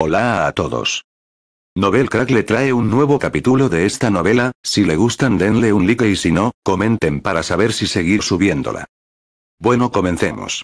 Hola a todos. Novel Crack le trae un nuevo capítulo de esta novela, si le gustan denle un like y si no, comenten para saber si seguir subiéndola. Bueno comencemos.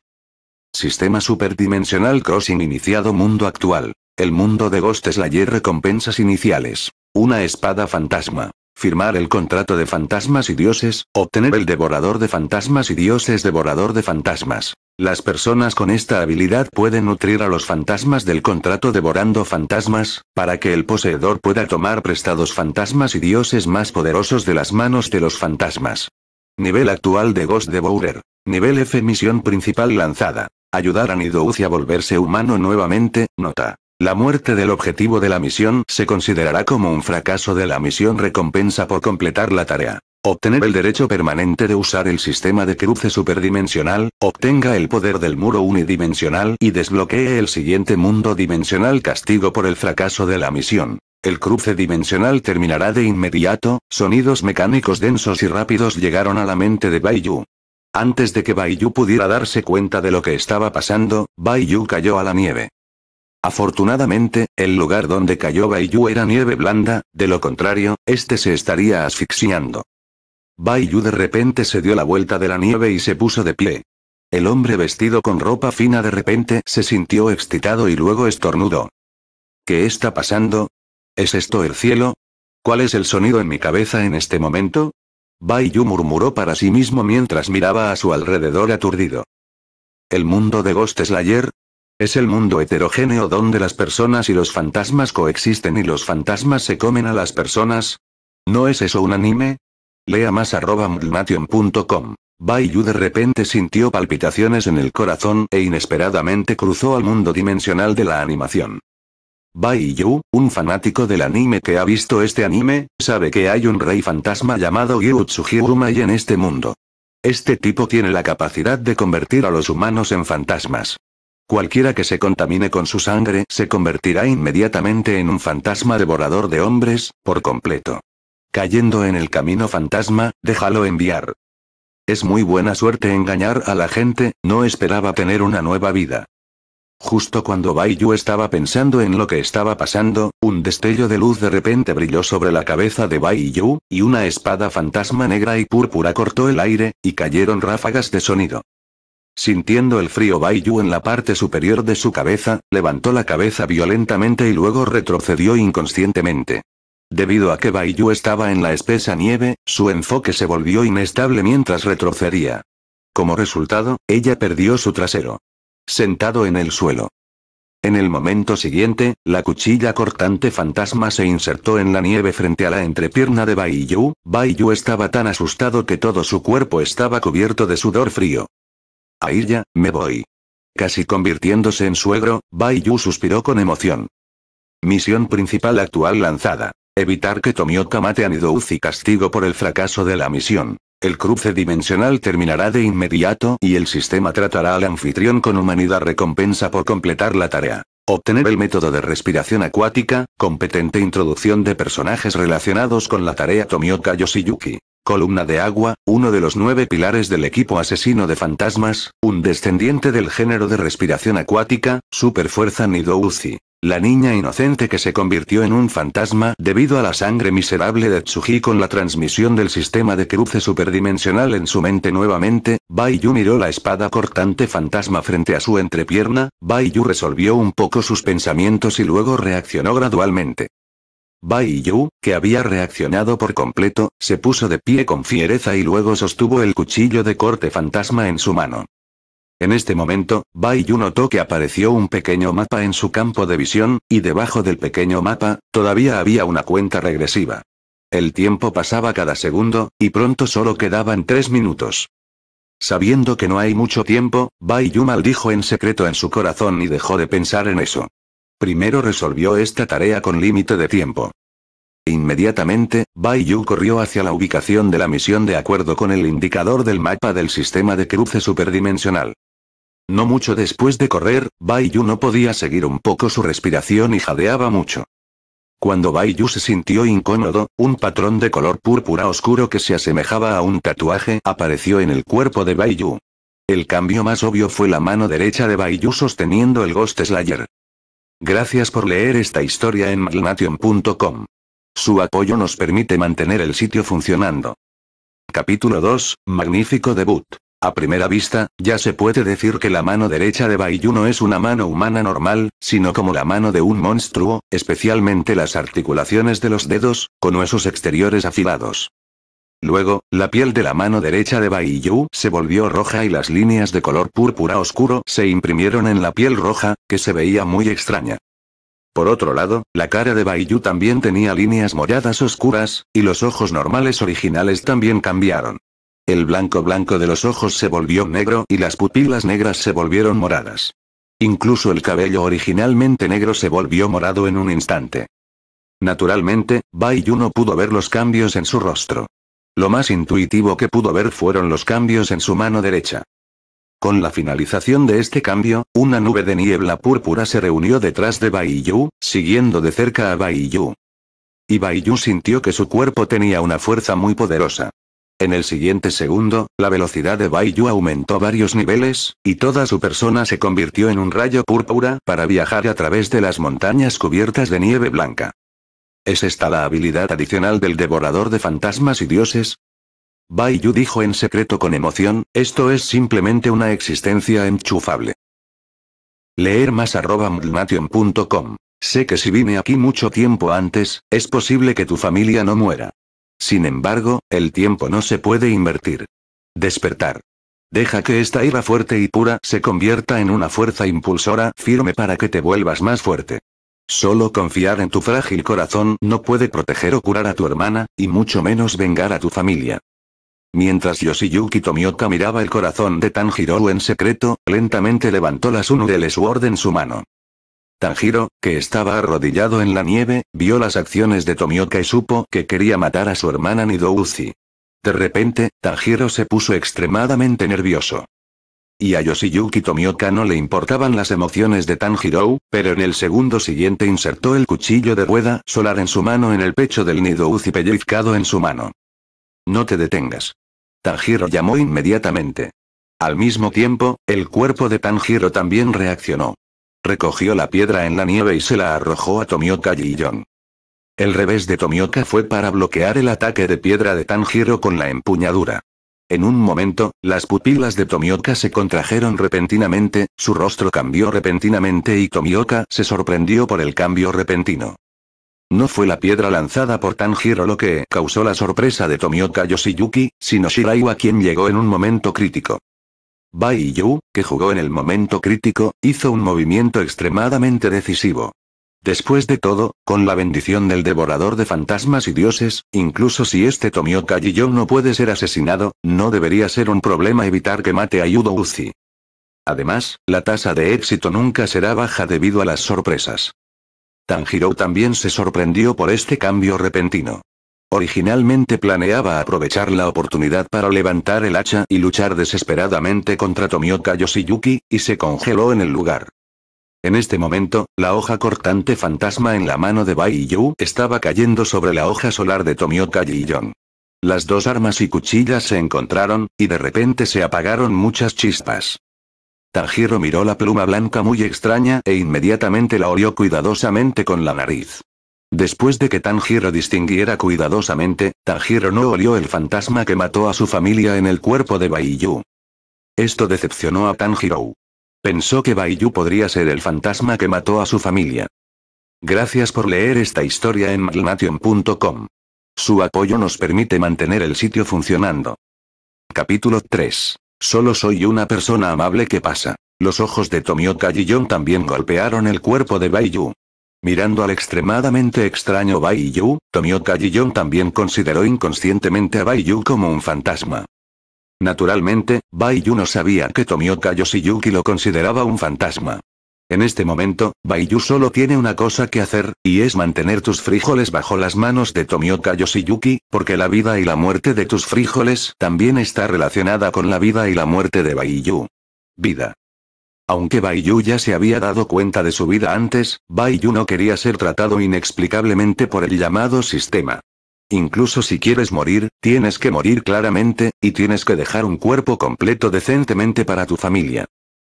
Sistema superdimensional crossing iniciado mundo actual. El mundo de Ghost Slayer recompensas iniciales. Una espada fantasma firmar el contrato de fantasmas y dioses, obtener el devorador de fantasmas y dioses devorador de fantasmas. Las personas con esta habilidad pueden nutrir a los fantasmas del contrato devorando fantasmas, para que el poseedor pueda tomar prestados fantasmas y dioses más poderosos de las manos de los fantasmas. Nivel actual de Ghost Devourer. Nivel F Misión principal lanzada. Ayudar a Nidouzi a volverse humano nuevamente, nota. La muerte del objetivo de la misión se considerará como un fracaso de la misión recompensa por completar la tarea. Obtener el derecho permanente de usar el sistema de cruce superdimensional, obtenga el poder del muro unidimensional y desbloquee el siguiente mundo dimensional castigo por el fracaso de la misión. El cruce dimensional terminará de inmediato, sonidos mecánicos densos y rápidos llegaron a la mente de Baiyu. Antes de que Baiyu pudiera darse cuenta de lo que estaba pasando, Baiyu cayó a la nieve. Afortunadamente, el lugar donde cayó Baiyu era nieve blanda, de lo contrario, este se estaría asfixiando. Baiyu de repente se dio la vuelta de la nieve y se puso de pie. El hombre vestido con ropa fina de repente se sintió excitado y luego estornudó. ¿Qué está pasando? ¿Es esto el cielo? ¿Cuál es el sonido en mi cabeza en este momento? Baiyu murmuró para sí mismo mientras miraba a su alrededor aturdido. El mundo de Ghost Slayer, es el mundo heterogéneo donde las personas y los fantasmas coexisten y los fantasmas se comen a las personas. ¿No es eso un anime? Lea más arroba mulmation.com. Bai de repente sintió palpitaciones en el corazón e inesperadamente cruzó al mundo dimensional de la animación. Bai un fanático del anime que ha visto este anime, sabe que hay un rey fantasma llamado y en este mundo. Este tipo tiene la capacidad de convertir a los humanos en fantasmas. Cualquiera que se contamine con su sangre se convertirá inmediatamente en un fantasma devorador de hombres, por completo. Cayendo en el camino fantasma, déjalo enviar. Es muy buena suerte engañar a la gente, no esperaba tener una nueva vida. Justo cuando Baiyu estaba pensando en lo que estaba pasando, un destello de luz de repente brilló sobre la cabeza de Baiyu, y una espada fantasma negra y púrpura cortó el aire, y cayeron ráfagas de sonido. Sintiendo el frío Baiyu en la parte superior de su cabeza, levantó la cabeza violentamente y luego retrocedió inconscientemente. Debido a que Baiyu estaba en la espesa nieve, su enfoque se volvió inestable mientras retrocedía. Como resultado, ella perdió su trasero. Sentado en el suelo. En el momento siguiente, la cuchilla cortante fantasma se insertó en la nieve frente a la entrepierna de Baiyu. Baiyu estaba tan asustado que todo su cuerpo estaba cubierto de sudor frío a ya, me voy. Casi convirtiéndose en suegro, Bai Yu suspiró con emoción. Misión principal actual lanzada. Evitar que Tomioka mate a Nidouzi castigo por el fracaso de la misión. El cruce dimensional terminará de inmediato y el sistema tratará al anfitrión con humanidad recompensa por completar la tarea. Obtener el método de respiración acuática, competente introducción de personajes relacionados con la tarea Tomioka Yoshiyuki. Columna de agua, uno de los nueve pilares del equipo asesino de fantasmas, un descendiente del género de respiración acuática, superfuerza Nidouzi. La niña inocente que se convirtió en un fantasma debido a la sangre miserable de Tsuji con la transmisión del sistema de cruce superdimensional en su mente nuevamente, Bai miró la espada cortante fantasma frente a su entrepierna, Bai resolvió un poco sus pensamientos y luego reaccionó gradualmente. Bai Yu, que había reaccionado por completo, se puso de pie con fiereza y luego sostuvo el cuchillo de corte fantasma en su mano. En este momento, Bai Yu notó que apareció un pequeño mapa en su campo de visión, y debajo del pequeño mapa, todavía había una cuenta regresiva. El tiempo pasaba cada segundo, y pronto solo quedaban tres minutos. Sabiendo que no hay mucho tiempo, Bai Yu maldijo en secreto en su corazón y dejó de pensar en eso. Primero resolvió esta tarea con límite de tiempo. Inmediatamente, Bai corrió hacia la ubicación de la misión de acuerdo con el indicador del mapa del sistema de cruce superdimensional. No mucho después de correr, Bai no podía seguir un poco su respiración y jadeaba mucho. Cuando Bai se sintió incómodo, un patrón de color púrpura oscuro que se asemejaba a un tatuaje apareció en el cuerpo de Bai El cambio más obvio fue la mano derecha de Bai sosteniendo el Ghost Slayer. Gracias por leer esta historia en maglnation.com. Su apoyo nos permite mantener el sitio funcionando. Capítulo 2, Magnífico debut. A primera vista, ya se puede decir que la mano derecha de Baiyu no es una mano humana normal, sino como la mano de un monstruo, especialmente las articulaciones de los dedos, con huesos exteriores afilados. Luego, la piel de la mano derecha de Bai se volvió roja y las líneas de color púrpura oscuro se imprimieron en la piel roja, que se veía muy extraña. Por otro lado, la cara de Baiyu también tenía líneas moradas oscuras, y los ojos normales originales también cambiaron. El blanco blanco de los ojos se volvió negro y las pupilas negras se volvieron moradas. Incluso el cabello originalmente negro se volvió morado en un instante. Naturalmente, Baiyu no pudo ver los cambios en su rostro. Lo más intuitivo que pudo ver fueron los cambios en su mano derecha. Con la finalización de este cambio, una nube de niebla púrpura se reunió detrás de Baiyu, siguiendo de cerca a Baiyu. Y Baiyu sintió que su cuerpo tenía una fuerza muy poderosa. En el siguiente segundo, la velocidad de Baiyu aumentó varios niveles, y toda su persona se convirtió en un rayo púrpura para viajar a través de las montañas cubiertas de nieve blanca. ¿Es esta la habilidad adicional del devorador de fantasmas y dioses? Baiyu dijo en secreto con emoción, esto es simplemente una existencia enchufable. Leer más arroba Sé que si vine aquí mucho tiempo antes, es posible que tu familia no muera. Sin embargo, el tiempo no se puede invertir. Despertar. Deja que esta ira fuerte y pura se convierta en una fuerza impulsora firme para que te vuelvas más fuerte. Solo confiar en tu frágil corazón no puede proteger o curar a tu hermana, y mucho menos vengar a tu familia. Mientras Yoshiyuki Tomioka miraba el corazón de Tanjiro en secreto, lentamente levantó la Sunu del Sword en su mano. Tanjiro, que estaba arrodillado en la nieve, vio las acciones de Tomioka y supo que quería matar a su hermana Nidouzi. De repente, Tanjiro se puso extremadamente nervioso. Y a Yoshiyuki Tomioka no le importaban las emociones de Tanjiro, pero en el segundo siguiente insertó el cuchillo de rueda solar en su mano en el pecho del nido y pellizcado en su mano. No te detengas. Tanjiro llamó inmediatamente. Al mismo tiempo, el cuerpo de Tanjiro también reaccionó. Recogió la piedra en la nieve y se la arrojó a Tomioka Giyon. El revés de Tomioka fue para bloquear el ataque de piedra de Tanjiro con la empuñadura. En un momento, las pupilas de Tomioka se contrajeron repentinamente, su rostro cambió repentinamente y Tomioka se sorprendió por el cambio repentino. No fue la piedra lanzada por Tanjiro lo que causó la sorpresa de Tomioka Yoshiyuki, sino Shiraiwa quien llegó en un momento crítico. Bai Yu, que jugó en el momento crítico, hizo un movimiento extremadamente decisivo. Después de todo, con la bendición del devorador de fantasmas y dioses, incluso si este Tomioka yo no puede ser asesinado, no debería ser un problema evitar que mate a Yudo Uzi. Además, la tasa de éxito nunca será baja debido a las sorpresas. Tanjiro también se sorprendió por este cambio repentino. Originalmente planeaba aprovechar la oportunidad para levantar el hacha y luchar desesperadamente contra Tomioka Yoshiyuki, y se congeló en el lugar. En este momento, la hoja cortante fantasma en la mano de Bai estaba cayendo sobre la hoja solar de Tomioka Jiyon. Las dos armas y cuchillas se encontraron, y de repente se apagaron muchas chispas. Tanjiro miró la pluma blanca muy extraña e inmediatamente la olió cuidadosamente con la nariz. Después de que Tanjiro distinguiera cuidadosamente, Tanjiro no olió el fantasma que mató a su familia en el cuerpo de Baiyu. Esto decepcionó a Tanjiro. Pensó que Baiyu podría ser el fantasma que mató a su familia. Gracias por leer esta historia en Malnation.com. Su apoyo nos permite mantener el sitio funcionando. Capítulo 3. Solo soy una persona amable que pasa. Los ojos de Tomioka y también golpearon el cuerpo de Baiyu. Mirando al extremadamente extraño Baiyu, Tomioka y también consideró inconscientemente a Baiyu como un fantasma. Naturalmente, Baiyu no sabía que Tomioka Yoshiyuki lo consideraba un fantasma. En este momento, Baiyu solo tiene una cosa que hacer, y es mantener tus frijoles bajo las manos de Tomioka Yoshiyuki, porque la vida y la muerte de tus frijoles también está relacionada con la vida y la muerte de Baiyu. Vida. Aunque Baiyu ya se había dado cuenta de su vida antes, Baiyu no quería ser tratado inexplicablemente por el llamado sistema. Incluso si quieres morir, tienes que morir claramente, y tienes que dejar un cuerpo completo decentemente para tu familia.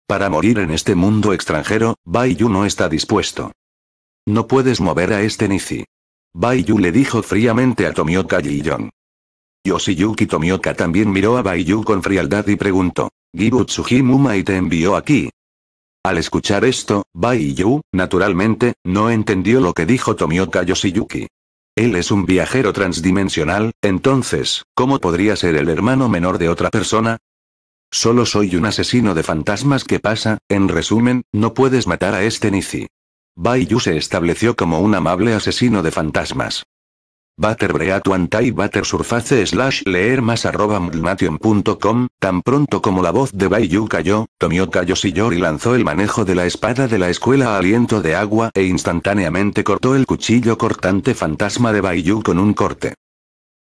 Para morir en este mundo extranjero, Bai no está dispuesto. No puedes mover a este Nizi. Bai le dijo fríamente a Tomioka Jiyon. Yoshiyuki Tomioka también miró a Baiyu con frialdad y preguntó. Gibutsuji y te envió aquí. Al escuchar esto, Baiyu, naturalmente, no entendió lo que dijo Tomioka Yoshiyuki. Él es un viajero transdimensional, entonces, ¿cómo podría ser el hermano menor de otra persona? Solo soy un asesino de fantasmas que pasa, en resumen, no puedes matar a este Nizi. Bai se estableció como un amable asesino de fantasmas. Butter Surface Leer Más Tan pronto como la voz de Bayou cayó, Tomioka Yoshiyori lanzó el manejo de la espada de la escuela aliento de agua e instantáneamente cortó el cuchillo cortante fantasma de Bayou con un corte.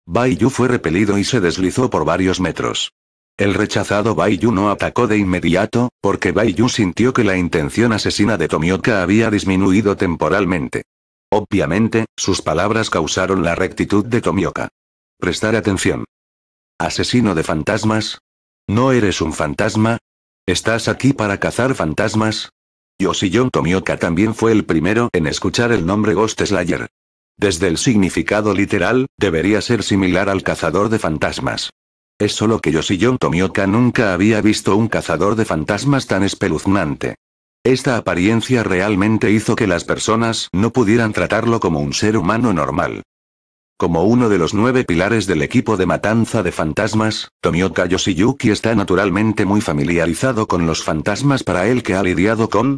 Baiyu fue repelido y se deslizó por varios metros. El rechazado Baiyu no atacó de inmediato, porque Baiyu sintió que la intención asesina de Tomioka había disminuido temporalmente. Obviamente, sus palabras causaron la rectitud de Tomioka. Prestar atención. Asesino de fantasmas. ¿No eres un fantasma? ¿Estás aquí para cazar fantasmas? Yoshiyon Tomioka también fue el primero en escuchar el nombre Ghost Slayer. Desde el significado literal, debería ser similar al cazador de fantasmas. Es solo que Yoshiyon Tomioka nunca había visto un cazador de fantasmas tan espeluznante. Esta apariencia realmente hizo que las personas no pudieran tratarlo como un ser humano normal. Como uno de los nueve pilares del equipo de matanza de fantasmas, Tomioka Yoshiyuki está naturalmente muy familiarizado con los fantasmas para el que ha lidiado con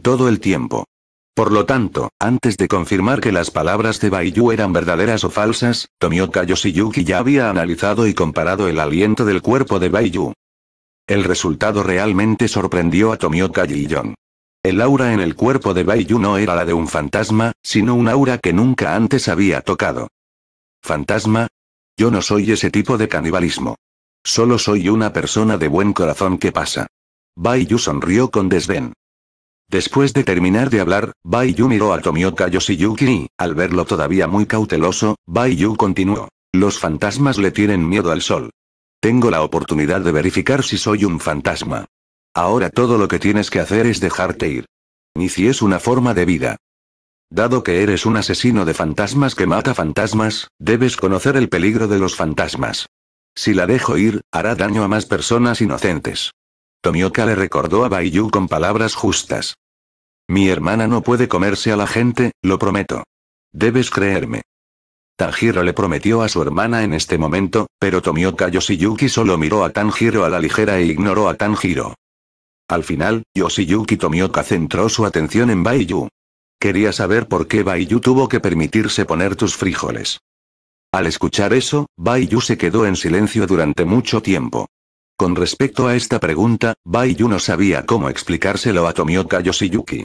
todo el tiempo. Por lo tanto, antes de confirmar que las palabras de Baiyu eran verdaderas o falsas, Tomioka Yoshiyuki ya había analizado y comparado el aliento del cuerpo de Baiyu. El resultado realmente sorprendió a Tomioka Giyon. El aura en el cuerpo de Baiyu no era la de un fantasma, sino un aura que nunca antes había tocado. ¿Fantasma? Yo no soy ese tipo de canibalismo. Solo soy una persona de buen corazón que pasa. Baiyu sonrió con desdén. Después de terminar de hablar, Baiyu miró a Tomioka Yoshiyuki y, al verlo todavía muy cauteloso, Baiyu continuó. Los fantasmas le tienen miedo al sol. Tengo la oportunidad de verificar si soy un fantasma. Ahora todo lo que tienes que hacer es dejarte ir. Ni si es una forma de vida. Dado que eres un asesino de fantasmas que mata fantasmas, debes conocer el peligro de los fantasmas. Si la dejo ir, hará daño a más personas inocentes. Tomioka le recordó a Baiyu con palabras justas. Mi hermana no puede comerse a la gente, lo prometo. Debes creerme. Tanjiro le prometió a su hermana en este momento, pero Tomioka Yoshiyuki solo miró a Tanjiro a la ligera e ignoró a Tanjiro. Al final, Yoshiyuki Tomioka centró su atención en Baiyu. Quería saber por qué Baiyu tuvo que permitirse poner tus frijoles. Al escuchar eso, Baiyu se quedó en silencio durante mucho tiempo. Con respecto a esta pregunta, Baiyu no sabía cómo explicárselo a Tomioka Yoshiyuki.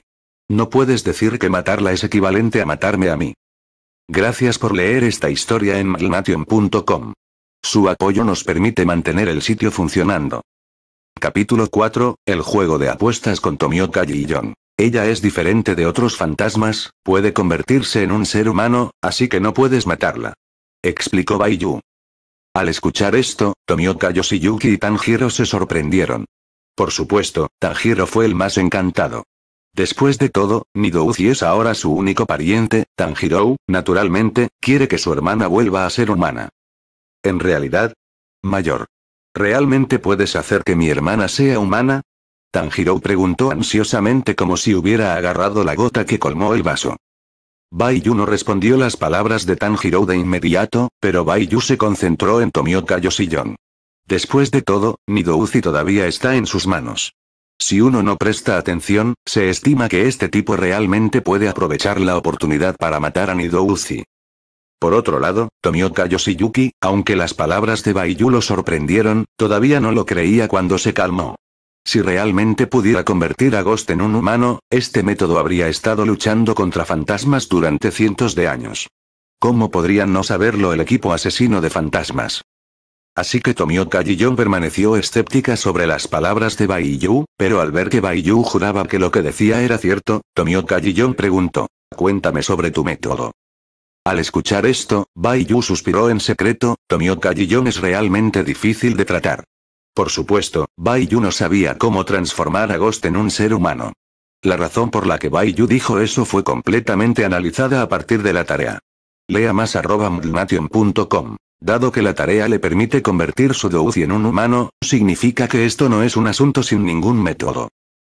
No puedes decir que matarla es equivalente a matarme a mí. Gracias por leer esta historia en Malmation.com. Su apoyo nos permite mantener el sitio funcionando. Capítulo 4, El juego de apuestas con Tomioka y Ella es diferente de otros fantasmas, puede convertirse en un ser humano, así que no puedes matarla. Explicó Baiyu. Al escuchar esto, Tomioka Yoshiyuki y Tanjiro se sorprendieron. Por supuesto, Tanjiro fue el más encantado. Después de todo, Nidouzi es ahora su único pariente, Tanjiro, naturalmente, quiere que su hermana vuelva a ser humana. En realidad, mayor. ¿Realmente puedes hacer que mi hermana sea humana? Tanjiro preguntó ansiosamente como si hubiera agarrado la gota que colmó el vaso. Baiyu no respondió las palabras de Tanjiro de inmediato, pero Baiyu se concentró en Tomioka Yoshiyon. Después de todo, Nidouzi todavía está en sus manos. Si uno no presta atención, se estima que este tipo realmente puede aprovechar la oportunidad para matar a Nidouzi. Por otro lado, Tomioka Yoshiyuki, aunque las palabras de Baiyu lo sorprendieron, todavía no lo creía cuando se calmó. Si realmente pudiera convertir a Ghost en un humano, este método habría estado luchando contra fantasmas durante cientos de años. ¿Cómo podrían no saberlo el equipo asesino de fantasmas? Así que Tomioka Giyon permaneció escéptica sobre las palabras de Baiyu, pero al ver que Baiyu juraba que lo que decía era cierto, Tomioka Giyon preguntó, cuéntame sobre tu método. Al escuchar esto, Bai suspiró en secreto, Tomioka Jiyon es realmente difícil de tratar. Por supuesto, Bai no sabía cómo transformar a Ghost en un ser humano. La razón por la que Bai dijo eso fue completamente analizada a partir de la tarea. Lea más arroba Dado que la tarea le permite convertir su Douzi en un humano, significa que esto no es un asunto sin ningún método.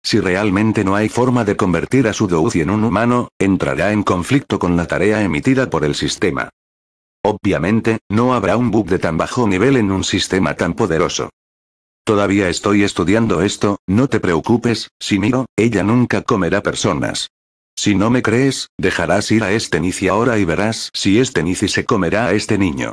Si realmente no hay forma de convertir a su Douzi en un humano, entrará en conflicto con la tarea emitida por el sistema. Obviamente, no habrá un bug de tan bajo nivel en un sistema tan poderoso. Todavía estoy estudiando esto, no te preocupes, si miro, ella nunca comerá personas. Si no me crees, dejarás ir a este Nici ahora y verás si este Nici se comerá a este niño.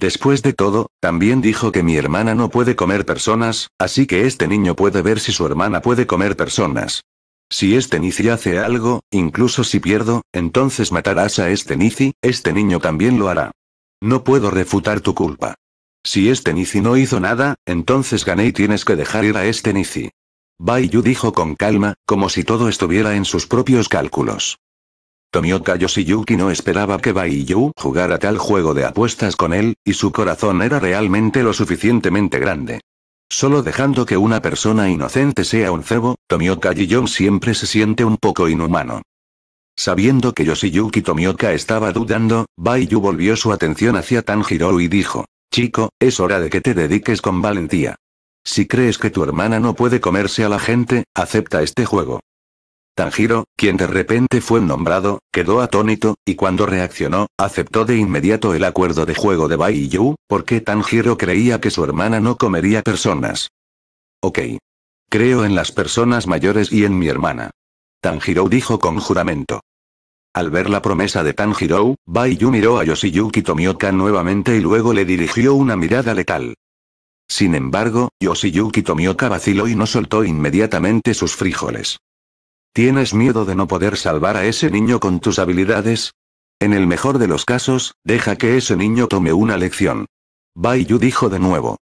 Después de todo, también dijo que mi hermana no puede comer personas, así que este niño puede ver si su hermana puede comer personas. Si este Nizi hace algo, incluso si pierdo, entonces matarás a este Nizi, este niño también lo hará. No puedo refutar tu culpa. Si este Nizi no hizo nada, entonces gané y tienes que dejar ir a este Nizi. Bai Yu dijo con calma, como si todo estuviera en sus propios cálculos. Tomioka Yoshiyuki no esperaba que Baiyu jugara tal juego de apuestas con él, y su corazón era realmente lo suficientemente grande. Solo dejando que una persona inocente sea un cebo, Tomioka Yiyong siempre se siente un poco inhumano. Sabiendo que Yoshiyuki Tomioka estaba dudando, Baiyu volvió su atención hacia Tanjiro y dijo, Chico, es hora de que te dediques con valentía. Si crees que tu hermana no puede comerse a la gente, acepta este juego. Tanjiro, quien de repente fue nombrado, quedó atónito, y cuando reaccionó, aceptó de inmediato el acuerdo de juego de Baiyu, porque Tanjiro creía que su hermana no comería personas. Ok. Creo en las personas mayores y en mi hermana. Tanjiro dijo con juramento. Al ver la promesa de Tanjiro, Bai miró a Yoshiyuki Tomioka nuevamente y luego le dirigió una mirada letal. Sin embargo, Yoshiyuki Tomioka vaciló y no soltó inmediatamente sus frijoles. ¿Tienes miedo de no poder salvar a ese niño con tus habilidades? En el mejor de los casos, deja que ese niño tome una lección. Baiyu dijo de nuevo.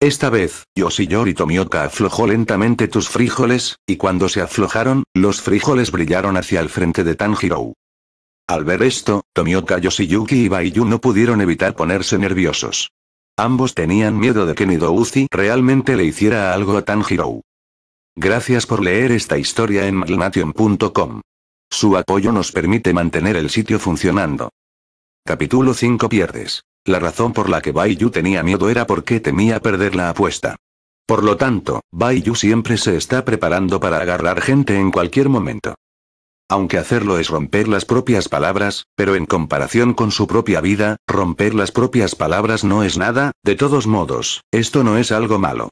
Esta vez, Yoshiyori Tomioka aflojó lentamente tus frijoles, y cuando se aflojaron, los frijoles brillaron hacia el frente de Tanjiro. Al ver esto, Tomioka Yoshiyuki y Baiyu no pudieron evitar ponerse nerviosos. Ambos tenían miedo de que Nidouzi realmente le hiciera algo a Tanjiro. Gracias por leer esta historia en Malnation.com. Su apoyo nos permite mantener el sitio funcionando. Capítulo 5 Pierdes. La razón por la que Bai tenía miedo era porque temía perder la apuesta. Por lo tanto, Bai siempre se está preparando para agarrar gente en cualquier momento. Aunque hacerlo es romper las propias palabras, pero en comparación con su propia vida, romper las propias palabras no es nada, de todos modos, esto no es algo malo.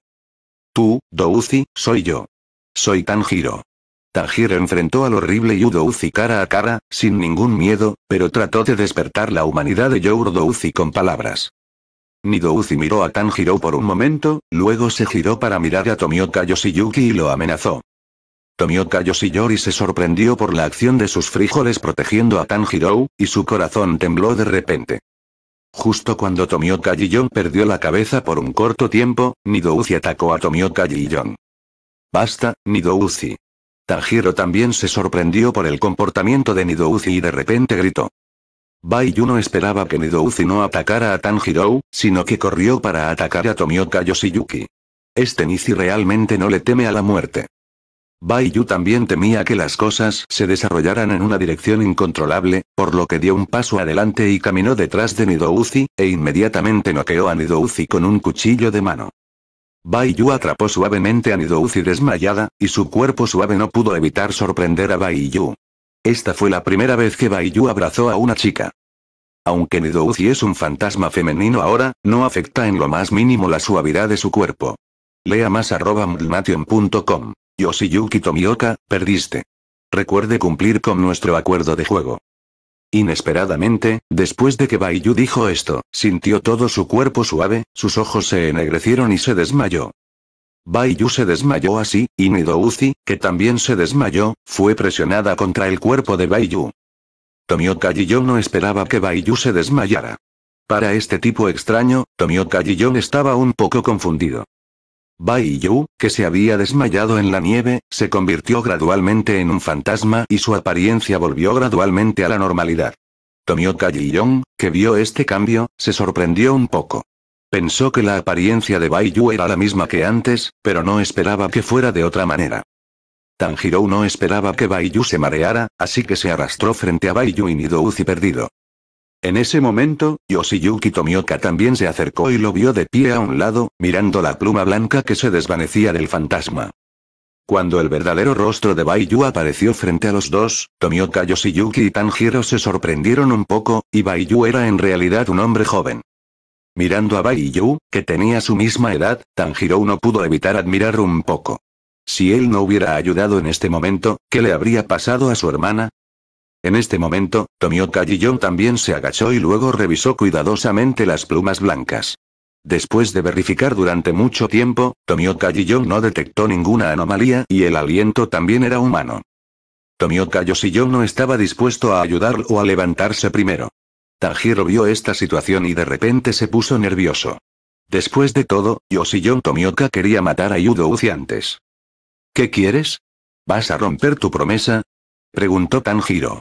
Tú, Douzi, soy yo. Soy Tanjiro. Tanjiro enfrentó al horrible Uzi cara a cara, sin ningún miedo, pero trató de despertar la humanidad de uzi con palabras. Nidouzi miró a Tanjiro por un momento, luego se giró para mirar a Tomioka Yoshiyuki y lo amenazó. Tomioka Yoshiyori se sorprendió por la acción de sus frijoles protegiendo a Tanjiro, y su corazón tembló de repente. Justo cuando Tomioka Giyon perdió la cabeza por un corto tiempo, Nidouzi atacó a Tomioka Giyon. Basta, Nidouzi. Tanjiro también se sorprendió por el comportamiento de Nidouzi y de repente gritó. Baiyu no esperaba que Nidouzi no atacara a Tanjiro, sino que corrió para atacar a Tomioka Yoshiyuki. Este Nizi realmente no le teme a la muerte. Baiyu también temía que las cosas se desarrollaran en una dirección incontrolable, por lo que dio un paso adelante y caminó detrás de Nidouzi, e inmediatamente noqueó a Nidouzi con un cuchillo de mano. Baiyu atrapó suavemente a Nidouzi desmayada, y su cuerpo suave no pudo evitar sorprender a Baiyu. Esta fue la primera vez que Baiyu abrazó a una chica. Aunque Nidouzi es un fantasma femenino ahora, no afecta en lo más mínimo la suavidad de su cuerpo. Lea más arroba Yoshiyuki Tomioka, perdiste. Recuerde cumplir con nuestro acuerdo de juego. Inesperadamente, después de que Baiyu dijo esto, sintió todo su cuerpo suave, sus ojos se ennegrecieron y se desmayó. Baiyu se desmayó así, y Nidouzi, que también se desmayó, fue presionada contra el cuerpo de Baiyu. Tomioka yo no esperaba que Baiyu se desmayara. Para este tipo extraño, Tomioka yo estaba un poco confundido. Bai que se había desmayado en la nieve, se convirtió gradualmente en un fantasma y su apariencia volvió gradualmente a la normalidad. Tomioka Yong, que vio este cambio, se sorprendió un poco. Pensó que la apariencia de Bai era la misma que antes, pero no esperaba que fuera de otra manera. Tanjiro no esperaba que Bai se mareara, así que se arrastró frente a Bai Yu y Nidouzi perdido. En ese momento, Yoshiyuki Tomioka también se acercó y lo vio de pie a un lado, mirando la pluma blanca que se desvanecía del fantasma. Cuando el verdadero rostro de Baiyu apareció frente a los dos, Tomioka Yoshiyuki y Tanjiro se sorprendieron un poco, y Baiyu era en realidad un hombre joven. Mirando a Baiyu, que tenía su misma edad, Tanjiro no pudo evitar admirar un poco. Si él no hubiera ayudado en este momento, ¿qué le habría pasado a su hermana? En este momento, Tomioka Jiyon también se agachó y luego revisó cuidadosamente las plumas blancas. Después de verificar durante mucho tiempo, Tomioka Jiyon no detectó ninguna anomalía y el aliento también era humano. Tomioka Yoshiyon no estaba dispuesto a ayudar o a levantarse primero. Tanjiro vio esta situación y de repente se puso nervioso. Después de todo, Yoshiyon Tomioka quería matar a Yudo Uzi antes. ¿Qué quieres? ¿Vas a romper tu promesa? Preguntó Tanjiro.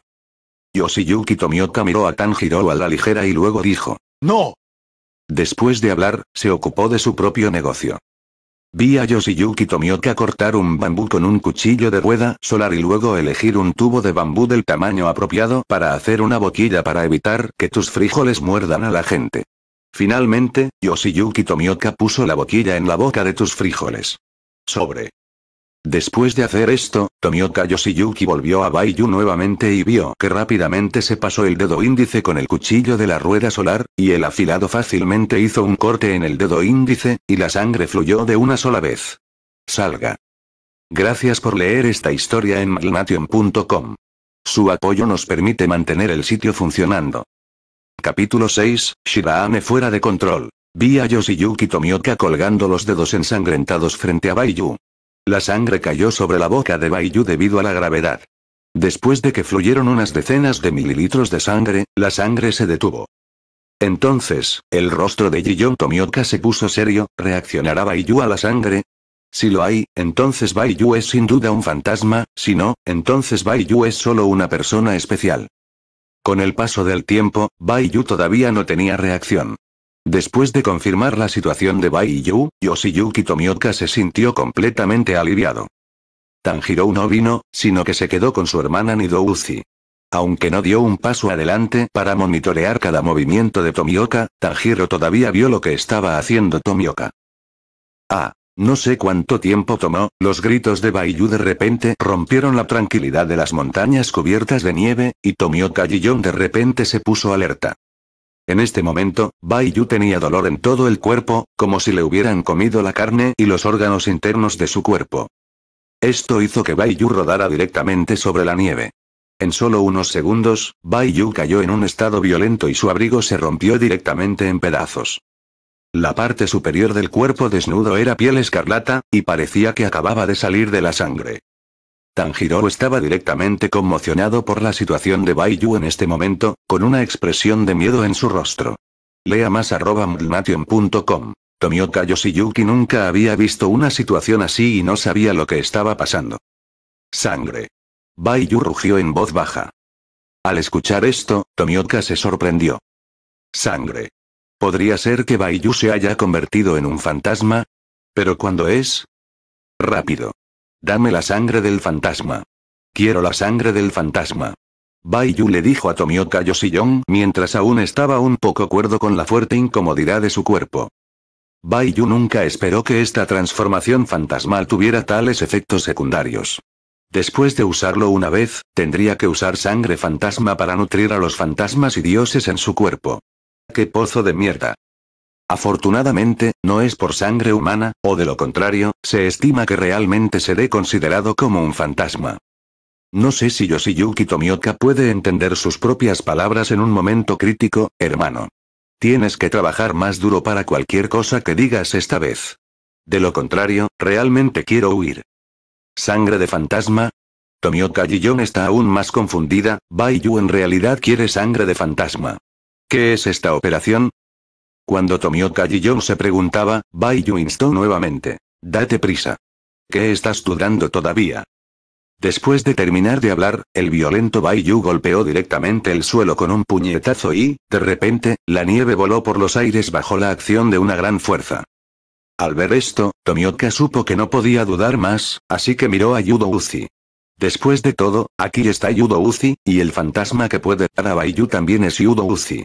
Yoshiyuki Tomioka miró a Tanjiro a la ligera y luego dijo. ¡No! Después de hablar, se ocupó de su propio negocio. Vi a Yoshiyuki Tomioka cortar un bambú con un cuchillo de rueda solar y luego elegir un tubo de bambú del tamaño apropiado para hacer una boquilla para evitar que tus frijoles muerdan a la gente. Finalmente, Yoshiyuki Tomioka puso la boquilla en la boca de tus frijoles. Sobre. Después de hacer esto, Tomioka Yoshiyuki volvió a Baiyu nuevamente y vio que rápidamente se pasó el dedo índice con el cuchillo de la rueda solar, y el afilado fácilmente hizo un corte en el dedo índice, y la sangre fluyó de una sola vez. Salga. Gracias por leer esta historia en Malmation.com. Su apoyo nos permite mantener el sitio funcionando. Capítulo 6, Shirahame fuera de control. Vi a Yoshiyuki Tomioka colgando los dedos ensangrentados frente a Baiyu. La sangre cayó sobre la boca de Baiyu debido a la gravedad. Después de que fluyeron unas decenas de mililitros de sangre, la sangre se detuvo. Entonces, el rostro de Jiyon Tomioka se puso serio, ¿reaccionará Baiyu a la sangre? Si lo hay, entonces Baiyu es sin duda un fantasma, si no, entonces Baiyu es solo una persona especial. Con el paso del tiempo, Baiyu todavía no tenía reacción. Después de confirmar la situación de Bai Yu, Yoshiyuki Tomioka se sintió completamente aliviado. Tanjiro no vino, sino que se quedó con su hermana Nidouzi. Aunque no dio un paso adelante para monitorear cada movimiento de Tomioka, Tanjiro todavía vio lo que estaba haciendo Tomioka. Ah, no sé cuánto tiempo tomó, los gritos de Baiyu de repente rompieron la tranquilidad de las montañas cubiertas de nieve, y Tomioka Giyon de repente se puso alerta. En este momento, Bai tenía dolor en todo el cuerpo, como si le hubieran comido la carne y los órganos internos de su cuerpo. Esto hizo que Bai rodara directamente sobre la nieve. En solo unos segundos, Bai cayó en un estado violento y su abrigo se rompió directamente en pedazos. La parte superior del cuerpo desnudo era piel escarlata, y parecía que acababa de salir de la sangre. Tanjiro estaba directamente conmocionado por la situación de Baiyu en este momento, con una expresión de miedo en su rostro. Lea más arroba Tomioka Yoshiyuki nunca había visto una situación así y no sabía lo que estaba pasando. Sangre. Baiyu rugió en voz baja. Al escuchar esto, Tomioka se sorprendió. Sangre. ¿Podría ser que Baiyu se haya convertido en un fantasma? ¿Pero cuando es? Rápido. Dame la sangre del fantasma. Quiero la sangre del fantasma. Baiyu le dijo a Tomioka Yoshiyon mientras aún estaba un poco cuerdo con la fuerte incomodidad de su cuerpo. Baiyu nunca esperó que esta transformación fantasmal tuviera tales efectos secundarios. Después de usarlo una vez, tendría que usar sangre fantasma para nutrir a los fantasmas y dioses en su cuerpo. ¡Qué pozo de mierda! Afortunadamente, no es por sangre humana, o de lo contrario, se estima que realmente seré considerado como un fantasma. No sé si Yoshiyuki Tomioka puede entender sus propias palabras en un momento crítico, hermano. Tienes que trabajar más duro para cualquier cosa que digas esta vez. De lo contrario, realmente quiero huir. ¿Sangre de fantasma? Tomioka yo está aún más confundida, Baiyu en realidad quiere sangre de fantasma. ¿Qué es esta operación? Cuando Tomioka Jijong se preguntaba, Yu instó nuevamente. Date prisa. ¿Qué estás dudando todavía? Después de terminar de hablar, el violento Yu golpeó directamente el suelo con un puñetazo y, de repente, la nieve voló por los aires bajo la acción de una gran fuerza. Al ver esto, Tomioka supo que no podía dudar más, así que miró a Yudo Uzi. Después de todo, aquí está Yudo Uzi, y el fantasma que puede dar a Yu también es Yudo Uzi.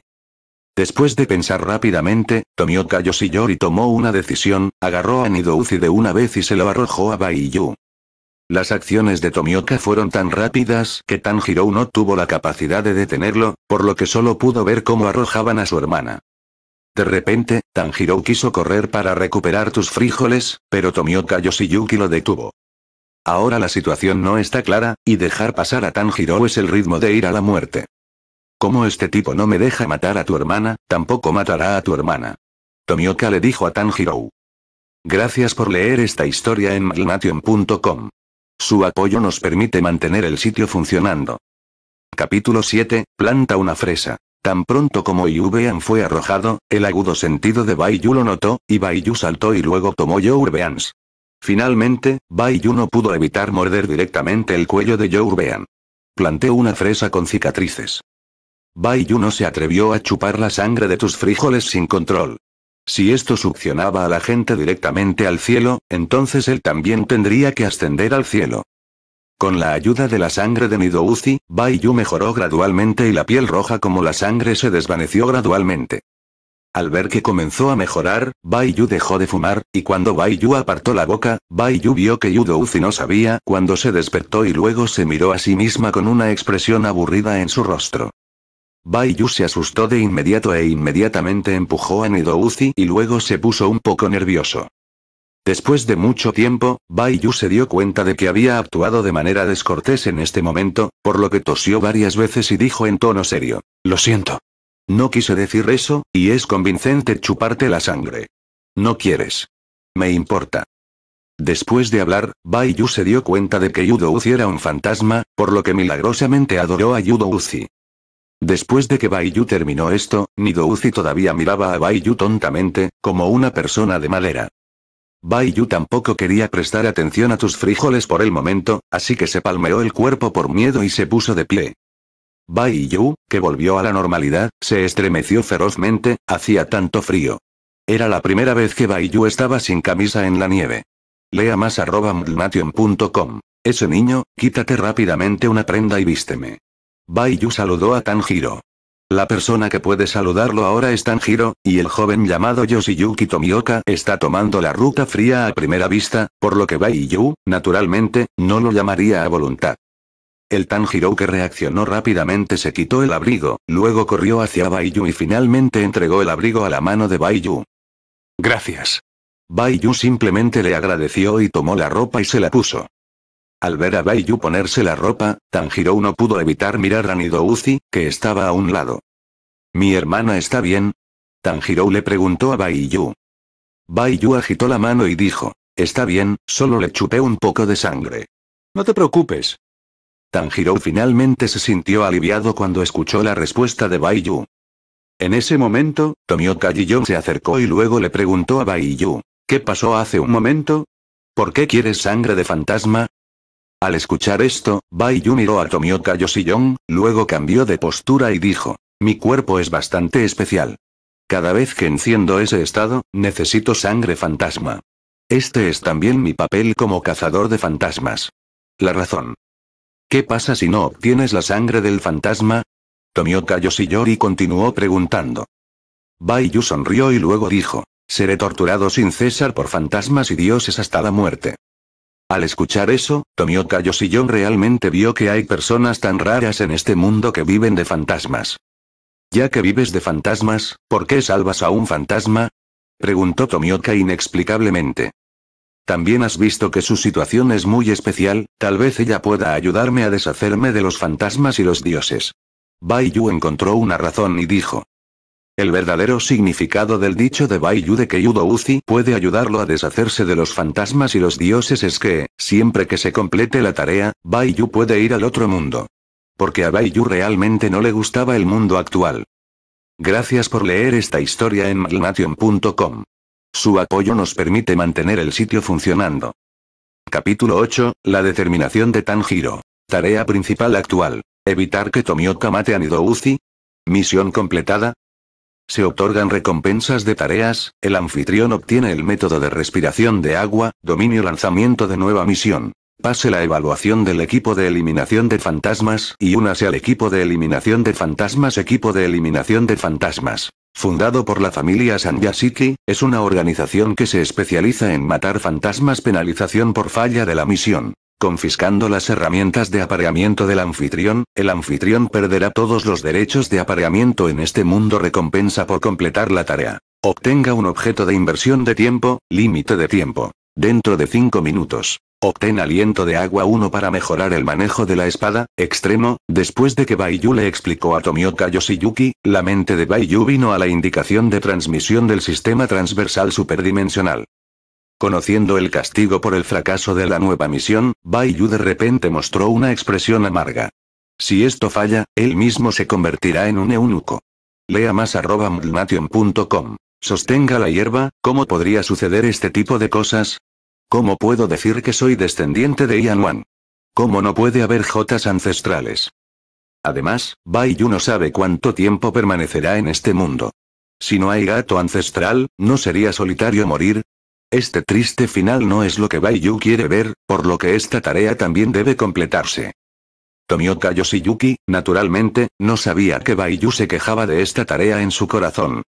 Después de pensar rápidamente, Tomioka Yoshiyori tomó una decisión, agarró a Nidouzi de una vez y se lo arrojó a Baiyu. Las acciones de Tomioka fueron tan rápidas que Tanjiro no tuvo la capacidad de detenerlo, por lo que solo pudo ver cómo arrojaban a su hermana. De repente, Tanjiro quiso correr para recuperar tus frijoles, pero Tomioka Yoshiyuki lo detuvo. Ahora la situación no está clara, y dejar pasar a Tanjiro es el ritmo de ir a la muerte. Como este tipo no me deja matar a tu hermana, tampoco matará a tu hermana. Tomioka le dijo a Tanjiro. Gracias por leer esta historia en malmation.com. Su apoyo nos permite mantener el sitio funcionando. Capítulo 7. Planta una fresa. Tan pronto como Yubean fue arrojado, el agudo sentido de Baiyu lo notó, y Bai saltó y luego tomó Yourbeans. Finalmente, Bai no pudo evitar morder directamente el cuello de Yourbean. Planté una fresa con cicatrices. Baiyu no se atrevió a chupar la sangre de tus frijoles sin control. Si esto succionaba a la gente directamente al cielo, entonces él también tendría que ascender al cielo. Con la ayuda de la sangre de Nidouzi, Bai mejoró gradualmente y la piel roja como la sangre se desvaneció gradualmente. Al ver que comenzó a mejorar, Baiyu dejó de fumar, y cuando Baiyu apartó la boca, Baiyu vio que uzi no sabía cuando se despertó y luego se miró a sí misma con una expresión aburrida en su rostro. Baiyu se asustó de inmediato e inmediatamente empujó a Uzi y luego se puso un poco nervioso. Después de mucho tiempo, Baiyu se dio cuenta de que había actuado de manera descortés en este momento, por lo que tosió varias veces y dijo en tono serio, Lo siento. No quise decir eso, y es convincente chuparte la sangre. No quieres. Me importa. Después de hablar, Baiyu se dio cuenta de que Yudo Uzi era un fantasma, por lo que milagrosamente adoró a Yudo Uzi. Después de que Baiyu terminó esto, Nidouzi todavía miraba a Baiyu tontamente, como una persona de madera. Baiyu tampoco quería prestar atención a tus frijoles por el momento, así que se palmeó el cuerpo por miedo y se puso de pie. Baiyu, que volvió a la normalidad, se estremeció ferozmente, hacía tanto frío. Era la primera vez que Baiyu estaba sin camisa en la nieve. Lea más arroba Ese niño, quítate rápidamente una prenda y vísteme. Baiyu saludó a Tanjiro. La persona que puede saludarlo ahora es Tanjiro, y el joven llamado Yoshiyuki Tomioka está tomando la ruta fría a primera vista, por lo que Baiyu, naturalmente, no lo llamaría a voluntad. El Tanjiro que reaccionó rápidamente se quitó el abrigo, luego corrió hacia Baiyu y finalmente entregó el abrigo a la mano de Baiyu. Gracias. Baiyu simplemente le agradeció y tomó la ropa y se la puso. Al ver a Baiyu ponerse la ropa, Tanjiro no pudo evitar mirar a Uzi, que estaba a un lado. ¿Mi hermana está bien? Tanjiro le preguntó a Baiyu. Baiyu agitó la mano y dijo, está bien, solo le chupé un poco de sangre. No te preocupes. Tanjiro finalmente se sintió aliviado cuando escuchó la respuesta de Baiyu. En ese momento, Tomio Yon se acercó y luego le preguntó a Baiyu, ¿qué pasó hace un momento? ¿Por qué quieres sangre de fantasma? Al escuchar esto, Bai Yu miró a Tomioka Yoshiyong, luego cambió de postura y dijo. Mi cuerpo es bastante especial. Cada vez que enciendo ese estado, necesito sangre fantasma. Este es también mi papel como cazador de fantasmas. La razón. ¿Qué pasa si no obtienes la sangre del fantasma? Tomioka Yoshiyori continuó preguntando. Bai Yu sonrió y luego dijo, seré torturado sin cesar por fantasmas y dioses hasta la muerte. Al escuchar eso, Tomioka Yoshiyon realmente vio que hay personas tan raras en este mundo que viven de fantasmas. Ya que vives de fantasmas, ¿por qué salvas a un fantasma? Preguntó Tomioka inexplicablemente. También has visto que su situación es muy especial, tal vez ella pueda ayudarme a deshacerme de los fantasmas y los dioses. Baiyu encontró una razón y dijo. El verdadero significado del dicho de Baiyu de que Yudo Uzi puede ayudarlo a deshacerse de los fantasmas y los dioses es que, siempre que se complete la tarea, Baiyu puede ir al otro mundo. Porque a Baiyu realmente no le gustaba el mundo actual. Gracias por leer esta historia en Malnation.com. Su apoyo nos permite mantener el sitio funcionando. Capítulo 8, La determinación de Tanjiro. Tarea principal actual. Evitar que Tomioka mate a Nidouzi. Misión completada, se otorgan recompensas de tareas, el anfitrión obtiene el método de respiración de agua, dominio lanzamiento de nueva misión. Pase la evaluación del equipo de eliminación de fantasmas y únase al equipo de eliminación de fantasmas. Equipo de eliminación de fantasmas. Fundado por la familia Sanyasiki, es una organización que se especializa en matar fantasmas penalización por falla de la misión. Confiscando las herramientas de apareamiento del anfitrión, el anfitrión perderá todos los derechos de apareamiento en este mundo recompensa por completar la tarea. Obtenga un objeto de inversión de tiempo, límite de tiempo. Dentro de 5 minutos. Obtén aliento de agua 1 para mejorar el manejo de la espada, extremo, después de que Baiyu le explicó a Tomioka Yoshiyuki, la mente de Baiyu vino a la indicación de transmisión del sistema transversal superdimensional. Conociendo el castigo por el fracaso de la nueva misión, Bai Yu de repente mostró una expresión amarga. Si esto falla, él mismo se convertirá en un eunuco. Lea más arroba Sostenga la hierba, ¿cómo podría suceder este tipo de cosas? ¿Cómo puedo decir que soy descendiente de Ian Wan? ¿Cómo no puede haber jotas ancestrales? Además, Bai Yu no sabe cuánto tiempo permanecerá en este mundo. Si no hay gato ancestral, ¿no sería solitario morir? Este triste final no es lo que Baiyu quiere ver, por lo que esta tarea también debe completarse. Tomioka Yoshiyuki, naturalmente, no sabía que Baiyu se quejaba de esta tarea en su corazón.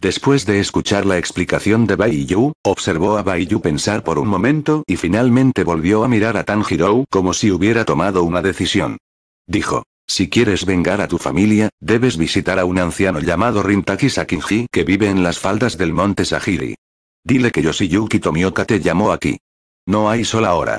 Después de escuchar la explicación de Baiyu, observó a Baiyu pensar por un momento y finalmente volvió a mirar a Tanjiro como si hubiera tomado una decisión. Dijo, si quieres vengar a tu familia, debes visitar a un anciano llamado Rintaki Sakinji que vive en las faldas del monte Sahiri. Dile que Yoshiyuki Tomioka te llamó aquí. No hay sol ahora.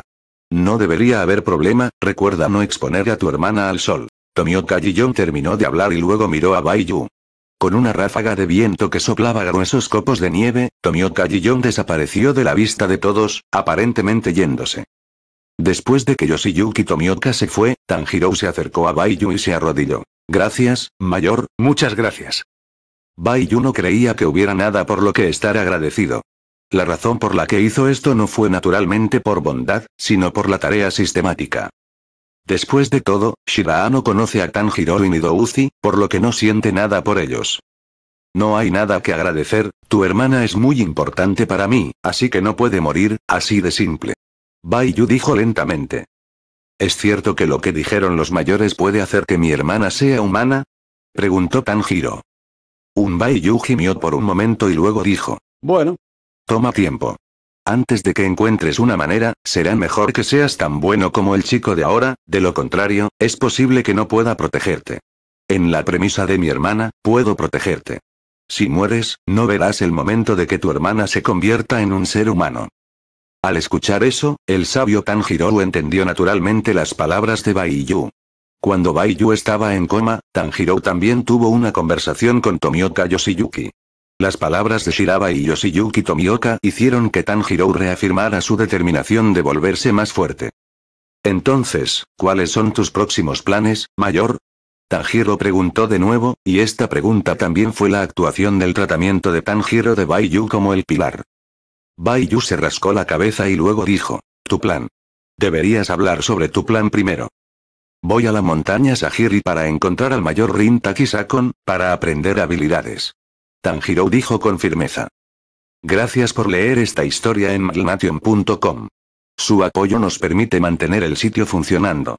No debería haber problema, recuerda no exponer a tu hermana al sol. Tomioka Jijon terminó de hablar y luego miró a Baiyu. Con una ráfaga de viento que soplaba gruesos copos de nieve, Tomioka Jijon desapareció de la vista de todos, aparentemente yéndose. Después de que Yoshiyuki Tomioka se fue, Tanjiro se acercó a Baiyu y se arrodilló. Gracias, mayor, muchas gracias. Baiyu no creía que hubiera nada por lo que estar agradecido. La razón por la que hizo esto no fue naturalmente por bondad, sino por la tarea sistemática. Después de todo, no conoce a Tanjiro y Nidouzi, por lo que no siente nada por ellos. No hay nada que agradecer, tu hermana es muy importante para mí, así que no puede morir, así de simple. Baiyu dijo lentamente. ¿Es cierto que lo que dijeron los mayores puede hacer que mi hermana sea humana? Preguntó Tanjiro. Un Baiyu gimió por un momento y luego dijo. Bueno, Toma tiempo. Antes de que encuentres una manera, será mejor que seas tan bueno como el chico de ahora, de lo contrario, es posible que no pueda protegerte. En la premisa de mi hermana, puedo protegerte. Si mueres, no verás el momento de que tu hermana se convierta en un ser humano. Al escuchar eso, el sabio Tanjiro entendió naturalmente las palabras de Baiyu. Cuando Baiyu estaba en coma, Tanjiro también tuvo una conversación con Tomioka Yoshiyuki. Las palabras de Shiraba y Yoshiyuki Tomioka hicieron que Tanjiro reafirmara su determinación de volverse más fuerte. Entonces, ¿cuáles son tus próximos planes, mayor? Tanjiro preguntó de nuevo, y esta pregunta también fue la actuación del tratamiento de Tanjiro de Baiyu como el pilar. Baiyu se rascó la cabeza y luego dijo, tu plan. Deberías hablar sobre tu plan primero. Voy a la montaña Sahiri para encontrar al mayor Rin Takisakon, para aprender habilidades. Tanjiro dijo con firmeza. Gracias por leer esta historia en magnation.com. Su apoyo nos permite mantener el sitio funcionando.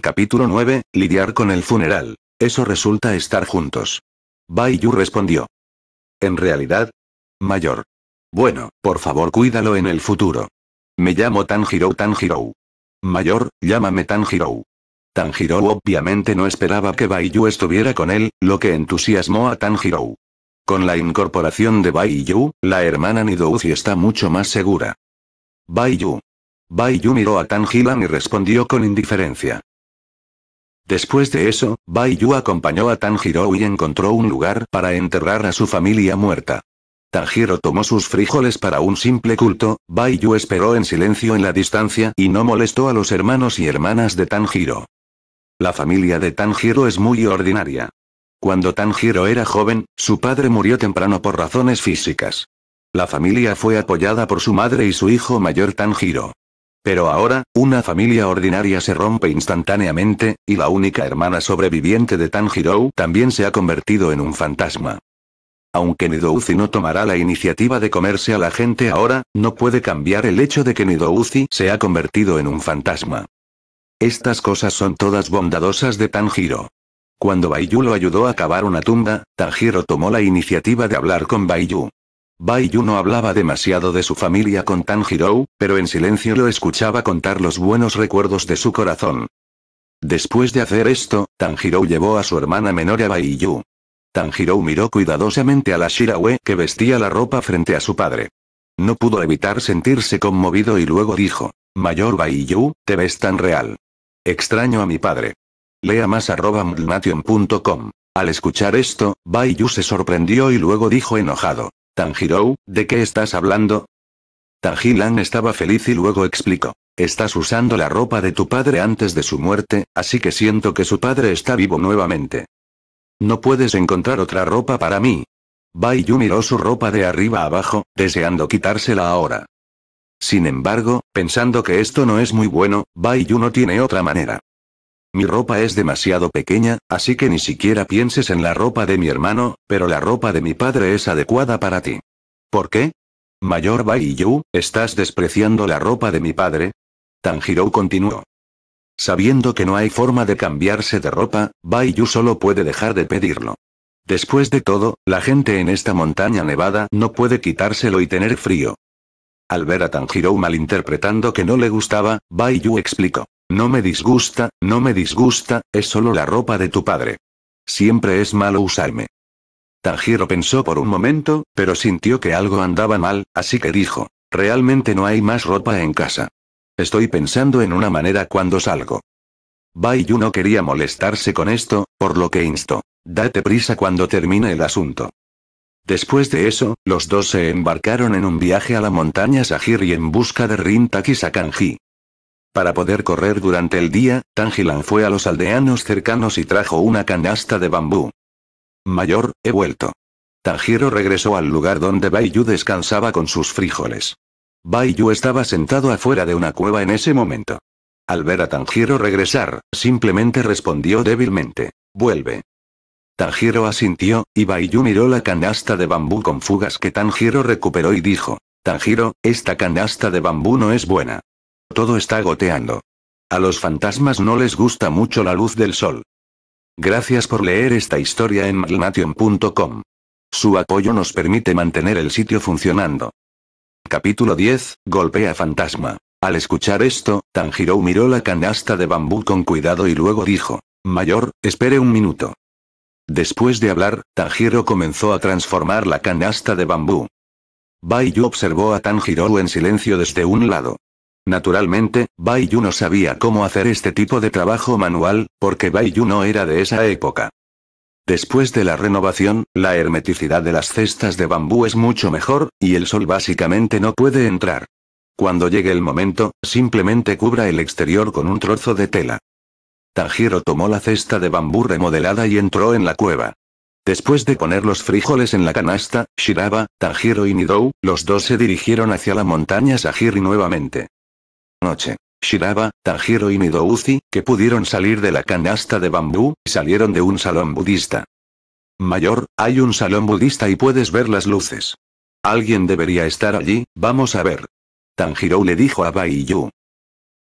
Capítulo 9. Lidiar con el funeral. Eso resulta estar juntos. Baiyu respondió. En realidad. Mayor. Bueno, por favor cuídalo en el futuro. Me llamo Tanjiro Tanjiro. Mayor, llámame Tanjiro. Tanjiro obviamente no esperaba que Baiyu estuviera con él, lo que entusiasmó a Tanjiro. Con la incorporación de Baiyu, la hermana Nidouzi está mucho más segura. Baiyu, Baiyu miró a Tan Hilan y respondió con indiferencia. Después de eso, Bai acompañó a Tanjiro y encontró un lugar para enterrar a su familia muerta. Tanjiro tomó sus frijoles para un simple culto, Baiyu esperó en silencio en la distancia y no molestó a los hermanos y hermanas de Tanjiro. La familia de Tanjiro es muy ordinaria. Cuando Tanjiro era joven, su padre murió temprano por razones físicas. La familia fue apoyada por su madre y su hijo mayor Tanjiro. Pero ahora, una familia ordinaria se rompe instantáneamente, y la única hermana sobreviviente de Tanjiro también se ha convertido en un fantasma. Aunque Nidouzi no tomará la iniciativa de comerse a la gente ahora, no puede cambiar el hecho de que Nidouzi se ha convertido en un fantasma. Estas cosas son todas bondadosas de Tanjiro. Cuando Baiyu lo ayudó a cavar una tumba, Tanjiro tomó la iniciativa de hablar con Baiyu. Baiyu no hablaba demasiado de su familia con Tanjiro, pero en silencio lo escuchaba contar los buenos recuerdos de su corazón. Después de hacer esto, Tanjiro llevó a su hermana menor a Baiyu. Tanjiro miró cuidadosamente a la Shirawe que vestía la ropa frente a su padre. No pudo evitar sentirse conmovido y luego dijo, Mayor Baiyu, te ves tan real. Extraño a mi padre. Lea más arroba Al escuchar esto, Bai se sorprendió y luego dijo enojado. Tanjiro, ¿de qué estás hablando? Lan estaba feliz y luego explicó. Estás usando la ropa de tu padre antes de su muerte, así que siento que su padre está vivo nuevamente. No puedes encontrar otra ropa para mí. Bai miró su ropa de arriba abajo, deseando quitársela ahora. Sin embargo, pensando que esto no es muy bueno, Bai no tiene otra manera. Mi ropa es demasiado pequeña, así que ni siquiera pienses en la ropa de mi hermano, pero la ropa de mi padre es adecuada para ti. ¿Por qué? Mayor Bai Yu, ¿estás despreciando la ropa de mi padre? Tanjiro continuó. Sabiendo que no hay forma de cambiarse de ropa, Bai Yu solo puede dejar de pedirlo. Después de todo, la gente en esta montaña nevada no puede quitárselo y tener frío. Al ver a Tanjiro malinterpretando que no le gustaba, Bai Yu explicó. No me disgusta, no me disgusta, es solo la ropa de tu padre. Siempre es malo usarme. Tanjiro pensó por un momento, pero sintió que algo andaba mal, así que dijo, realmente no hay más ropa en casa. Estoy pensando en una manera cuando salgo. Baiyu no quería molestarse con esto, por lo que instó, date prisa cuando termine el asunto. Después de eso, los dos se embarcaron en un viaje a la montaña y en busca de Sakanji. Para poder correr durante el día, Tangilan fue a los aldeanos cercanos y trajo una canasta de bambú. Mayor, he vuelto. Tanjiro regresó al lugar donde Baiyu descansaba con sus frijoles. Baiyu estaba sentado afuera de una cueva en ese momento. Al ver a Tanjiro regresar, simplemente respondió débilmente. Vuelve. Tanjiro asintió, y Baiyu miró la canasta de bambú con fugas que Tanjiro recuperó y dijo. Tanjiro, esta canasta de bambú no es buena. Todo está goteando. A los fantasmas no les gusta mucho la luz del sol. Gracias por leer esta historia en malmation.com. Su apoyo nos permite mantener el sitio funcionando. Capítulo 10. Golpea fantasma. Al escuchar esto, Tanjiro miró la canasta de bambú con cuidado y luego dijo, Mayor, espere un minuto. Después de hablar, Tanjiro comenzó a transformar la canasta de bambú. Baiyu observó a Tanjiro en silencio desde un lado. Naturalmente, Bai no sabía cómo hacer este tipo de trabajo manual, porque Baiyu no era de esa época. Después de la renovación, la hermeticidad de las cestas de bambú es mucho mejor, y el sol básicamente no puede entrar. Cuando llegue el momento, simplemente cubra el exterior con un trozo de tela. Tanjiro tomó la cesta de bambú remodelada y entró en la cueva. Después de poner los frijoles en la canasta, Shiraba, Tanjiro y Nidou, los dos se dirigieron hacia la montaña Sahiri nuevamente noche. Shiraba, Tanjiro y Midouzi, que pudieron salir de la canasta de bambú, salieron de un salón budista. Mayor, hay un salón budista y puedes ver las luces. Alguien debería estar allí, vamos a ver. Tanjiro le dijo a Baiyu.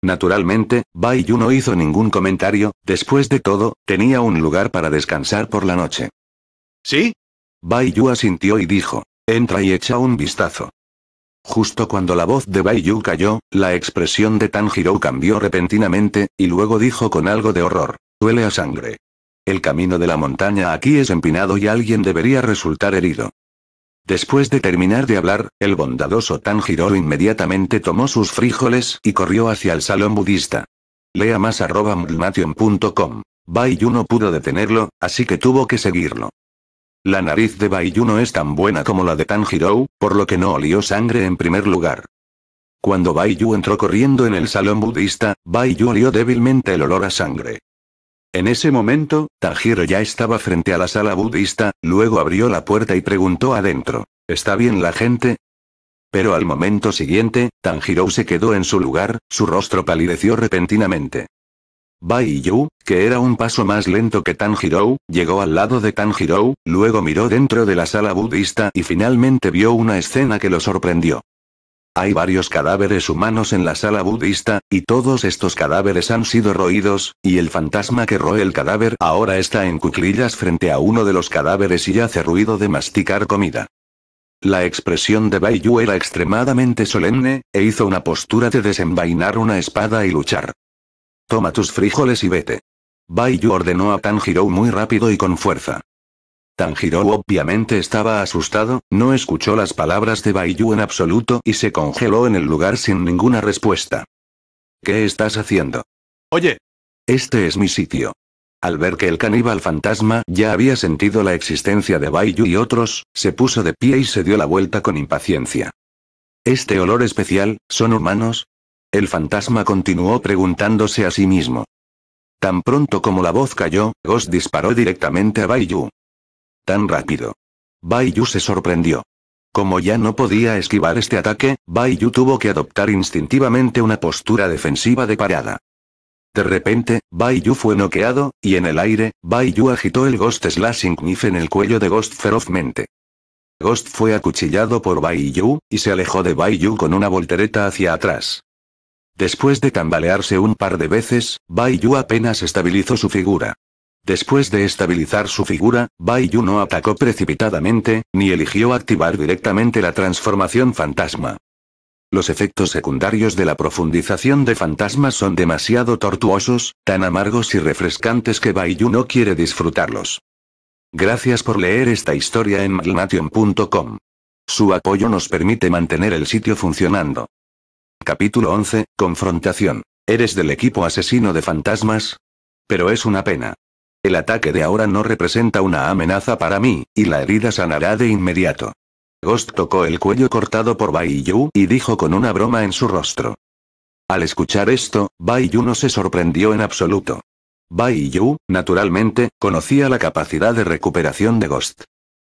Naturalmente, Baiyu no hizo ningún comentario, después de todo, tenía un lugar para descansar por la noche. ¿Sí? Baiyu asintió y dijo, entra y echa un vistazo. Justo cuando la voz de Baiyu cayó, la expresión de Tanjiro cambió repentinamente, y luego dijo con algo de horror. Duele a sangre. El camino de la montaña aquí es empinado y alguien debería resultar herido. Después de terminar de hablar, el bondadoso Tanjiro inmediatamente tomó sus frijoles y corrió hacia el salón budista. Lea más arroba Bai Yu no pudo detenerlo, así que tuvo que seguirlo. La nariz de Baiyu no es tan buena como la de Tanjiro, por lo que no olió sangre en primer lugar. Cuando Baiyu entró corriendo en el salón budista, Baiyu olió débilmente el olor a sangre. En ese momento, Tanjiro ya estaba frente a la sala budista, luego abrió la puerta y preguntó adentro, ¿está bien la gente? Pero al momento siguiente, Tanjiro se quedó en su lugar, su rostro palideció repentinamente. Bai Yu, que era un paso más lento que Tanjiro, llegó al lado de Tanjiro, luego miró dentro de la sala budista y finalmente vio una escena que lo sorprendió. Hay varios cadáveres humanos en la sala budista, y todos estos cadáveres han sido roídos, y el fantasma que roe el cadáver ahora está en cuclillas frente a uno de los cadáveres y hace ruido de masticar comida. La expresión de Bai Yu era extremadamente solemne, e hizo una postura de desenvainar una espada y luchar. Toma tus frijoles y vete. Baiyu ordenó a Tanjiro muy rápido y con fuerza. Tanjiro obviamente estaba asustado, no escuchó las palabras de Baiyu en absoluto y se congeló en el lugar sin ninguna respuesta. ¿Qué estás haciendo? Oye. Este es mi sitio. Al ver que el caníbal fantasma ya había sentido la existencia de Baiyu y otros, se puso de pie y se dio la vuelta con impaciencia. Este olor especial, ¿son humanos? El fantasma continuó preguntándose a sí mismo. Tan pronto como la voz cayó, Ghost disparó directamente a Baiyu. Tan rápido. Baiyu se sorprendió. Como ya no podía esquivar este ataque, Baiyu tuvo que adoptar instintivamente una postura defensiva de parada. De repente, Baiyu fue noqueado, y en el aire, Baiyu agitó el Ghost Slashing Knife en el cuello de Ghost ferozmente. Ghost fue acuchillado por Baiyu, y se alejó de Baiyu con una voltereta hacia atrás. Después de tambalearse un par de veces, Bai apenas estabilizó su figura. Después de estabilizar su figura, Bai no atacó precipitadamente, ni eligió activar directamente la transformación fantasma. Los efectos secundarios de la profundización de fantasmas son demasiado tortuosos, tan amargos y refrescantes que Baiyu no quiere disfrutarlos. Gracias por leer esta historia en magnation.com. Su apoyo nos permite mantener el sitio funcionando. Capítulo 11, Confrontación. ¿Eres del equipo asesino de fantasmas? Pero es una pena. El ataque de ahora no representa una amenaza para mí, y la herida sanará de inmediato. Ghost tocó el cuello cortado por Bai Yu y dijo con una broma en su rostro. Al escuchar esto, Bai Yu no se sorprendió en absoluto. Bai Yu, naturalmente, conocía la capacidad de recuperación de Ghost.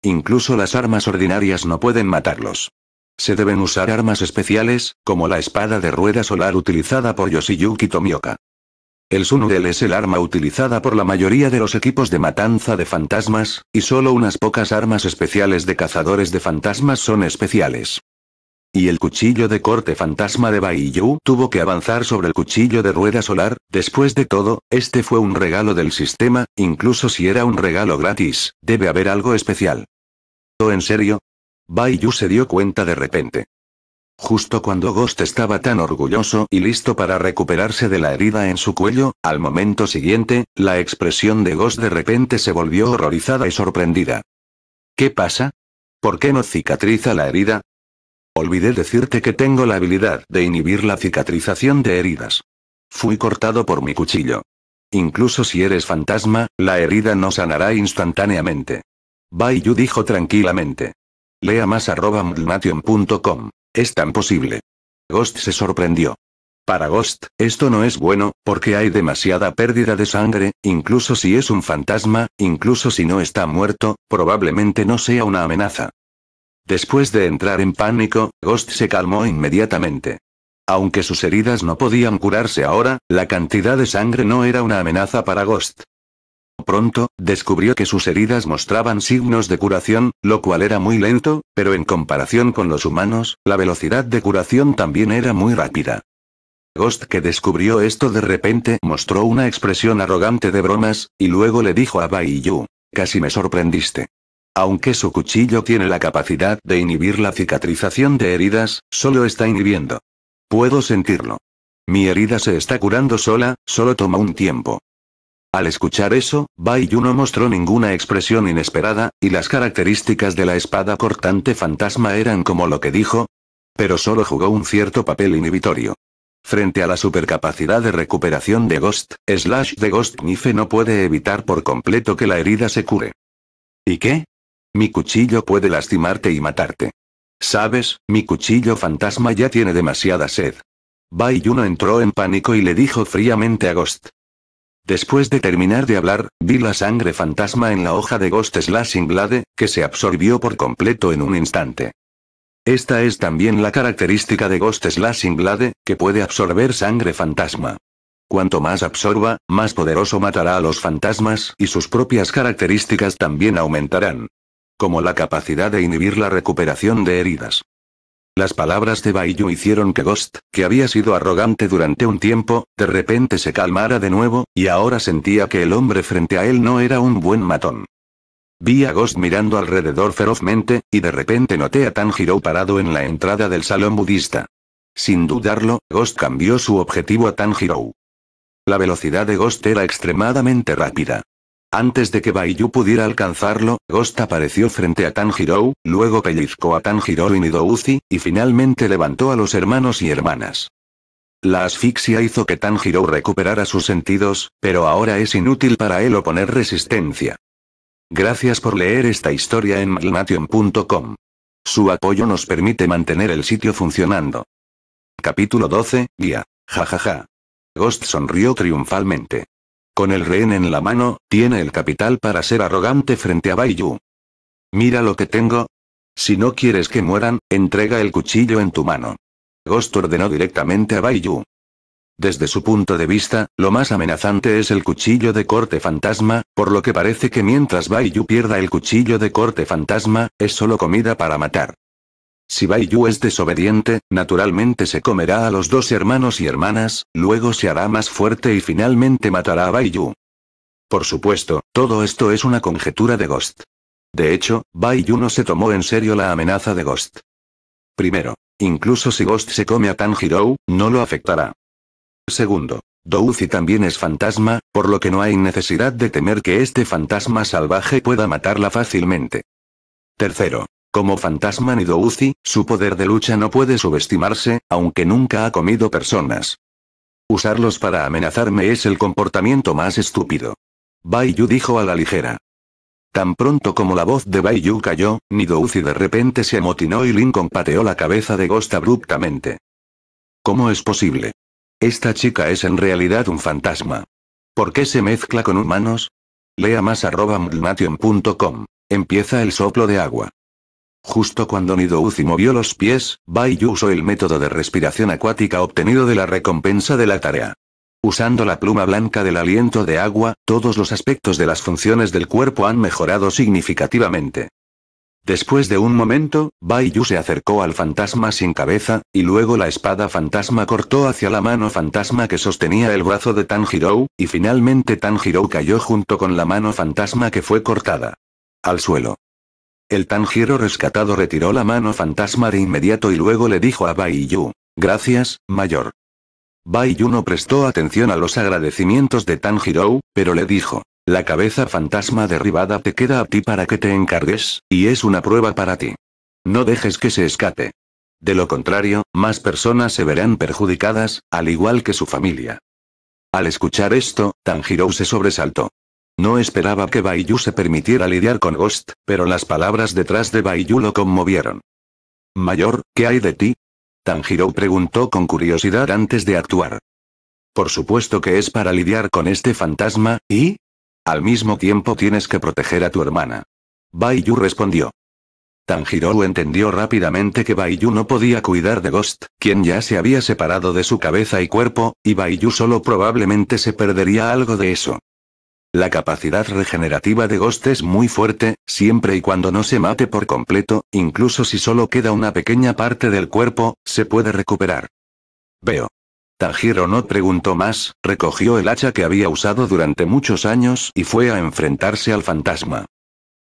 Incluso las armas ordinarias no pueden matarlos. Se deben usar armas especiales, como la espada de rueda solar utilizada por Yoshiyuki Tomioka. El Sunurel es el arma utilizada por la mayoría de los equipos de matanza de fantasmas, y solo unas pocas armas especiales de cazadores de fantasmas son especiales. Y el cuchillo de corte fantasma de Baiyu tuvo que avanzar sobre el cuchillo de rueda solar, después de todo, este fue un regalo del sistema, incluso si era un regalo gratis, debe haber algo especial. ¿En serio? Baiyu se dio cuenta de repente. Justo cuando Ghost estaba tan orgulloso y listo para recuperarse de la herida en su cuello, al momento siguiente, la expresión de Ghost de repente se volvió horrorizada y sorprendida. ¿Qué pasa? ¿Por qué no cicatriza la herida? Olvidé decirte que tengo la habilidad de inhibir la cicatrización de heridas. Fui cortado por mi cuchillo. Incluso si eres fantasma, la herida no sanará instantáneamente. Baiyu dijo tranquilamente. Lea más arroba Es tan posible. Ghost se sorprendió. Para Ghost, esto no es bueno, porque hay demasiada pérdida de sangre, incluso si es un fantasma, incluso si no está muerto, probablemente no sea una amenaza. Después de entrar en pánico, Ghost se calmó inmediatamente. Aunque sus heridas no podían curarse ahora, la cantidad de sangre no era una amenaza para Ghost. Pronto, descubrió que sus heridas mostraban signos de curación, lo cual era muy lento, pero en comparación con los humanos, la velocidad de curación también era muy rápida. Ghost que descubrió esto de repente mostró una expresión arrogante de bromas, y luego le dijo a Bai Yu, casi me sorprendiste. Aunque su cuchillo tiene la capacidad de inhibir la cicatrización de heridas, solo está inhibiendo. Puedo sentirlo. Mi herida se está curando sola, solo toma un tiempo. Al escuchar eso, Bai no mostró ninguna expresión inesperada, y las características de la espada cortante fantasma eran como lo que dijo. Pero solo jugó un cierto papel inhibitorio. Frente a la supercapacidad de recuperación de Ghost, Slash de Ghost Knife no puede evitar por completo que la herida se cure. ¿Y qué? Mi cuchillo puede lastimarte y matarte. Sabes, mi cuchillo fantasma ya tiene demasiada sed. Bai no entró en pánico y le dijo fríamente a Ghost. Después de terminar de hablar, vi la sangre fantasma en la hoja de Ghost Slashing Blade, que se absorbió por completo en un instante. Esta es también la característica de Ghost Slashing Blade, que puede absorber sangre fantasma. Cuanto más absorba, más poderoso matará a los fantasmas y sus propias características también aumentarán. Como la capacidad de inhibir la recuperación de heridas. Las palabras de Baiyu hicieron que Ghost, que había sido arrogante durante un tiempo, de repente se calmara de nuevo, y ahora sentía que el hombre frente a él no era un buen matón. Vi a Ghost mirando alrededor ferozmente, y de repente noté a Tanjiro parado en la entrada del salón budista. Sin dudarlo, Ghost cambió su objetivo a Tanjiro. La velocidad de Ghost era extremadamente rápida. Antes de que Baiyu pudiera alcanzarlo, Ghost apareció frente a Tanjiro, luego pellizcó a Tanjiro y Nidouzi, y finalmente levantó a los hermanos y hermanas. La asfixia hizo que Tanjiro recuperara sus sentidos, pero ahora es inútil para él oponer resistencia. Gracias por leer esta historia en maglnation.com. Su apoyo nos permite mantener el sitio funcionando. Capítulo 12, Guía. Jajaja. Ghost sonrió triunfalmente. Con el rehén en la mano, tiene el capital para ser arrogante frente a Baiyu. Mira lo que tengo. Si no quieres que mueran, entrega el cuchillo en tu mano. Ghost ordenó directamente a Baiyu. Desde su punto de vista, lo más amenazante es el cuchillo de corte fantasma, por lo que parece que mientras Baiyu pierda el cuchillo de corte fantasma, es solo comida para matar. Si Baiyu es desobediente, naturalmente se comerá a los dos hermanos y hermanas, luego se hará más fuerte y finalmente matará a Baiyu. Por supuesto, todo esto es una conjetura de Ghost. De hecho, Baiyu no se tomó en serio la amenaza de Ghost. Primero, incluso si Ghost se come a Tanjiro, no lo afectará. Segundo, Douzi también es fantasma, por lo que no hay necesidad de temer que este fantasma salvaje pueda matarla fácilmente. Tercero, como fantasma Nidouzi, su poder de lucha no puede subestimarse, aunque nunca ha comido personas. Usarlos para amenazarme es el comportamiento más estúpido. Bai dijo a la ligera. Tan pronto como la voz de Bai cayó, Nidouzi de repente se amotinó y Lincoln pateó la cabeza de Ghost abruptamente. ¿Cómo es posible? Esta chica es en realidad un fantasma. ¿Por qué se mezcla con humanos? Lea más arroba Empieza el soplo de agua. Justo cuando Nido Uzi movió los pies, Bai usó el método de respiración acuática obtenido de la recompensa de la tarea. Usando la pluma blanca del aliento de agua, todos los aspectos de las funciones del cuerpo han mejorado significativamente. Después de un momento, Bai se acercó al fantasma sin cabeza, y luego la espada fantasma cortó hacia la mano fantasma que sostenía el brazo de Tanjiro, y finalmente Tanjiro cayó junto con la mano fantasma que fue cortada. Al suelo. El Tanjiro rescatado retiró la mano fantasma de inmediato y luego le dijo a Baiyu, Gracias, mayor. Baiyu no prestó atención a los agradecimientos de Tanjiro, pero le dijo. La cabeza fantasma derribada te queda a ti para que te encargues, y es una prueba para ti. No dejes que se escape. De lo contrario, más personas se verán perjudicadas, al igual que su familia. Al escuchar esto, Tanjiro se sobresaltó. No esperaba que Baiyu se permitiera lidiar con Ghost, pero las palabras detrás de Baiyu lo conmovieron. Mayor, ¿qué hay de ti? Tanjiro preguntó con curiosidad antes de actuar. Por supuesto que es para lidiar con este fantasma, y... Al mismo tiempo tienes que proteger a tu hermana. Baiyu respondió. Tanjiro entendió rápidamente que Baiyu no podía cuidar de Ghost, quien ya se había separado de su cabeza y cuerpo, y Baiyu solo probablemente se perdería algo de eso. La capacidad regenerativa de Ghost es muy fuerte, siempre y cuando no se mate por completo, incluso si solo queda una pequeña parte del cuerpo, se puede recuperar. Veo. Tajiro no preguntó más, recogió el hacha que había usado durante muchos años y fue a enfrentarse al fantasma.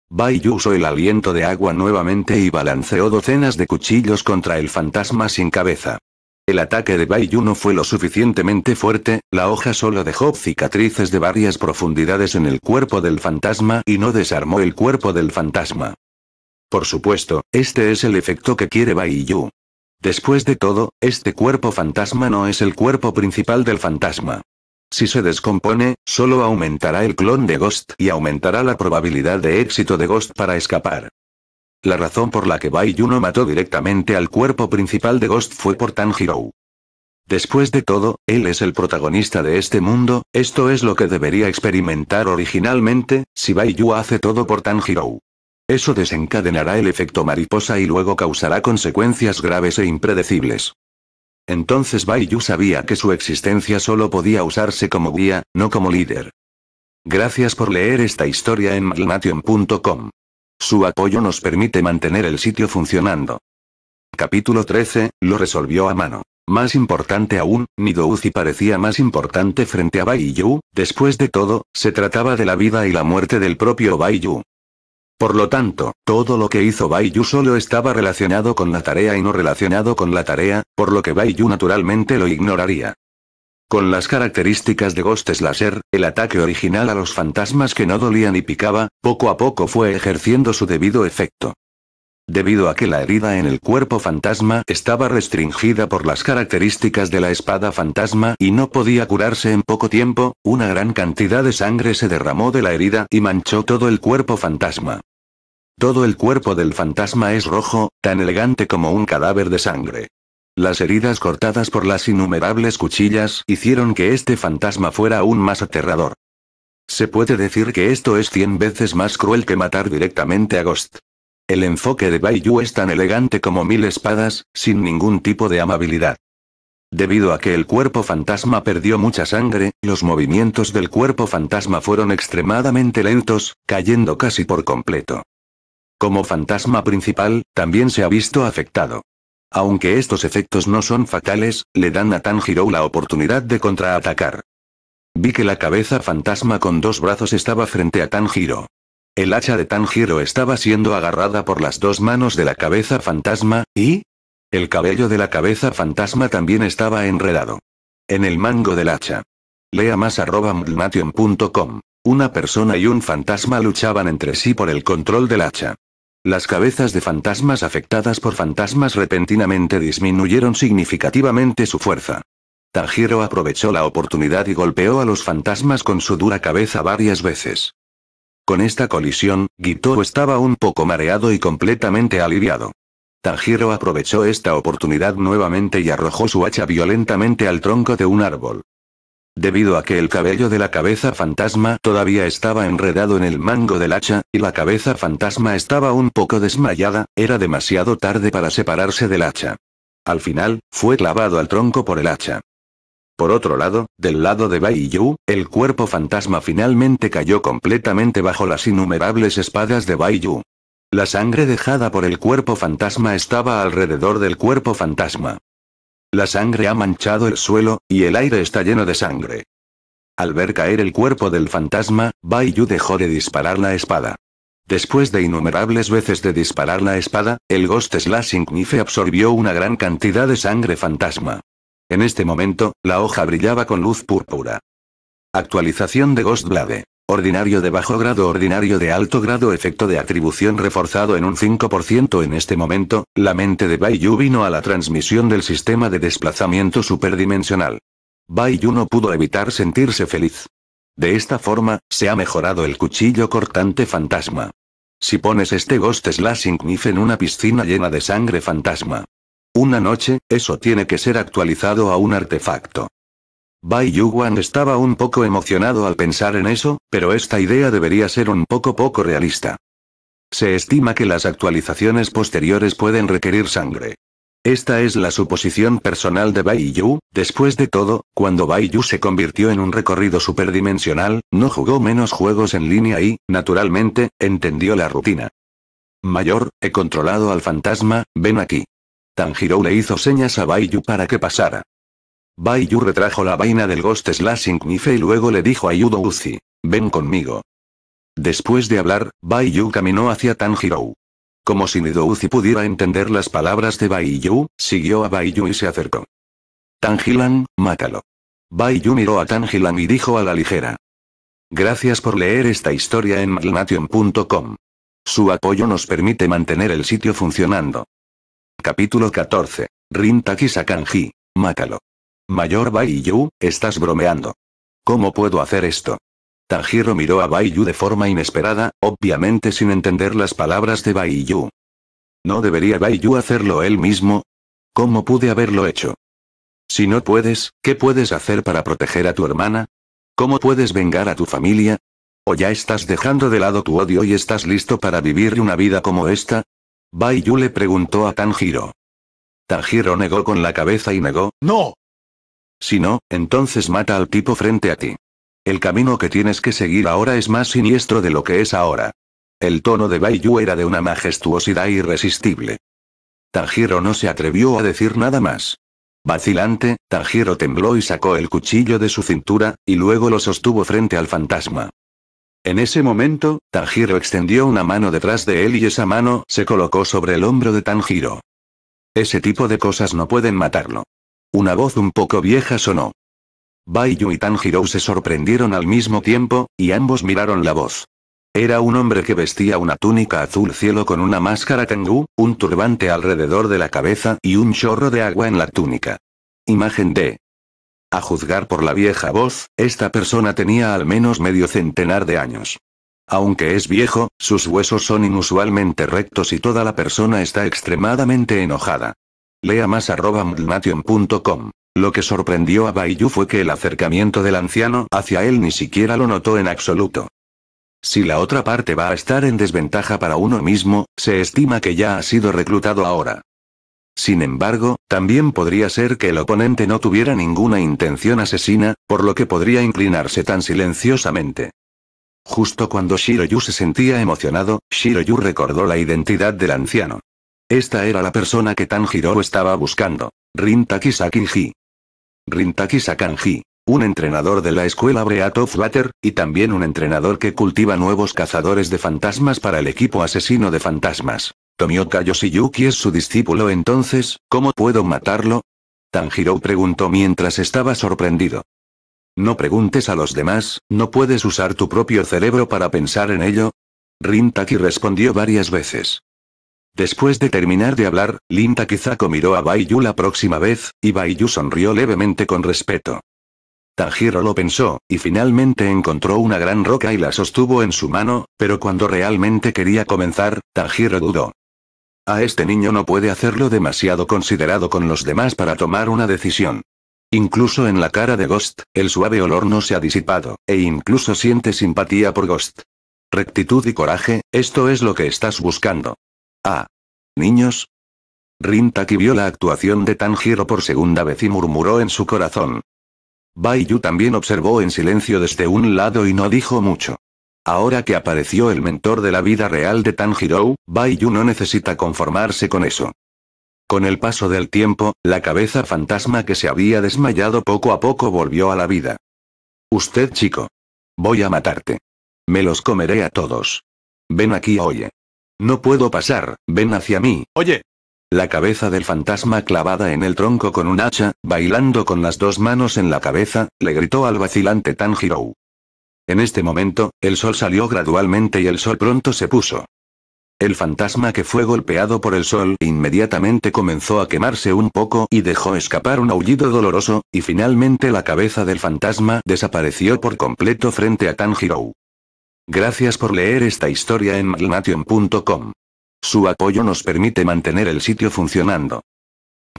Baiyu usó el aliento de agua nuevamente y balanceó docenas de cuchillos contra el fantasma sin cabeza. El ataque de Baiyu no fue lo suficientemente fuerte, la hoja solo dejó cicatrices de varias profundidades en el cuerpo del fantasma y no desarmó el cuerpo del fantasma. Por supuesto, este es el efecto que quiere Baiyu. Después de todo, este cuerpo fantasma no es el cuerpo principal del fantasma. Si se descompone, solo aumentará el clon de Ghost y aumentará la probabilidad de éxito de Ghost para escapar. La razón por la que Bai no mató directamente al cuerpo principal de Ghost fue por Tanjiro. Después de todo, él es el protagonista de este mundo, esto es lo que debería experimentar originalmente, si Bai hace todo por Tanjiro. Eso desencadenará el efecto mariposa y luego causará consecuencias graves e impredecibles. Entonces Bai sabía que su existencia solo podía usarse como guía, no como líder. Gracias por leer esta historia en su apoyo nos permite mantener el sitio funcionando. Capítulo 13, lo resolvió a mano. Más importante aún, Uzi parecía más importante frente a Baiyu. después de todo, se trataba de la vida y la muerte del propio Baiyu. Por lo tanto, todo lo que hizo Baiyu solo estaba relacionado con la tarea y no relacionado con la tarea, por lo que Baiyu naturalmente lo ignoraría. Con las características de Ghost Slasher, el ataque original a los fantasmas que no dolían y picaba, poco a poco fue ejerciendo su debido efecto. Debido a que la herida en el cuerpo fantasma estaba restringida por las características de la espada fantasma y no podía curarse en poco tiempo, una gran cantidad de sangre se derramó de la herida y manchó todo el cuerpo fantasma. Todo el cuerpo del fantasma es rojo, tan elegante como un cadáver de sangre. Las heridas cortadas por las innumerables cuchillas hicieron que este fantasma fuera aún más aterrador. Se puede decir que esto es cien veces más cruel que matar directamente a Ghost. El enfoque de Baiyu es tan elegante como mil espadas, sin ningún tipo de amabilidad. Debido a que el cuerpo fantasma perdió mucha sangre, los movimientos del cuerpo fantasma fueron extremadamente lentos, cayendo casi por completo. Como fantasma principal, también se ha visto afectado. Aunque estos efectos no son fatales, le dan a Tanjiro la oportunidad de contraatacar. Vi que la cabeza fantasma con dos brazos estaba frente a Tanjiro. El hacha de Tanjiro estaba siendo agarrada por las dos manos de la cabeza fantasma, y... El cabello de la cabeza fantasma también estaba enredado. En el mango del hacha. Lea más arroba Una persona y un fantasma luchaban entre sí por el control del hacha. Las cabezas de fantasmas afectadas por fantasmas repentinamente disminuyeron significativamente su fuerza. Tanjiro aprovechó la oportunidad y golpeó a los fantasmas con su dura cabeza varias veces. Con esta colisión, Gitoro estaba un poco mareado y completamente aliviado. Tanjiro aprovechó esta oportunidad nuevamente y arrojó su hacha violentamente al tronco de un árbol. Debido a que el cabello de la cabeza fantasma todavía estaba enredado en el mango del hacha, y la cabeza fantasma estaba un poco desmayada, era demasiado tarde para separarse del hacha. Al final, fue clavado al tronco por el hacha. Por otro lado, del lado de Bai Yu, el cuerpo fantasma finalmente cayó completamente bajo las innumerables espadas de Bai La sangre dejada por el cuerpo fantasma estaba alrededor del cuerpo fantasma. La sangre ha manchado el suelo, y el aire está lleno de sangre. Al ver caer el cuerpo del fantasma, Bai dejó de disparar la espada. Después de innumerables veces de disparar la espada, el Ghost Slashing Knife absorbió una gran cantidad de sangre fantasma. En este momento, la hoja brillaba con luz púrpura. Actualización de Ghost Blade. Ordinario de bajo grado Ordinario de alto grado Efecto de atribución reforzado en un 5% en este momento, la mente de Baiyu vino a la transmisión del sistema de desplazamiento superdimensional. Bai no pudo evitar sentirse feliz. De esta forma, se ha mejorado el cuchillo cortante fantasma. Si pones este Ghost Slashing Knife en una piscina llena de sangre fantasma. Una noche, eso tiene que ser actualizado a un artefacto. Bai Wan estaba un poco emocionado al pensar en eso, pero esta idea debería ser un poco poco realista. Se estima que las actualizaciones posteriores pueden requerir sangre. Esta es la suposición personal de Bai Yu, después de todo, cuando Bai Yu se convirtió en un recorrido superdimensional, no jugó menos juegos en línea y, naturalmente, entendió la rutina. Mayor, he controlado al fantasma, ven aquí. Tanjiro le hizo señas a Bai Yu para que pasara. Bai retrajo la vaina del Ghost Slashing Knife y luego le dijo a Yudo Ven conmigo. Después de hablar, Bai caminó hacia Tanjiro. Como si Uzi pudiera entender las palabras de Bai siguió a Bai y se acercó. Lan, mátalo. Bai miró a Lan y dijo a la ligera. Gracias por leer esta historia en malnation.com. Su apoyo nos permite mantener el sitio funcionando. Capítulo 14. Rintaki Kanji. Mátalo. Mayor Baiyu, estás bromeando. ¿Cómo puedo hacer esto? Tanjiro miró a Baiyu de forma inesperada, obviamente sin entender las palabras de Baiyu. ¿No debería Baiyu hacerlo él mismo? ¿Cómo pude haberlo hecho? Si no puedes, ¿qué puedes hacer para proteger a tu hermana? ¿Cómo puedes vengar a tu familia? ¿O ya estás dejando de lado tu odio y estás listo para vivir una vida como esta? Baiyu le preguntó a Tanjiro. Tanjiro negó con la cabeza y negó, ¡No! Si no, entonces mata al tipo frente a ti. El camino que tienes que seguir ahora es más siniestro de lo que es ahora. El tono de Baiyu era de una majestuosidad irresistible. Tanjiro no se atrevió a decir nada más. Vacilante, Tanjiro tembló y sacó el cuchillo de su cintura, y luego lo sostuvo frente al fantasma. En ese momento, Tanjiro extendió una mano detrás de él y esa mano se colocó sobre el hombro de Tanjiro. Ese tipo de cosas no pueden matarlo. Una voz un poco vieja sonó. Baiyu y Tanjiro se sorprendieron al mismo tiempo, y ambos miraron la voz. Era un hombre que vestía una túnica azul cielo con una máscara tengu, un turbante alrededor de la cabeza y un chorro de agua en la túnica. Imagen de. A juzgar por la vieja voz, esta persona tenía al menos medio centenar de años. Aunque es viejo, sus huesos son inusualmente rectos y toda la persona está extremadamente enojada. Lea más arroba Lo que sorprendió a Baiyu fue que el acercamiento del anciano hacia él ni siquiera lo notó en absoluto. Si la otra parte va a estar en desventaja para uno mismo, se estima que ya ha sido reclutado ahora. Sin embargo, también podría ser que el oponente no tuviera ninguna intención asesina, por lo que podría inclinarse tan silenciosamente. Justo cuando Shiroyu se sentía emocionado, Shiroyu recordó la identidad del anciano. Esta era la persona que Tanjiro estaba buscando. Rintaki Sakinji. Rintaki Sakanji. Un entrenador de la escuela Breath of y también un entrenador que cultiva nuevos cazadores de fantasmas para el equipo asesino de fantasmas. Tomioka Yoshiyuki es su discípulo entonces, ¿cómo puedo matarlo? Tanjiro preguntó mientras estaba sorprendido. No preguntes a los demás, ¿no puedes usar tu propio cerebro para pensar en ello? Rintaki respondió varias veces. Después de terminar de hablar, Linta Kizako miró a Baiyu la próxima vez, y Baiyu sonrió levemente con respeto. Tanjiro lo pensó, y finalmente encontró una gran roca y la sostuvo en su mano, pero cuando realmente quería comenzar, Tanjiro dudó. A este niño no puede hacerlo demasiado considerado con los demás para tomar una decisión. Incluso en la cara de Ghost, el suave olor no se ha disipado, e incluso siente simpatía por Ghost. Rectitud y coraje, esto es lo que estás buscando. Ah. Niños. Rintaki vio la actuación de Tanjiro por segunda vez y murmuró en su corazón. Baiyu también observó en silencio desde un lado y no dijo mucho. Ahora que apareció el mentor de la vida real de Tanjiro, Baiyu no necesita conformarse con eso. Con el paso del tiempo, la cabeza fantasma que se había desmayado poco a poco volvió a la vida. Usted chico. Voy a matarte. Me los comeré a todos. Ven aquí oye. No puedo pasar, ven hacia mí. Oye. La cabeza del fantasma clavada en el tronco con un hacha, bailando con las dos manos en la cabeza, le gritó al vacilante Tanjiro. En este momento, el sol salió gradualmente y el sol pronto se puso. El fantasma que fue golpeado por el sol inmediatamente comenzó a quemarse un poco y dejó escapar un aullido doloroso, y finalmente la cabeza del fantasma desapareció por completo frente a Tanjiro. Gracias por leer esta historia en Malnation.com. Su apoyo nos permite mantener el sitio funcionando.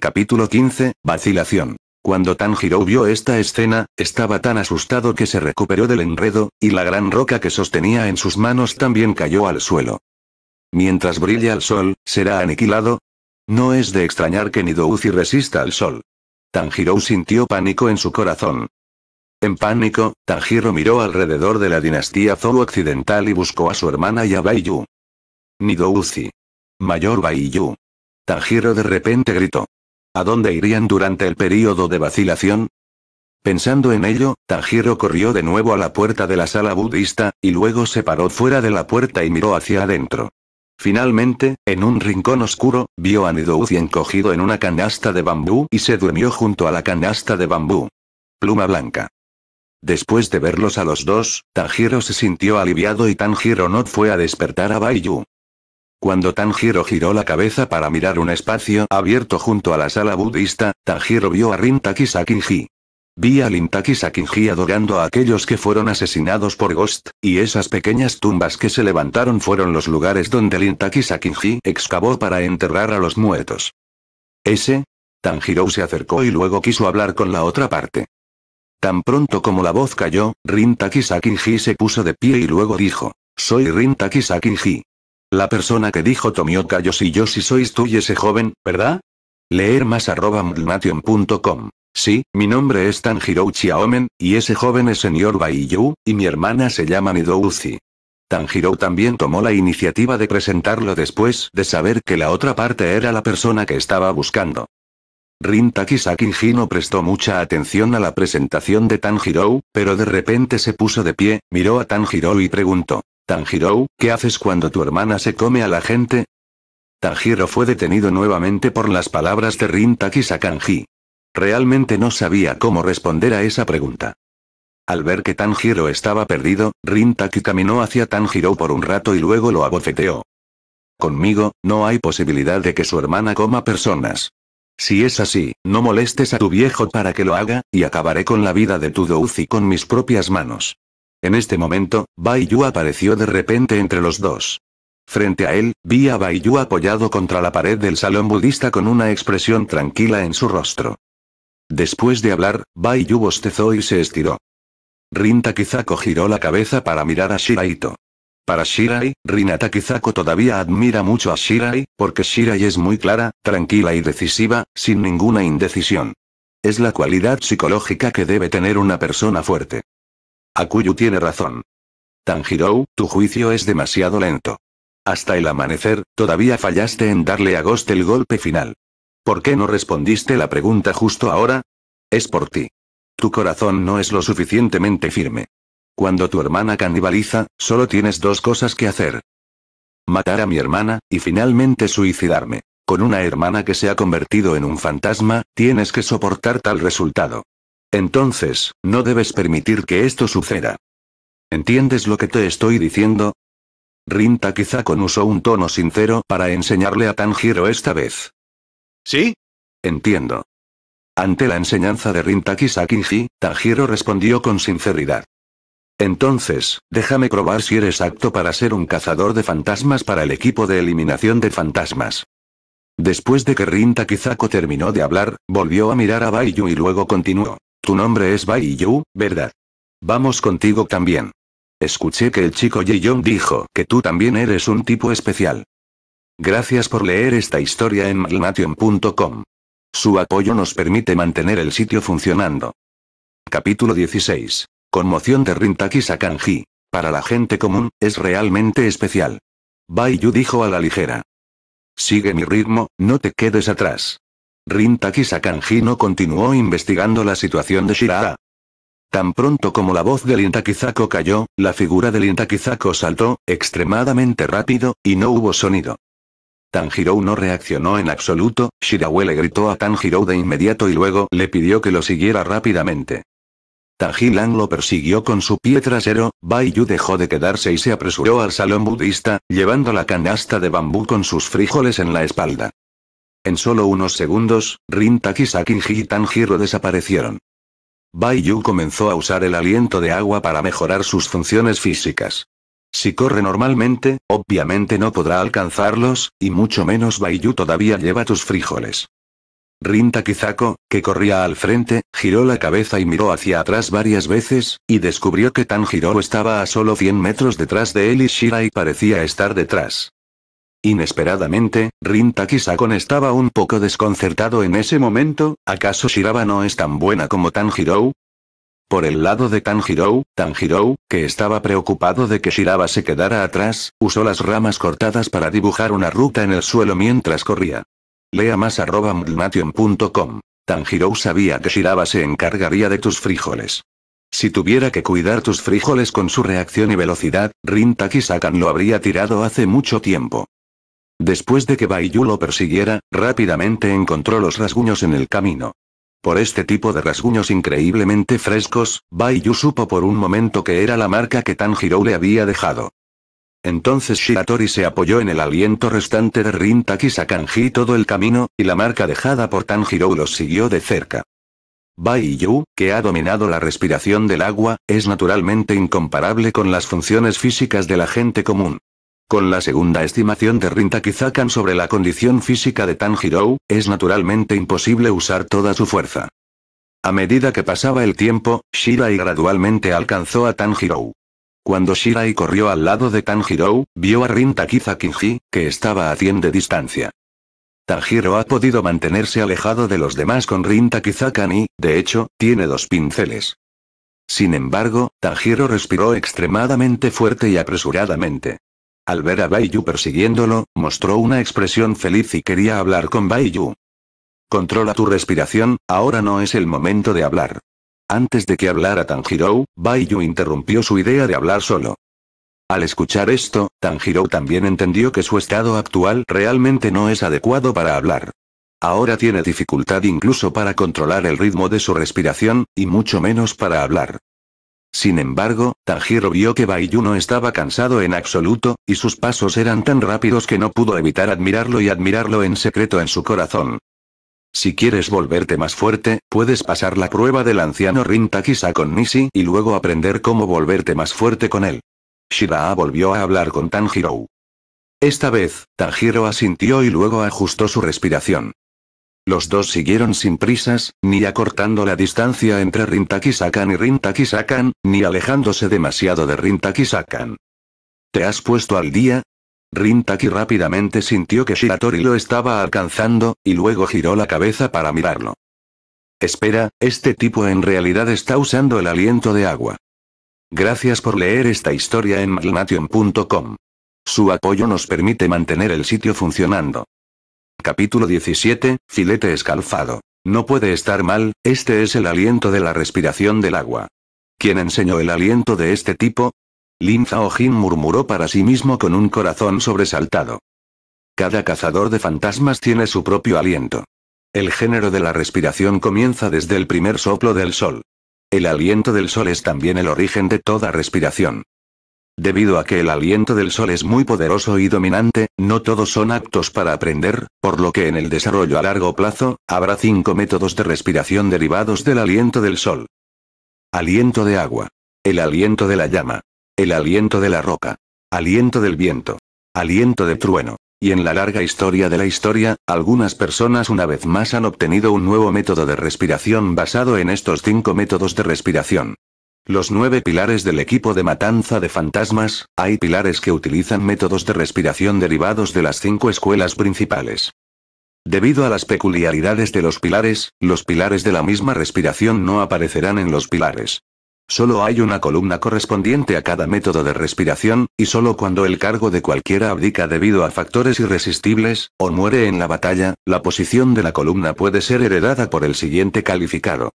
Capítulo 15, Vacilación. Cuando Tanjiro vio esta escena, estaba tan asustado que se recuperó del enredo, y la gran roca que sostenía en sus manos también cayó al suelo. Mientras brilla el sol, ¿será aniquilado? No es de extrañar que Nidouzi resista al sol. Tanjiro sintió pánico en su corazón. En pánico, Tanjiro miró alrededor de la dinastía Zoro occidental y buscó a su hermana y a Baiyu. Nidouzi. Mayor Baiyu. Tanjiro de repente gritó. ¿A dónde irían durante el período de vacilación? Pensando en ello, Tanjiro corrió de nuevo a la puerta de la sala budista, y luego se paró fuera de la puerta y miró hacia adentro. Finalmente, en un rincón oscuro, vio a Nidouzi encogido en una canasta de bambú y se durmió junto a la canasta de bambú. Pluma blanca. Después de verlos a los dos, Tanjiro se sintió aliviado y Tanjiro no fue a despertar a Baiyu. Cuando Tanjiro giró la cabeza para mirar un espacio abierto junto a la sala budista, Tanjiro vio a Rintaki Sakinji. Vi a Rintaki Sakinji adorando a aquellos que fueron asesinados por Ghost, y esas pequeñas tumbas que se levantaron fueron los lugares donde Rintaki Sakinji excavó para enterrar a los muertos. Ese, Tanjiro se acercó y luego quiso hablar con la otra parte. Tan pronto como la voz cayó, Rin Takisakinji se puso de pie y luego dijo. Soy Rin Takisakinji. La persona que dijo yo si sois tú y ese joven, ¿verdad? Leer más arroba Sí, mi nombre es Tanjiro Chiaomen, y ese joven es señor Baiyu, y mi hermana se llama Nidouzi. Tanjiro también tomó la iniciativa de presentarlo después de saber que la otra parte era la persona que estaba buscando. Rintaki Sakinji no prestó mucha atención a la presentación de Tanjiro, pero de repente se puso de pie, miró a Tanjiro y preguntó, Tanjiro, ¿qué haces cuando tu hermana se come a la gente? Tanjiro fue detenido nuevamente por las palabras de Rintaki Sakanji. Realmente no sabía cómo responder a esa pregunta. Al ver que Tanjiro estaba perdido, Rintaki caminó hacia Tanjiro por un rato y luego lo abofeteó. Conmigo, no hay posibilidad de que su hermana coma personas. Si es así, no molestes a tu viejo para que lo haga, y acabaré con la vida de tu Douzi con mis propias manos. En este momento, Bai apareció de repente entre los dos. Frente a él, vi a Bai apoyado contra la pared del salón budista con una expresión tranquila en su rostro. Después de hablar, Bai bostezó y se estiró. Rinta quizá giró la cabeza para mirar a Shiraito. Para Shirai, Rinata Kizako todavía admira mucho a Shirai, porque Shirai es muy clara, tranquila y decisiva, sin ninguna indecisión. Es la cualidad psicológica que debe tener una persona fuerte. Akuyu tiene razón. Tanjiro, tu juicio es demasiado lento. Hasta el amanecer, todavía fallaste en darle a Ghost el golpe final. ¿Por qué no respondiste la pregunta justo ahora? Es por ti. Tu corazón no es lo suficientemente firme. Cuando tu hermana canibaliza, solo tienes dos cosas que hacer. Matar a mi hermana, y finalmente suicidarme. Con una hermana que se ha convertido en un fantasma, tienes que soportar tal resultado. Entonces, no debes permitir que esto suceda. ¿Entiendes lo que te estoy diciendo? Rinta quizá usó un tono sincero para enseñarle a Tanjiro esta vez. ¿Sí? Entiendo. Ante la enseñanza de Rinta Sakinji, Tanjiro respondió con sinceridad. Entonces, déjame probar si eres apto para ser un cazador de fantasmas para el equipo de eliminación de fantasmas. Después de que Rinta Kizako terminó de hablar, volvió a mirar a Baiyu y luego continuó. Tu nombre es Baiyu, ¿verdad? Vamos contigo también. Escuché que el chico Jiyong dijo que tú también eres un tipo especial. Gracias por leer esta historia en Malmation.com. Su apoyo nos permite mantener el sitio funcionando. Capítulo 16 Conmoción de Rintaki Sakanji. Para la gente común, es realmente especial. Baiyu dijo a la ligera. Sigue mi ritmo, no te quedes atrás. Rintaki Sakanji no continuó investigando la situación de Shiraa. Tan pronto como la voz del Intakizako cayó, la figura del Intakizako saltó, extremadamente rápido, y no hubo sonido. Tanjiro no reaccionó en absoluto, Shirawe le gritó a Tanjiro de inmediato y luego le pidió que lo siguiera rápidamente. Lang lo persiguió con su pie trasero, Baiyu dejó de quedarse y se apresuró al salón budista, llevando la canasta de bambú con sus frijoles en la espalda. En solo unos segundos, Rin Takisaki y Tanjiro desaparecieron. Baiyu comenzó a usar el aliento de agua para mejorar sus funciones físicas. Si corre normalmente, obviamente no podrá alcanzarlos, y mucho menos Baiyu todavía lleva tus frijoles. Rinta Kizako, que corría al frente, giró la cabeza y miró hacia atrás varias veces, y descubrió que Tanjiro estaba a solo 100 metros detrás de él y Shirai parecía estar detrás. Inesperadamente, Rinta Kisakon estaba un poco desconcertado en ese momento, ¿acaso Shiraba no es tan buena como Tanjiro? Por el lado de Tanjiro, Tanjiro, que estaba preocupado de que Shiraba se quedara atrás, usó las ramas cortadas para dibujar una ruta en el suelo mientras corría. Lea más arroba Tanjiro sabía que Shiraba se encargaría de tus frijoles. Si tuviera que cuidar tus frijoles con su reacción y velocidad, Rintaki Sakan lo habría tirado hace mucho tiempo. Después de que Baiyu lo persiguiera, rápidamente encontró los rasguños en el camino. Por este tipo de rasguños increíblemente frescos, Baiyu supo por un momento que era la marca que Tanjiro le había dejado. Entonces Shiratori se apoyó en el aliento restante de Rintaki Sakanji todo el camino, y la marca dejada por Tanjiro los siguió de cerca. Bai Yu, que ha dominado la respiración del agua, es naturalmente incomparable con las funciones físicas de la gente común. Con la segunda estimación de Rintaki Sakan sobre la condición física de Tanjiro, es naturalmente imposible usar toda su fuerza. A medida que pasaba el tiempo, Shirai gradualmente alcanzó a Tanjiro. Cuando Shirai corrió al lado de Tanjiro, vio a Rin Kinji que estaba a 100 de distancia. Tanjiro ha podido mantenerse alejado de los demás con Rin Takizakan de hecho, tiene dos pinceles. Sin embargo, Tanjiro respiró extremadamente fuerte y apresuradamente. Al ver a Baiyu persiguiéndolo, mostró una expresión feliz y quería hablar con Baiyu. Controla tu respiración, ahora no es el momento de hablar. Antes de que hablara Tanjiro, Baiyu interrumpió su idea de hablar solo. Al escuchar esto, Tanjiro también entendió que su estado actual realmente no es adecuado para hablar. Ahora tiene dificultad incluso para controlar el ritmo de su respiración, y mucho menos para hablar. Sin embargo, Tanjiro vio que Baiyu no estaba cansado en absoluto, y sus pasos eran tan rápidos que no pudo evitar admirarlo y admirarlo en secreto en su corazón. Si quieres volverte más fuerte, puedes pasar la prueba del anciano Rin con Nishi y luego aprender cómo volverte más fuerte con él. Shiraa volvió a hablar con Tanjiro. Esta vez, Tanjiro asintió y luego ajustó su respiración. Los dos siguieron sin prisas, ni acortando la distancia entre Rintakisakan y Rintakisakan, ni alejándose demasiado de Rintakisakan. ¿Te has puesto al día? Rintaki rápidamente sintió que Shiratori lo estaba alcanzando, y luego giró la cabeza para mirarlo. Espera, este tipo en realidad está usando el aliento de agua. Gracias por leer esta historia en malnation.com. Su apoyo nos permite mantener el sitio funcionando. Capítulo 17, Filete escalfado. No puede estar mal, este es el aliento de la respiración del agua. ¿Quién enseñó el aliento de este tipo? Lin Jin murmuró para sí mismo con un corazón sobresaltado. Cada cazador de fantasmas tiene su propio aliento. El género de la respiración comienza desde el primer soplo del sol. El aliento del sol es también el origen de toda respiración. Debido a que el aliento del sol es muy poderoso y dominante, no todos son aptos para aprender, por lo que en el desarrollo a largo plazo, habrá cinco métodos de respiración derivados del aliento del sol. Aliento de agua. El aliento de la llama. El aliento de la roca. Aliento del viento. Aliento de trueno. Y en la larga historia de la historia, algunas personas una vez más han obtenido un nuevo método de respiración basado en estos cinco métodos de respiración. Los nueve pilares del equipo de matanza de fantasmas, hay pilares que utilizan métodos de respiración derivados de las cinco escuelas principales. Debido a las peculiaridades de los pilares, los pilares de la misma respiración no aparecerán en los pilares. Solo hay una columna correspondiente a cada método de respiración, y solo cuando el cargo de cualquiera abdica debido a factores irresistibles, o muere en la batalla, la posición de la columna puede ser heredada por el siguiente calificado.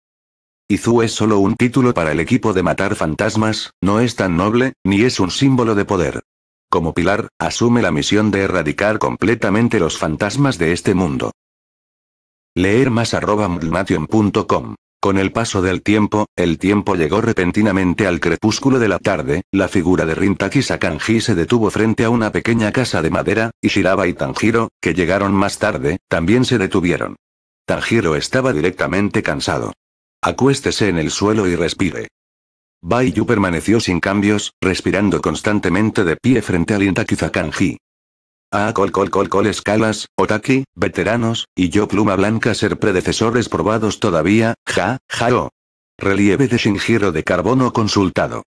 Izu es solo un título para el equipo de matar fantasmas, no es tan noble, ni es un símbolo de poder. Como pilar, asume la misión de erradicar completamente los fantasmas de este mundo. Leer más arroba con el paso del tiempo, el tiempo llegó repentinamente al crepúsculo de la tarde, la figura de Rintaki Sakanji se detuvo frente a una pequeña casa de madera, y Shiraba y Tanjiro, que llegaron más tarde, también se detuvieron. Tanjiro estaba directamente cansado. Acuéstese en el suelo y respire. Bai permaneció sin cambios, respirando constantemente de pie frente a Rintaki Sakanji. Ah, Col Col Col Col Escalas, Otaki, Veteranos, y yo Pluma Blanca ser predecesores probados todavía, ja, ja Relieve de Shinjiro de carbono consultado.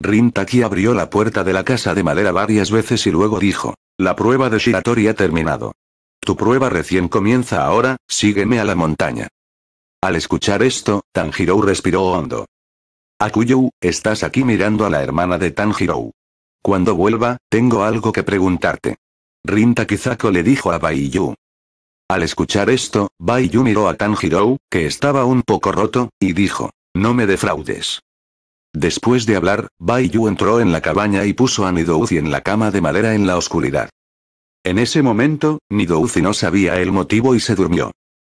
Rintaki abrió la puerta de la casa de madera varias veces y luego dijo, la prueba de Shiratori ha terminado. Tu prueba recién comienza ahora, sígueme a la montaña. Al escuchar esto, Tanjiro respiró hondo. Akuyou, estás aquí mirando a la hermana de Tanjiro. Cuando vuelva, tengo algo que preguntarte. Rinta Kizako le dijo a Baiyu. Al escuchar esto, Baiyu miró a Tanjiro, que estaba un poco roto, y dijo, no me defraudes. Después de hablar, Baiyu entró en la cabaña y puso a Nidouzi en la cama de madera en la oscuridad. En ese momento, Nidouzi no sabía el motivo y se durmió.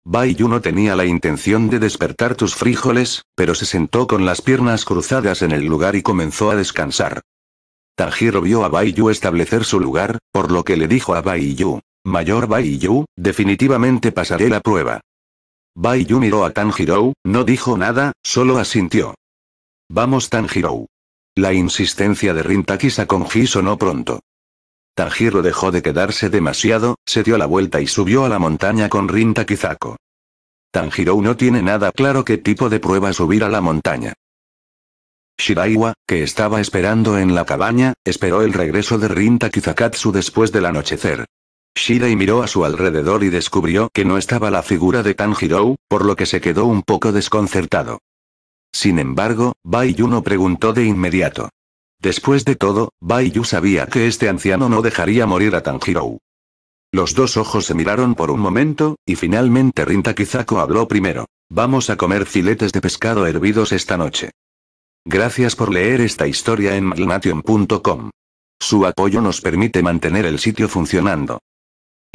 Baiyu no tenía la intención de despertar tus frijoles, pero se sentó con las piernas cruzadas en el lugar y comenzó a descansar. Tanjiro vio a Baiyu establecer su lugar, por lo que le dijo a Baiyu. Mayor Baiyu, definitivamente pasaré la prueba. Baiyu miró a Tanjiro, no dijo nada, solo asintió. Vamos Tanjiro. La insistencia de Rintaki Sakonji sonó pronto. Tanjiro dejó de quedarse demasiado, se dio la vuelta y subió a la montaña con Rintaki Zako. Tanjiro no tiene nada claro qué tipo de prueba subir a la montaña. Shiraiwa, que estaba esperando en la cabaña, esperó el regreso de Rinta Kizakatsu después del anochecer. Shirai miró a su alrededor y descubrió que no estaba la figura de Tanjiro, por lo que se quedó un poco desconcertado. Sin embargo, Baiyu no preguntó de inmediato. Después de todo, Baiyu sabía que este anciano no dejaría morir a Tanjiro. Los dos ojos se miraron por un momento, y finalmente Rinta Kizako habló primero. Vamos a comer filetes de pescado hervidos esta noche. Gracias por leer esta historia en malnation.com. Su apoyo nos permite mantener el sitio funcionando.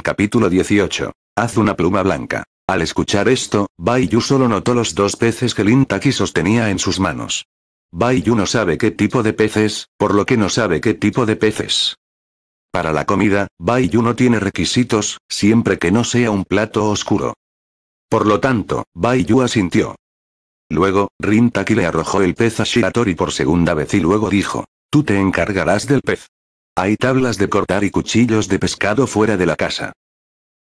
Capítulo 18. Haz una pluma blanca. Al escuchar esto, Baiyu solo notó los dos peces que Lin Taki sostenía en sus manos. Baiyu no sabe qué tipo de peces, por lo que no sabe qué tipo de peces. Para la comida, Bai no tiene requisitos, siempre que no sea un plato oscuro. Por lo tanto, Baiyu asintió. Luego, Rintaki le arrojó el pez a Shiratori por segunda vez y luego dijo, tú te encargarás del pez. Hay tablas de cortar y cuchillos de pescado fuera de la casa.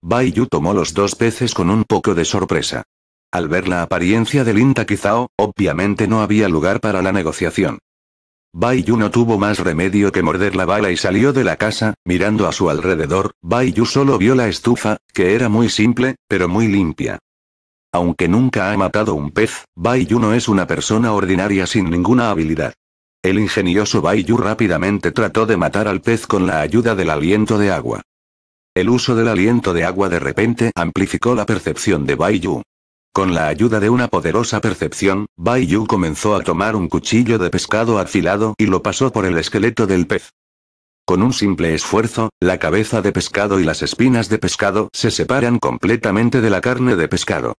Baiyu tomó los dos peces con un poco de sorpresa. Al ver la apariencia de Rintaki Kizao, obviamente no había lugar para la negociación. Baiyu no tuvo más remedio que morder la bala y salió de la casa, mirando a su alrededor, Baiyu solo vio la estufa, que era muy simple, pero muy limpia. Aunque nunca ha matado un pez, Bai Yu no es una persona ordinaria sin ninguna habilidad. El ingenioso Bai Yu rápidamente trató de matar al pez con la ayuda del aliento de agua. El uso del aliento de agua de repente amplificó la percepción de Bai Yu. Con la ayuda de una poderosa percepción, Bai Yu comenzó a tomar un cuchillo de pescado afilado y lo pasó por el esqueleto del pez. Con un simple esfuerzo, la cabeza de pescado y las espinas de pescado se separan completamente de la carne de pescado.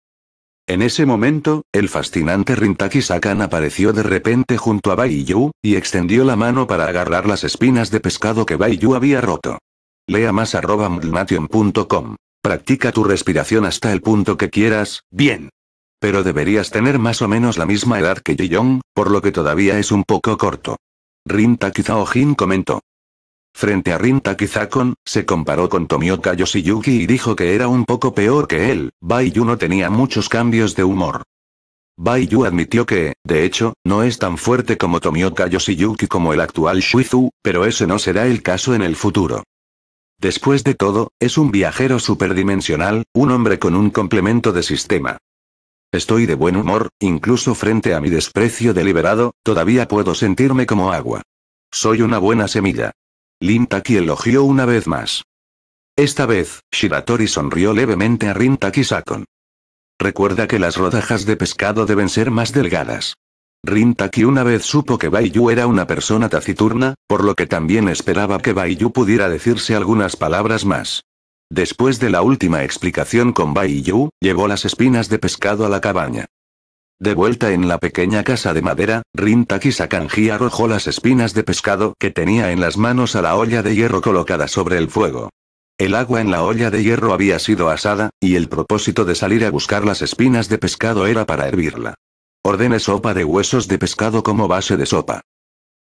En ese momento, el fascinante Rintaki Sakan apareció de repente junto a Baiyu, y extendió la mano para agarrar las espinas de pescado que Baiyu había roto. Lea más arroba Practica tu respiración hasta el punto que quieras, bien. Pero deberías tener más o menos la misma edad que Jiyong, por lo que todavía es un poco corto. Rintaki Zhaojin comentó. Frente a Rinta Kizakon, se comparó con Tomioka Yoshiyuki y dijo que era un poco peor que él, Baiyu no tenía muchos cambios de humor. Baiyu admitió que, de hecho, no es tan fuerte como Tomioka Yoshiyuki como el actual Shuizu, pero ese no será el caso en el futuro. Después de todo, es un viajero superdimensional, un hombre con un complemento de sistema. Estoy de buen humor, incluso frente a mi desprecio deliberado, todavía puedo sentirme como agua. Soy una buena semilla. Rintaki elogió una vez más. Esta vez, Shiratori sonrió levemente a Rintaki Sakon. Recuerda que las rodajas de pescado deben ser más delgadas. Rintaki una vez supo que Baiyu era una persona taciturna, por lo que también esperaba que Baiyu pudiera decirse algunas palabras más. Después de la última explicación con Baiyu, llevó las espinas de pescado a la cabaña. De vuelta en la pequeña casa de madera, Rintaki Sakanji arrojó las espinas de pescado que tenía en las manos a la olla de hierro colocada sobre el fuego. El agua en la olla de hierro había sido asada, y el propósito de salir a buscar las espinas de pescado era para hervirla. Ordene sopa de huesos de pescado como base de sopa.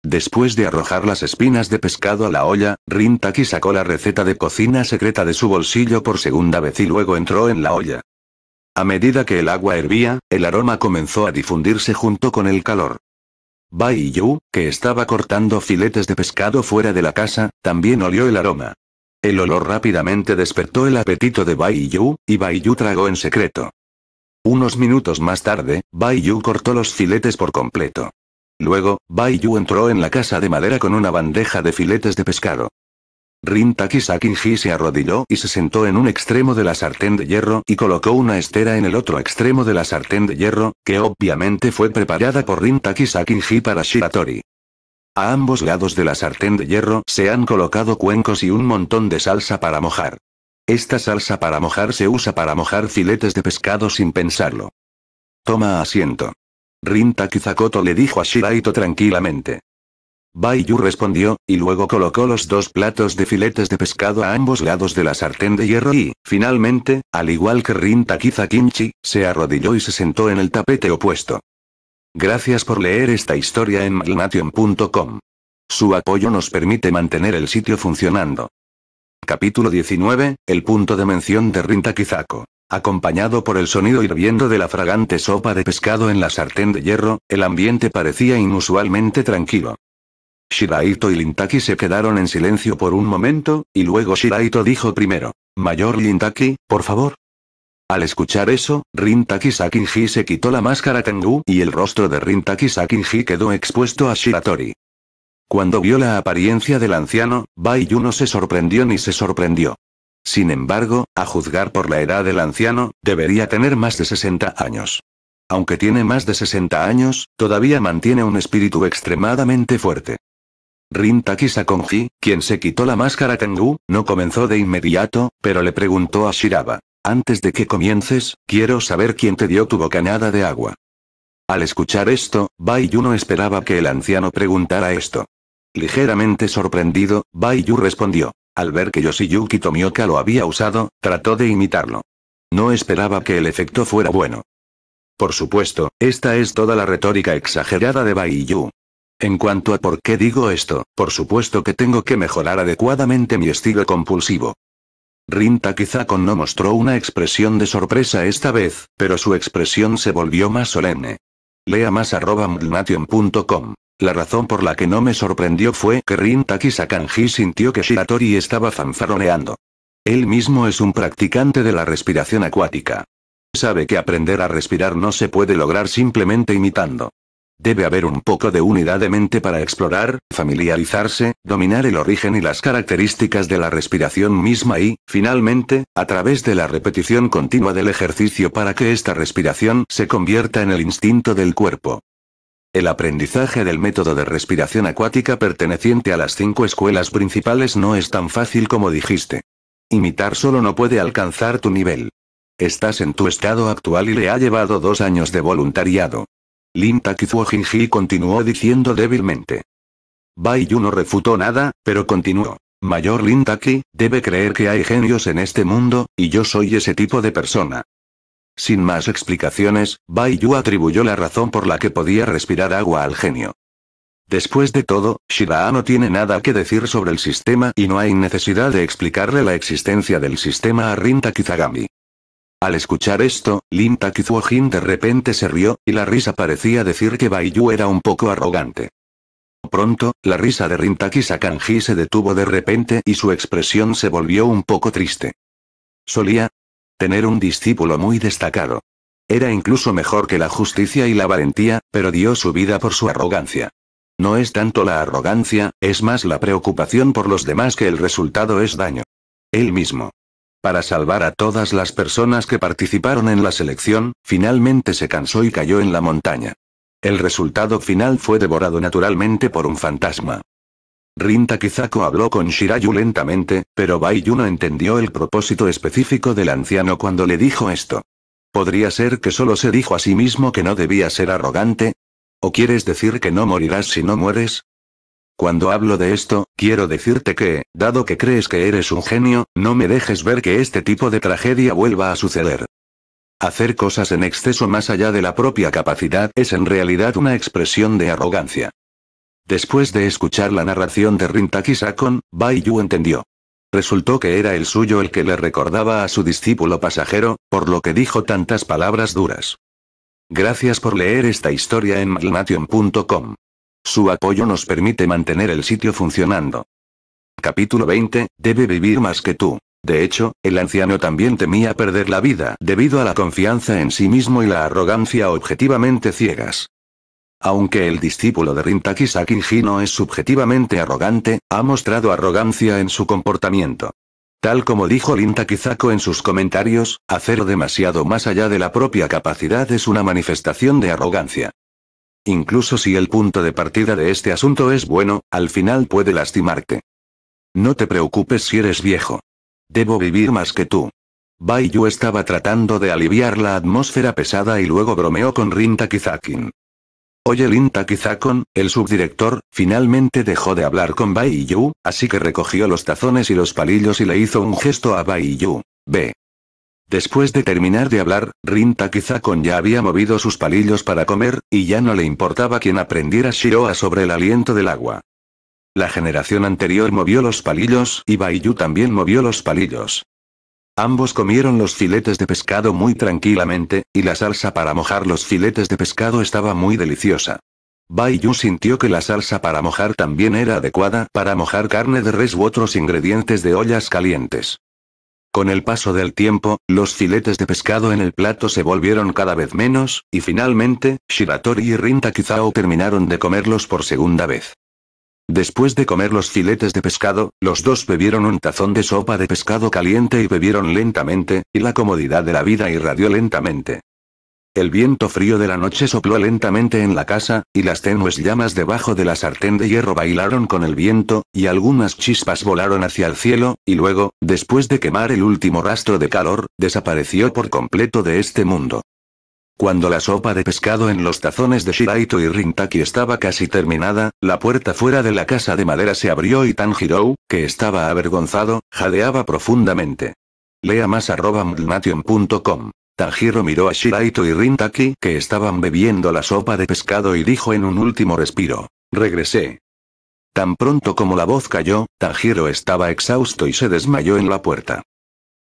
Después de arrojar las espinas de pescado a la olla, Rintaki sacó la receta de cocina secreta de su bolsillo por segunda vez y luego entró en la olla. A medida que el agua hervía, el aroma comenzó a difundirse junto con el calor. Bai Yu, que estaba cortando filetes de pescado fuera de la casa, también olió el aroma. El olor rápidamente despertó el apetito de Bai Yu, y Bai Yu tragó en secreto. Unos minutos más tarde, Bai Yu cortó los filetes por completo. Luego, Bai Yu entró en la casa de madera con una bandeja de filetes de pescado. Rintaki Sakinji se arrodilló y se sentó en un extremo de la sartén de hierro y colocó una estera en el otro extremo de la sartén de hierro, que obviamente fue preparada por Rintaki Sakinji para Shiratori. A ambos lados de la sartén de hierro se han colocado cuencos y un montón de salsa para mojar. Esta salsa para mojar se usa para mojar filetes de pescado sin pensarlo. Toma asiento. Rintaki Takizakoto le dijo a Shiraito tranquilamente. Bai respondió, y luego colocó los dos platos de filetes de pescado a ambos lados de la sartén de hierro y, finalmente, al igual que Rinta Kizakinchi, Kimchi, se arrodilló y se sentó en el tapete opuesto. Gracias por leer esta historia en malnation.com. Su apoyo nos permite mantener el sitio funcionando. Capítulo 19, el punto de mención de Rinta Kizako. Acompañado por el sonido hirviendo de la fragante sopa de pescado en la sartén de hierro, el ambiente parecía inusualmente tranquilo. Shiraito y Lintaki se quedaron en silencio por un momento, y luego Shiraito dijo primero, Mayor Lintaki, por favor. Al escuchar eso, Rintaki Sakinji se quitó la máscara Tengu y el rostro de Rintaki Sakinji quedó expuesto a Shiratori. Cuando vio la apariencia del anciano, Bai no se sorprendió ni se sorprendió. Sin embargo, a juzgar por la edad del anciano, debería tener más de 60 años. Aunque tiene más de 60 años, todavía mantiene un espíritu extremadamente fuerte. Rintaki Sakonji, quien se quitó la máscara Tengu, no comenzó de inmediato, pero le preguntó a Shiraba. Antes de que comiences, quiero saber quién te dio tu bocanada de agua. Al escuchar esto, Bai no esperaba que el anciano preguntara esto. Ligeramente sorprendido, Bai respondió. Al ver que Yoshiyuki Tomioka lo había usado, trató de imitarlo. No esperaba que el efecto fuera bueno. Por supuesto, esta es toda la retórica exagerada de Baiyu. En cuanto a por qué digo esto, por supuesto que tengo que mejorar adecuadamente mi estilo compulsivo. Rinta quizá con no mostró una expresión de sorpresa esta vez, pero su expresión se volvió más solemne. Lea más arroba La razón por la que no me sorprendió fue que Rintaki Sakanji sintió que Shiratori estaba fanfaroneando. Él mismo es un practicante de la respiración acuática. Sabe que aprender a respirar no se puede lograr simplemente imitando. Debe haber un poco de unidad de mente para explorar, familiarizarse, dominar el origen y las características de la respiración misma y, finalmente, a través de la repetición continua del ejercicio para que esta respiración se convierta en el instinto del cuerpo. El aprendizaje del método de respiración acuática perteneciente a las cinco escuelas principales no es tan fácil como dijiste. Imitar solo no puede alcanzar tu nivel. Estás en tu estado actual y le ha llevado dos años de voluntariado. Lintaki Takizuo continuó diciendo débilmente. Bai Yu no refutó nada, pero continuó. Mayor Lintaki, debe creer que hay genios en este mundo, y yo soy ese tipo de persona. Sin más explicaciones, Bai Yu atribuyó la razón por la que podía respirar agua al genio. Después de todo, Shiraa no tiene nada que decir sobre el sistema y no hay necesidad de explicarle la existencia del sistema a Rintaki Zagami. Al escuchar esto, Lintaki de repente se rió, y la risa parecía decir que Baiyu era un poco arrogante. Pronto, la risa de Rintaki Sakanji se detuvo de repente y su expresión se volvió un poco triste. Solía tener un discípulo muy destacado. Era incluso mejor que la justicia y la valentía, pero dio su vida por su arrogancia. No es tanto la arrogancia, es más la preocupación por los demás que el resultado es daño. Él mismo. Para salvar a todas las personas que participaron en la selección, finalmente se cansó y cayó en la montaña. El resultado final fue devorado naturalmente por un fantasma. Rinta Kizako habló con Shirayu lentamente, pero Baiyu no entendió el propósito específico del anciano cuando le dijo esto. ¿Podría ser que solo se dijo a sí mismo que no debía ser arrogante? ¿O quieres decir que no morirás si no mueres? Cuando hablo de esto, quiero decirte que, dado que crees que eres un genio, no me dejes ver que este tipo de tragedia vuelva a suceder. Hacer cosas en exceso más allá de la propia capacidad es en realidad una expresión de arrogancia. Después de escuchar la narración de Rintaki Sakon, Bai Yu entendió. Resultó que era el suyo el que le recordaba a su discípulo pasajero, por lo que dijo tantas palabras duras. Gracias por leer esta historia en malmation.com. Su apoyo nos permite mantener el sitio funcionando. Capítulo 20, debe vivir más que tú. De hecho, el anciano también temía perder la vida debido a la confianza en sí mismo y la arrogancia objetivamente ciegas. Aunque el discípulo de Rintaki Sakinji no es subjetivamente arrogante, ha mostrado arrogancia en su comportamiento. Tal como dijo Rintaki en sus comentarios, hacer demasiado más allá de la propia capacidad es una manifestación de arrogancia. Incluso si el punto de partida de este asunto es bueno, al final puede lastimarte. No te preocupes si eres viejo. Debo vivir más que tú. Bai Yu estaba tratando de aliviar la atmósfera pesada y luego bromeó con Rinta Kizakin. Oye Rinta Takizakon, el subdirector, finalmente dejó de hablar con Bai Yu, así que recogió los tazones y los palillos y le hizo un gesto a Bai Yu. Ve. Después de terminar de hablar, Rinta quizá ya había movido sus palillos para comer, y ya no le importaba quien aprendiera Shiroa sobre el aliento del agua. La generación anterior movió los palillos, y Baiyu también movió los palillos. Ambos comieron los filetes de pescado muy tranquilamente, y la salsa para mojar los filetes de pescado estaba muy deliciosa. Baiyu sintió que la salsa para mojar también era adecuada para mojar carne de res u otros ingredientes de ollas calientes. Con el paso del tiempo, los filetes de pescado en el plato se volvieron cada vez menos, y finalmente, Shiratori y Rinta Kizao terminaron de comerlos por segunda vez. Después de comer los filetes de pescado, los dos bebieron un tazón de sopa de pescado caliente y bebieron lentamente, y la comodidad de la vida irradió lentamente. El viento frío de la noche sopló lentamente en la casa, y las tenues llamas debajo de la sartén de hierro bailaron con el viento, y algunas chispas volaron hacia el cielo, y luego, después de quemar el último rastro de calor, desapareció por completo de este mundo. Cuando la sopa de pescado en los tazones de Shiraito y Rintaki estaba casi terminada, la puerta fuera de la casa de madera se abrió y Tanjiro, que estaba avergonzado, jadeaba profundamente. Lea más arroba Tanjiro miró a Shiraito y Rintaki que estaban bebiendo la sopa de pescado y dijo en un último respiro. Regresé. Tan pronto como la voz cayó, Tanjiro estaba exhausto y se desmayó en la puerta.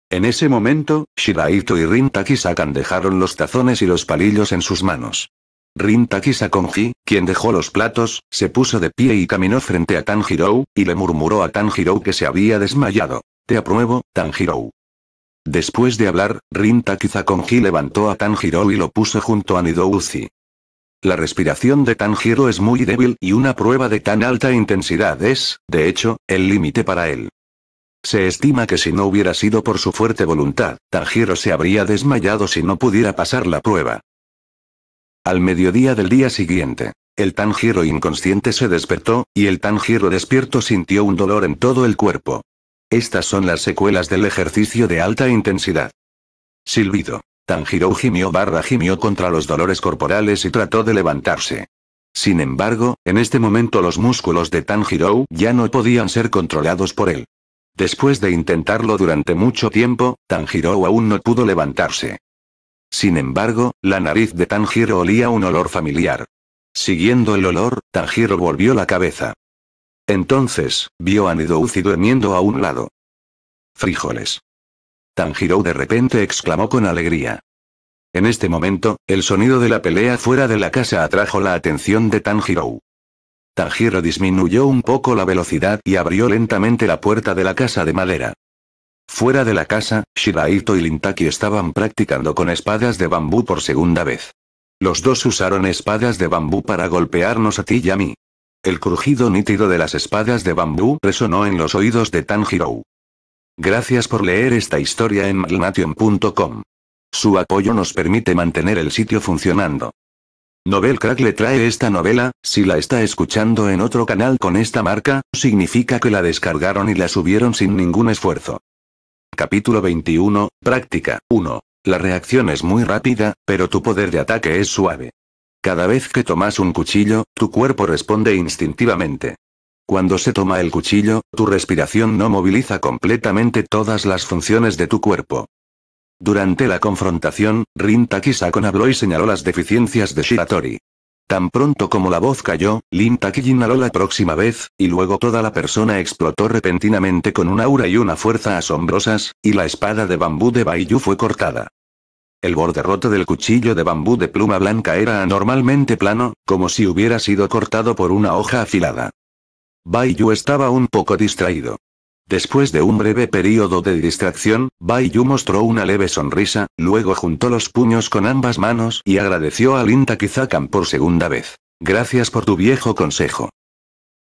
En ese momento, Shiraito y Rintaki Sakan dejaron los tazones y los palillos en sus manos. Rintaki Sakonji, quien dejó los platos, se puso de pie y caminó frente a Tanjiro, y le murmuró a Tanjiro que se había desmayado. Te apruebo, Tanjiro. Después de hablar, Rin Takizakonji levantó a Tanjiro y lo puso junto a Nidouzi. La respiración de Tanjiro es muy débil y una prueba de tan alta intensidad es, de hecho, el límite para él. Se estima que si no hubiera sido por su fuerte voluntad, Tanjiro se habría desmayado si no pudiera pasar la prueba. Al mediodía del día siguiente, el Tanjiro inconsciente se despertó, y el Tanjiro despierto sintió un dolor en todo el cuerpo. Estas son las secuelas del ejercicio de alta intensidad. Silbido. Tanjiro gimió barra gimió contra los dolores corporales y trató de levantarse. Sin embargo, en este momento los músculos de Tanjiro ya no podían ser controlados por él. Después de intentarlo durante mucho tiempo, Tanjiro aún no pudo levantarse. Sin embargo, la nariz de Tanjiro olía un olor familiar. Siguiendo el olor, Tanjiro volvió la cabeza. Entonces, vio a Nidouzi durmiendo a un lado. Frijoles. Tanjiro de repente exclamó con alegría. En este momento, el sonido de la pelea fuera de la casa atrajo la atención de Tanjiro. Tanjiro disminuyó un poco la velocidad y abrió lentamente la puerta de la casa de madera. Fuera de la casa, Shiraito y Lintaki estaban practicando con espadas de bambú por segunda vez. Los dos usaron espadas de bambú para golpearnos a ti y a mí. El crujido nítido de las espadas de bambú resonó en los oídos de Tanjiro. Gracias por leer esta historia en magnation.com. Su apoyo nos permite mantener el sitio funcionando. Novel Crack le trae esta novela, si la está escuchando en otro canal con esta marca, significa que la descargaron y la subieron sin ningún esfuerzo. Capítulo 21, Práctica 1. La reacción es muy rápida, pero tu poder de ataque es suave. Cada vez que tomas un cuchillo, tu cuerpo responde instintivamente. Cuando se toma el cuchillo, tu respiración no moviliza completamente todas las funciones de tu cuerpo. Durante la confrontación, Rin Sakon habló y señaló las deficiencias de Shiratori. Tan pronto como la voz cayó, Lin inhaló la próxima vez, y luego toda la persona explotó repentinamente con un aura y una fuerza asombrosas, y la espada de bambú de Baiyu fue cortada. El borde roto del cuchillo de bambú de pluma blanca era anormalmente plano, como si hubiera sido cortado por una hoja afilada. Baiyu estaba un poco distraído. Después de un breve periodo de distracción, Baiyu mostró una leve sonrisa, luego juntó los puños con ambas manos y agradeció a Linta Kizakan por segunda vez. Gracias por tu viejo consejo.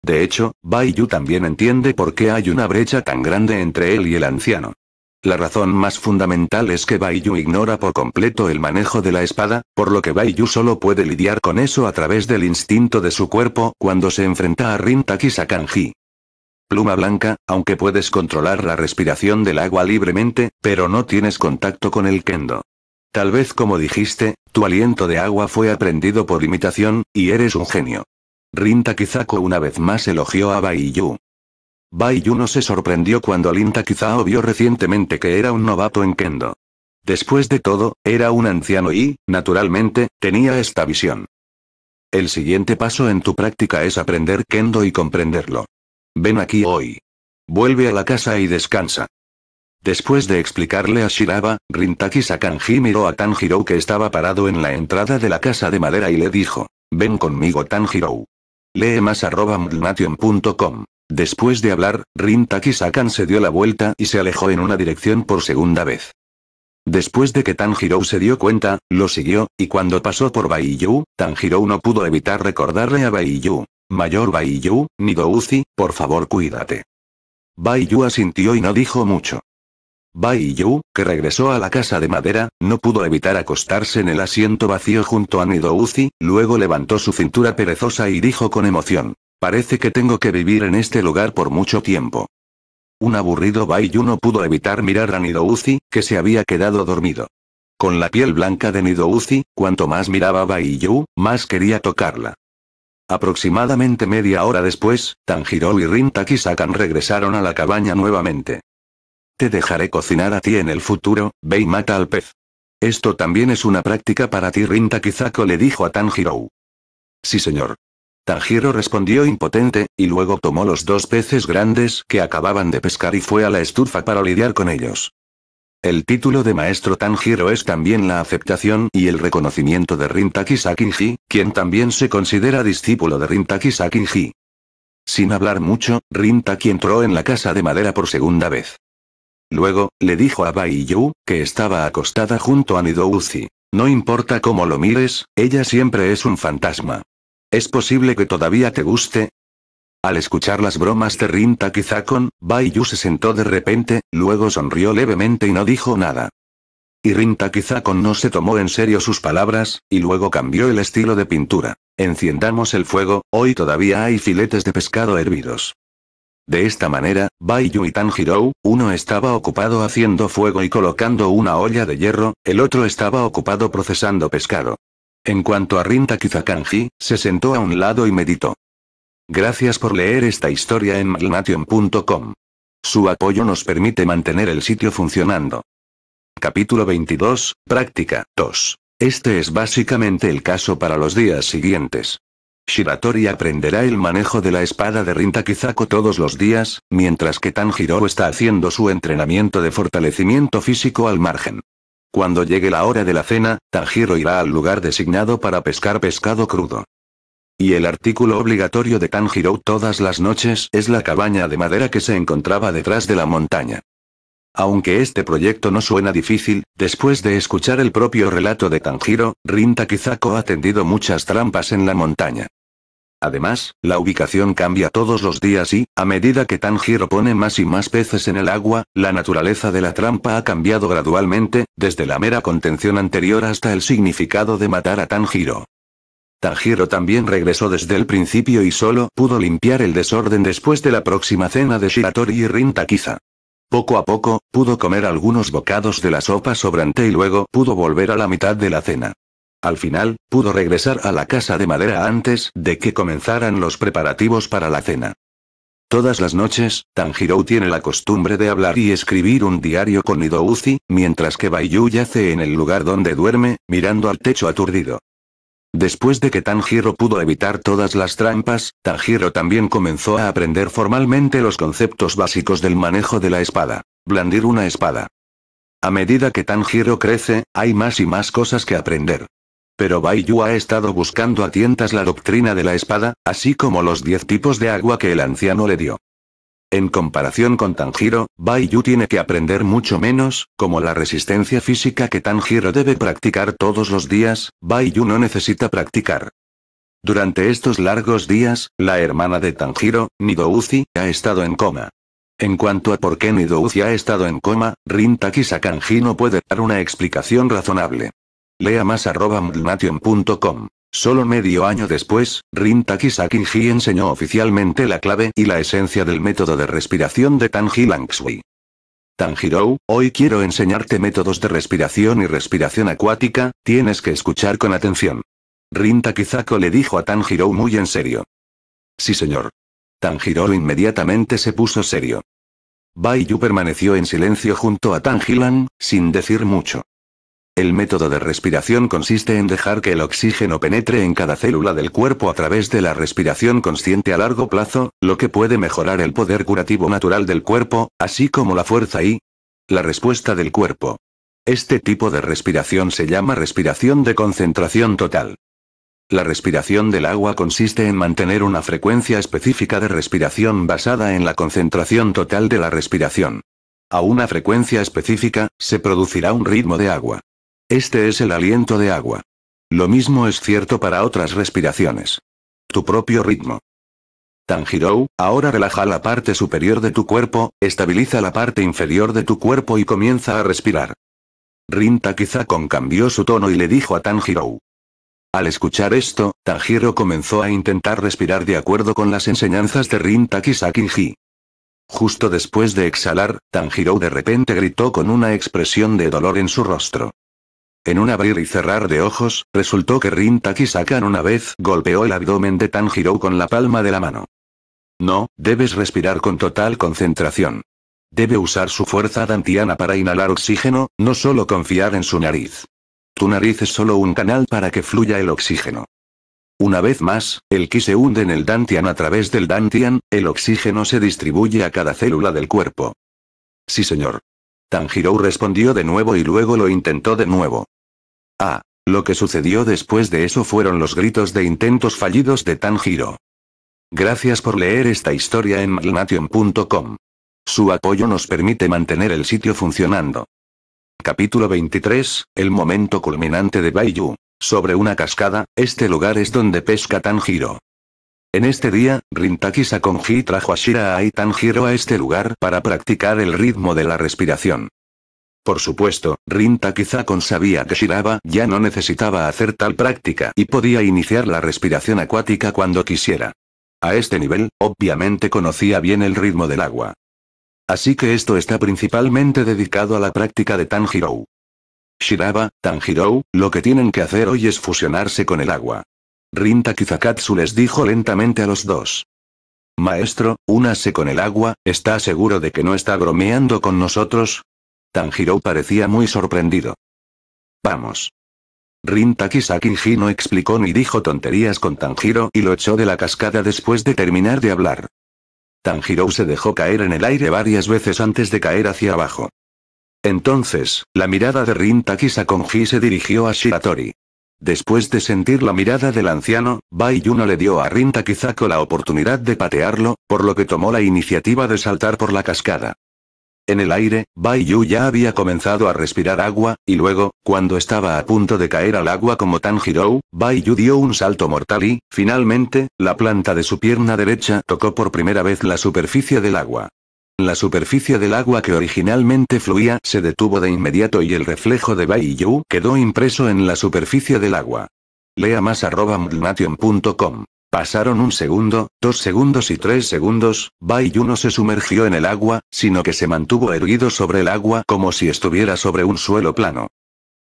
De hecho, Baiyu también entiende por qué hay una brecha tan grande entre él y el anciano. La razón más fundamental es que Baiyu ignora por completo el manejo de la espada, por lo que Baiyu solo puede lidiar con eso a través del instinto de su cuerpo cuando se enfrenta a Rintaki Sakanji. Pluma blanca, aunque puedes controlar la respiración del agua libremente, pero no tienes contacto con el kendo. Tal vez como dijiste, tu aliento de agua fue aprendido por imitación, y eres un genio. Rinta una vez más elogió a Baiyu. Bai no se sorprendió cuando Linta Kizao vio recientemente que era un novato en Kendo. Después de todo, era un anciano y, naturalmente, tenía esta visión. El siguiente paso en tu práctica es aprender Kendo y comprenderlo. Ven aquí hoy. Vuelve a la casa y descansa. Después de explicarle a Shiraba, Rintaki Sakanji miró a Tanjiro que estaba parado en la entrada de la casa de madera y le dijo, ven conmigo Tanjiro. Lee más arroba Después de hablar, Rin Takisakan se dio la vuelta y se alejó en una dirección por segunda vez. Después de que Tanjiro se dio cuenta, lo siguió, y cuando pasó por Baiyu, Tanjiro no pudo evitar recordarle a Baiyu. Mayor Baiyu, Uzi, por favor cuídate. Baiyu asintió y no dijo mucho. Baiyu, que regresó a la casa de madera, no pudo evitar acostarse en el asiento vacío junto a Uzi, luego levantó su cintura perezosa y dijo con emoción. Parece que tengo que vivir en este lugar por mucho tiempo. Un aburrido Baiyu no pudo evitar mirar a Nidouzi, que se había quedado dormido. Con la piel blanca de Nidouzi, cuanto más miraba Baiyu, más quería tocarla. Aproximadamente media hora después, Tanjiro y Rintaki regresaron a la cabaña nuevamente. Te dejaré cocinar a ti en el futuro, ve y mata al pez. Esto también es una práctica para ti Rinta le dijo a Tanjiro. Sí señor. Tanjiro respondió impotente, y luego tomó los dos peces grandes que acababan de pescar y fue a la estufa para lidiar con ellos. El título de maestro Tanjiro es también la aceptación y el reconocimiento de Rintaki Sakinji, quien también se considera discípulo de Rintaki Sakinji. Sin hablar mucho, Rintaki entró en la casa de madera por segunda vez. Luego, le dijo a Yu, que estaba acostada junto a Nidouzi. No importa cómo lo mires, ella siempre es un fantasma. Es posible que todavía te guste. Al escuchar las bromas de Rin Takizakon, Bai Yu se sentó de repente, luego sonrió levemente y no dijo nada. Y Rin Takizakon no se tomó en serio sus palabras, y luego cambió el estilo de pintura. Enciendamos el fuego, hoy todavía hay filetes de pescado hervidos. De esta manera, Bai Yu y Tanjiro, uno estaba ocupado haciendo fuego y colocando una olla de hierro, el otro estaba ocupado procesando pescado. En cuanto a Rinta Kizakanji, se sentó a un lado y meditó. Gracias por leer esta historia en Malmation.com. Su apoyo nos permite mantener el sitio funcionando. Capítulo 22, Práctica 2. Este es básicamente el caso para los días siguientes. Shiratori aprenderá el manejo de la espada de Rinta Kizako todos los días, mientras que Tanjiro está haciendo su entrenamiento de fortalecimiento físico al margen. Cuando llegue la hora de la cena, Tanjiro irá al lugar designado para pescar pescado crudo. Y el artículo obligatorio de Tanjiro todas las noches es la cabaña de madera que se encontraba detrás de la montaña. Aunque este proyecto no suena difícil, después de escuchar el propio relato de Tanjiro, Rinta Takizako ha tendido muchas trampas en la montaña. Además, la ubicación cambia todos los días y, a medida que Tanjiro pone más y más peces en el agua, la naturaleza de la trampa ha cambiado gradualmente, desde la mera contención anterior hasta el significado de matar a Tanjiro. Tanjiro también regresó desde el principio y solo pudo limpiar el desorden después de la próxima cena de Shiratori y Rinta Takiza. Poco a poco, pudo comer algunos bocados de la sopa sobrante y luego pudo volver a la mitad de la cena. Al final, pudo regresar a la casa de madera antes de que comenzaran los preparativos para la cena. Todas las noches, Tanjiro tiene la costumbre de hablar y escribir un diario con Uzi, mientras que Baiyu yace en el lugar donde duerme, mirando al techo aturdido. Después de que Tanjiro pudo evitar todas las trampas, Tanjiro también comenzó a aprender formalmente los conceptos básicos del manejo de la espada. Blandir una espada. A medida que Tanjiro crece, hay más y más cosas que aprender. Pero Bai ha estado buscando a tientas la doctrina de la espada, así como los 10 tipos de agua que el anciano le dio. En comparación con Tanjiro, Bai tiene que aprender mucho menos, como la resistencia física que Tanjiro debe practicar todos los días, Bai no necesita practicar. Durante estos largos días, la hermana de Tanjiro, Nidouzi, ha estado en coma. En cuanto a por qué Nidouzi ha estado en coma, Rintaki Sakanji no puede dar una explicación razonable. Lea más arroba Solo medio año después, Rin kisaki ji enseñó oficialmente la clave y la esencia del método de respiración de Tanji Langsui. Tanjiro, hoy quiero enseñarte métodos de respiración y respiración acuática, tienes que escuchar con atención. Rinta Kizako le dijo a Tanjiro muy en serio. Sí señor. Tanjiro inmediatamente se puso serio. Baiyu permaneció en silencio junto a Tanjilan, sin decir mucho. El método de respiración consiste en dejar que el oxígeno penetre en cada célula del cuerpo a través de la respiración consciente a largo plazo, lo que puede mejorar el poder curativo natural del cuerpo, así como la fuerza y la respuesta del cuerpo. Este tipo de respiración se llama respiración de concentración total. La respiración del agua consiste en mantener una frecuencia específica de respiración basada en la concentración total de la respiración. A una frecuencia específica, se producirá un ritmo de agua. Este es el aliento de agua. Lo mismo es cierto para otras respiraciones. Tu propio ritmo. Tanjiro, ahora relaja la parte superior de tu cuerpo, estabiliza la parte inferior de tu cuerpo y comienza a respirar. Rinta quizá con cambió su tono y le dijo a Tanjiro. Al escuchar esto, Tanjiro comenzó a intentar respirar de acuerdo con las enseñanzas de Rinta Sakinji. Justo después de exhalar, Tanjiro de repente gritó con una expresión de dolor en su rostro. En un abrir y cerrar de ojos, resultó que Rin Takisakan una vez golpeó el abdomen de Tanjiro con la palma de la mano. No, debes respirar con total concentración. Debe usar su fuerza dantiana para inhalar oxígeno, no solo confiar en su nariz. Tu nariz es solo un canal para que fluya el oxígeno. Una vez más, el ki se hunde en el dantian a través del dantian, el oxígeno se distribuye a cada célula del cuerpo. Sí señor. Tanjiro respondió de nuevo y luego lo intentó de nuevo. Ah, lo que sucedió después de eso fueron los gritos de intentos fallidos de Tanjiro. Gracias por leer esta historia en magnation.com. Su apoyo nos permite mantener el sitio funcionando. Capítulo 23, el momento culminante de Baiyu. Sobre una cascada, este lugar es donde pesca Tanjiro. En este día, Rintaki Sakonji trajo a Shira y Tanjiro a este lugar para practicar el ritmo de la respiración. Por supuesto, Rinta quizá sabía que Shiraba ya no necesitaba hacer tal práctica y podía iniciar la respiración acuática cuando quisiera. A este nivel, obviamente conocía bien el ritmo del agua. Así que esto está principalmente dedicado a la práctica de Tanjiro. Shiraba, Tanjiro, lo que tienen que hacer hoy es fusionarse con el agua. Rinta Kizakatsu les dijo lentamente a los dos. Maestro, únase con el agua, ¿está seguro de que no está bromeando con nosotros? Tanjiro parecía muy sorprendido. Vamos. Rin Takisaki no explicó ni dijo tonterías con Tanjiro y lo echó de la cascada después de terminar de hablar. Tanjiro se dejó caer en el aire varias veces antes de caer hacia abajo. Entonces, la mirada de Rin Takisakonji se dirigió a Shiratori. Después de sentir la mirada del anciano, Bai Yuno le dio a Rin Takizako la oportunidad de patearlo, por lo que tomó la iniciativa de saltar por la cascada. En el aire, Bai Yu ya había comenzado a respirar agua, y luego, cuando estaba a punto de caer al agua como Tanjiro, Bai Yu dio un salto mortal y, finalmente, la planta de su pierna derecha tocó por primera vez la superficie del agua. La superficie del agua que originalmente fluía se detuvo de inmediato y el reflejo de Bai Yu quedó impreso en la superficie del agua. Lea más arroba Pasaron un segundo, dos segundos y tres segundos, Bai no se sumergió en el agua, sino que se mantuvo erguido sobre el agua como si estuviera sobre un suelo plano.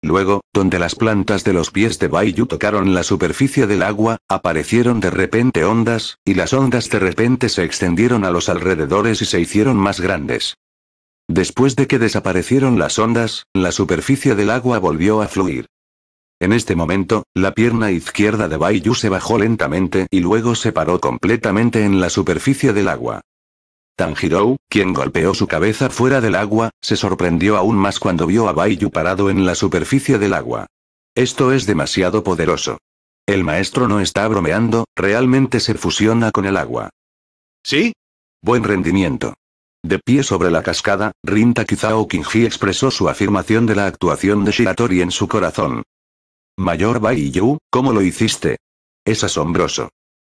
Luego, donde las plantas de los pies de Baiyu tocaron la superficie del agua, aparecieron de repente ondas, y las ondas de repente se extendieron a los alrededores y se hicieron más grandes. Después de que desaparecieron las ondas, la superficie del agua volvió a fluir. En este momento, la pierna izquierda de Baiyu se bajó lentamente y luego se paró completamente en la superficie del agua. Tanjiro, quien golpeó su cabeza fuera del agua, se sorprendió aún más cuando vio a Baiyu parado en la superficie del agua. Esto es demasiado poderoso. El maestro no está bromeando, realmente se fusiona con el agua. ¿Sí? Buen rendimiento. De pie sobre la cascada, Rinta Kizao Kinji expresó su afirmación de la actuación de Shiratori en su corazón. Mayor Baiyu, ¿cómo lo hiciste? Es asombroso.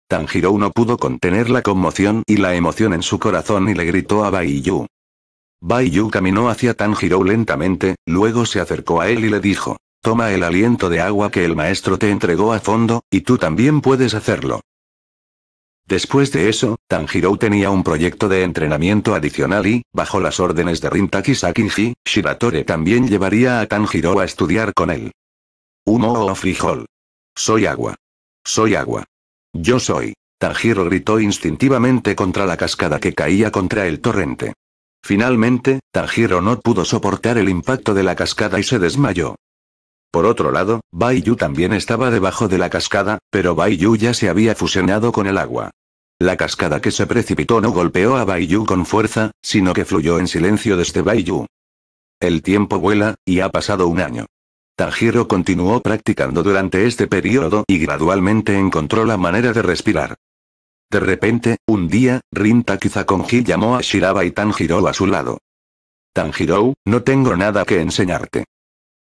Tanjiro no pudo contener la conmoción y la emoción en su corazón y le gritó a Baiyu. Baiyu caminó hacia Tanjiro lentamente, luego se acercó a él y le dijo, toma el aliento de agua que el maestro te entregó a fondo, y tú también puedes hacerlo. Después de eso, Tanjiro tenía un proyecto de entrenamiento adicional y, bajo las órdenes de Rintaki Sakinji, Shiratore también llevaría a Tanjiro a estudiar con él. Humo o frijol. Soy agua. Soy agua. Yo soy. Tajiro gritó instintivamente contra la cascada que caía contra el torrente. Finalmente, Tajiro no pudo soportar el impacto de la cascada y se desmayó. Por otro lado, Baiyu también estaba debajo de la cascada, pero Baiyu ya se había fusionado con el agua. La cascada que se precipitó no golpeó a Baiyu con fuerza, sino que fluyó en silencio desde Baiyu. El tiempo vuela, y ha pasado un año. Tanjiro continuó practicando durante este periodo y gradualmente encontró la manera de respirar. De repente, un día, Rin Takizakonji llamó a Shiraba y Tanjiro a su lado. Tanjiro, no tengo nada que enseñarte.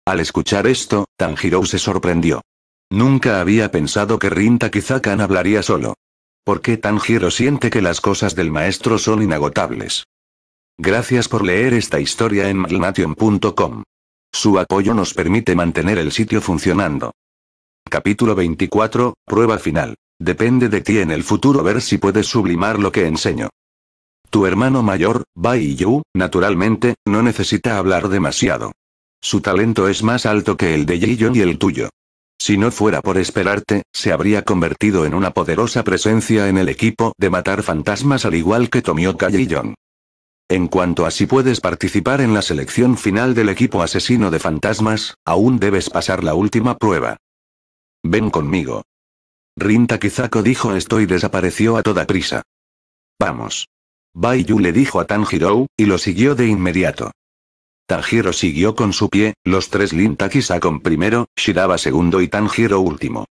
Al escuchar esto, Tanjiro se sorprendió. Nunca había pensado que Rinta Takizakan hablaría solo. ¿Por qué Tanjiro siente que las cosas del maestro son inagotables? Gracias por leer esta historia en magnation.com. Su apoyo nos permite mantener el sitio funcionando. Capítulo 24, prueba final. Depende de ti en el futuro ver si puedes sublimar lo que enseño. Tu hermano mayor, Bai Yu, naturalmente, no necesita hablar demasiado. Su talento es más alto que el de yu y el tuyo. Si no fuera por esperarte, se habría convertido en una poderosa presencia en el equipo de matar fantasmas al igual que Tomioka Jiyong. En cuanto a si puedes participar en la selección final del equipo asesino de fantasmas, aún debes pasar la última prueba. Ven conmigo. Rin dijo esto y desapareció a toda prisa. Vamos. Baiyu le dijo a Tanjiro, y lo siguió de inmediato. Tanjiro siguió con su pie, los tres Lin Sakon primero, Shiraba segundo y Tanjiro último.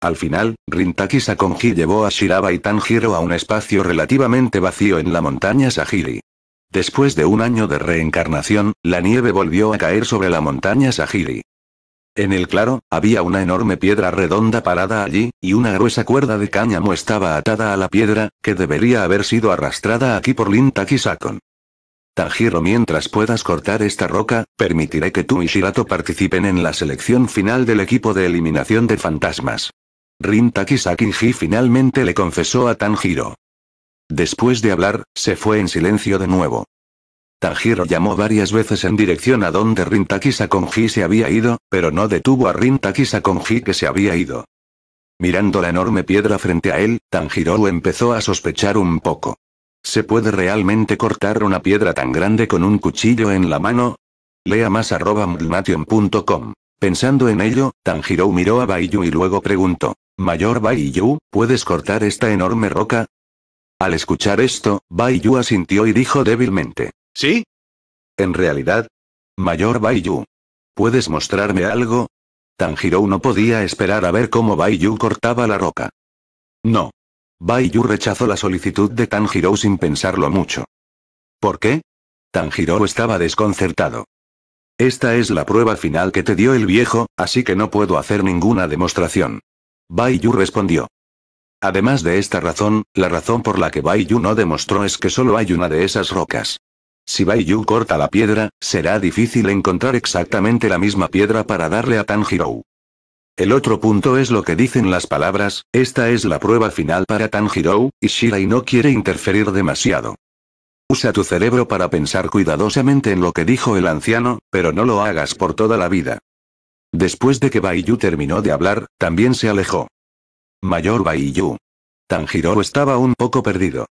Al final, Rintaki Sakonji llevó a Shiraba y Tanjiro a un espacio relativamente vacío en la montaña Sahiri. Después de un año de reencarnación, la nieve volvió a caer sobre la montaña Sajiri. En el claro, había una enorme piedra redonda parada allí, y una gruesa cuerda de cáñamo estaba atada a la piedra, que debería haber sido arrastrada aquí por Lin Takisakon. Tanjiro, mientras puedas cortar esta roca, permitiré que tú y Shirato participen en la selección final del equipo de eliminación de fantasmas. Rin Sakinji finalmente le confesó a Tanjiro. Después de hablar, se fue en silencio de nuevo. Tanjiro llamó varias veces en dirección a donde Rintaki Sakonji se había ido, pero no detuvo a Rintaki Sakonji que se había ido. Mirando la enorme piedra frente a él, Tanjiro empezó a sospechar un poco. ¿Se puede realmente cortar una piedra tan grande con un cuchillo en la mano? Lea más arroba Pensando en ello, Tanjiro miró a Baiyu y luego preguntó. Mayor Baiyu, ¿puedes cortar esta enorme roca? Al escuchar esto, Baiyu asintió y dijo débilmente. ¿Sí? En realidad. Mayor Baiyu. ¿Puedes mostrarme algo? Tanjiro no podía esperar a ver cómo Baiyu cortaba la roca. No. Baiyu rechazó la solicitud de Tanjiro sin pensarlo mucho. ¿Por qué? Tanjiro estaba desconcertado. Esta es la prueba final que te dio el viejo, así que no puedo hacer ninguna demostración. Baiyu respondió. Además de esta razón, la razón por la que Baiyu no demostró es que solo hay una de esas rocas. Si Baiyu corta la piedra, será difícil encontrar exactamente la misma piedra para darle a Tanjiro. El otro punto es lo que dicen las palabras, esta es la prueba final para Tanjiro, y Shirai no quiere interferir demasiado. Usa tu cerebro para pensar cuidadosamente en lo que dijo el anciano, pero no lo hagas por toda la vida. Después de que Baiyu terminó de hablar, también se alejó. Mayor Baiyu. Tanjiro estaba un poco perdido.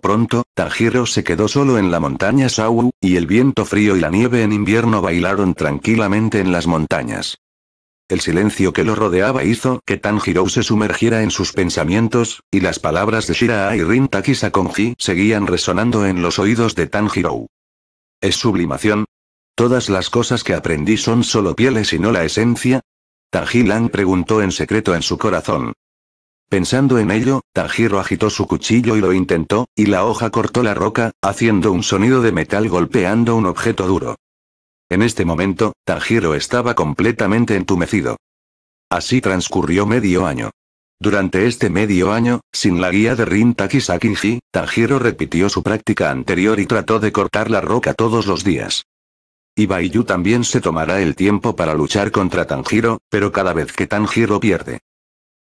Pronto, Tanjiro se quedó solo en la montaña Sawu, y el viento frío y la nieve en invierno bailaron tranquilamente en las montañas. El silencio que lo rodeaba hizo que Tanjiro se sumergiera en sus pensamientos, y las palabras de Shiraa y Rin Takisakonji seguían resonando en los oídos de Tanjiro. ¿Es sublimación? ¿Todas las cosas que aprendí son solo pieles y no la esencia? Lan preguntó en secreto en su corazón. Pensando en ello, Tanjiro agitó su cuchillo y lo intentó, y la hoja cortó la roca, haciendo un sonido de metal golpeando un objeto duro. En este momento, Tanjiro estaba completamente entumecido. Así transcurrió medio año. Durante este medio año, sin la guía de Rin Takisakinji, Tanjiro repitió su práctica anterior y trató de cortar la roca todos los días. Ibaiyu también se tomará el tiempo para luchar contra Tanjiro, pero cada vez que Tanjiro pierde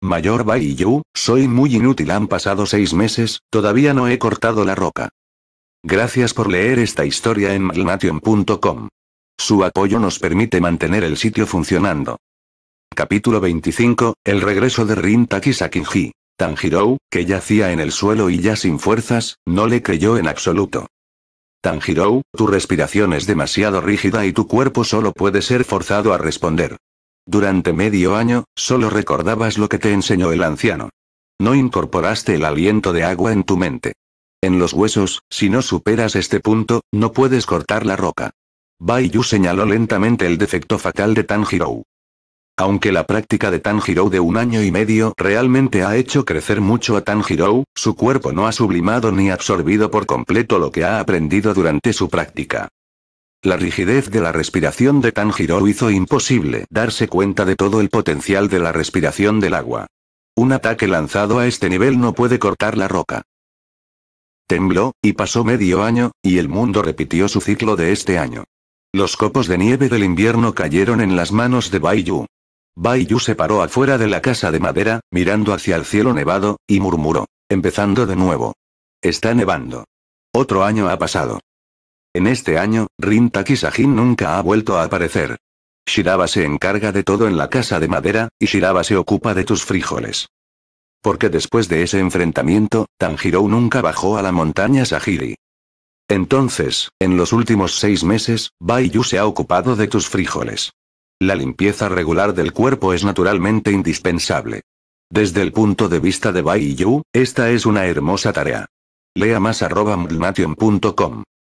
Mayor Bai Yu, soy muy inútil. Han pasado seis meses, todavía no he cortado la roca. Gracias por leer esta historia en malnation.com. Su apoyo nos permite mantener el sitio funcionando. Capítulo 25, El regreso de Rin Takisakinji. Tanjiro, que yacía en el suelo y ya sin fuerzas, no le creyó en absoluto. Tanjiro, tu respiración es demasiado rígida y tu cuerpo solo puede ser forzado a responder. Durante medio año, solo recordabas lo que te enseñó el anciano. No incorporaste el aliento de agua en tu mente. En los huesos, si no superas este punto, no puedes cortar la roca. Bai señaló lentamente el defecto fatal de Tanjiro. Aunque la práctica de Tanjiro de un año y medio realmente ha hecho crecer mucho a Tanjiro, su cuerpo no ha sublimado ni absorbido por completo lo que ha aprendido durante su práctica. La rigidez de la respiración de Tanjiro hizo imposible darse cuenta de todo el potencial de la respiración del agua. Un ataque lanzado a este nivel no puede cortar la roca. Tembló, y pasó medio año, y el mundo repitió su ciclo de este año. Los copos de nieve del invierno cayeron en las manos de Baiyu. Baiyu se paró afuera de la casa de madera, mirando hacia el cielo nevado, y murmuró, empezando de nuevo. Está nevando. Otro año ha pasado. En este año, Rin Takisajin nunca ha vuelto a aparecer. Shiraba se encarga de todo en la casa de madera, y Shiraba se ocupa de tus frijoles. Porque después de ese enfrentamiento, Tanjiro nunca bajó a la montaña Sahiri. Entonces, en los últimos seis meses, Baiyu se ha ocupado de tus frijoles. La limpieza regular del cuerpo es naturalmente indispensable. Desde el punto de vista de Baiyu, esta es una hermosa tarea. Lea más arroba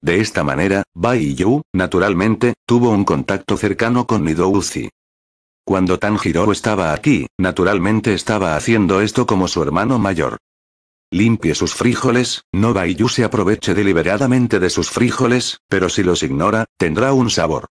de esta manera, Bai Yu, naturalmente, tuvo un contacto cercano con Nidouzi. Cuando Tanjiro estaba aquí, naturalmente estaba haciendo esto como su hermano mayor. Limpie sus frijoles, no Bai Yu se aproveche deliberadamente de sus frijoles, pero si los ignora, tendrá un sabor.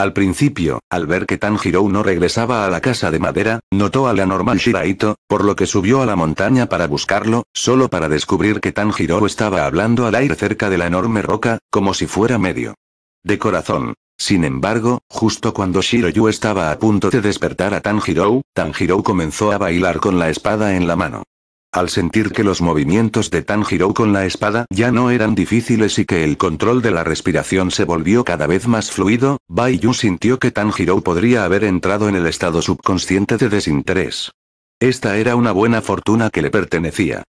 Al principio, al ver que Tanjiro no regresaba a la casa de madera, notó a la normal Shiraito, por lo que subió a la montaña para buscarlo, solo para descubrir que Tanjiro estaba hablando al aire cerca de la enorme roca, como si fuera medio. De corazón. Sin embargo, justo cuando Shiroyu estaba a punto de despertar a Tanjiro, Tanjiro comenzó a bailar con la espada en la mano. Al sentir que los movimientos de Tanjiro con la espada ya no eran difíciles y que el control de la respiración se volvió cada vez más fluido, Bai sintió que Tanjiro podría haber entrado en el estado subconsciente de desinterés. Esta era una buena fortuna que le pertenecía.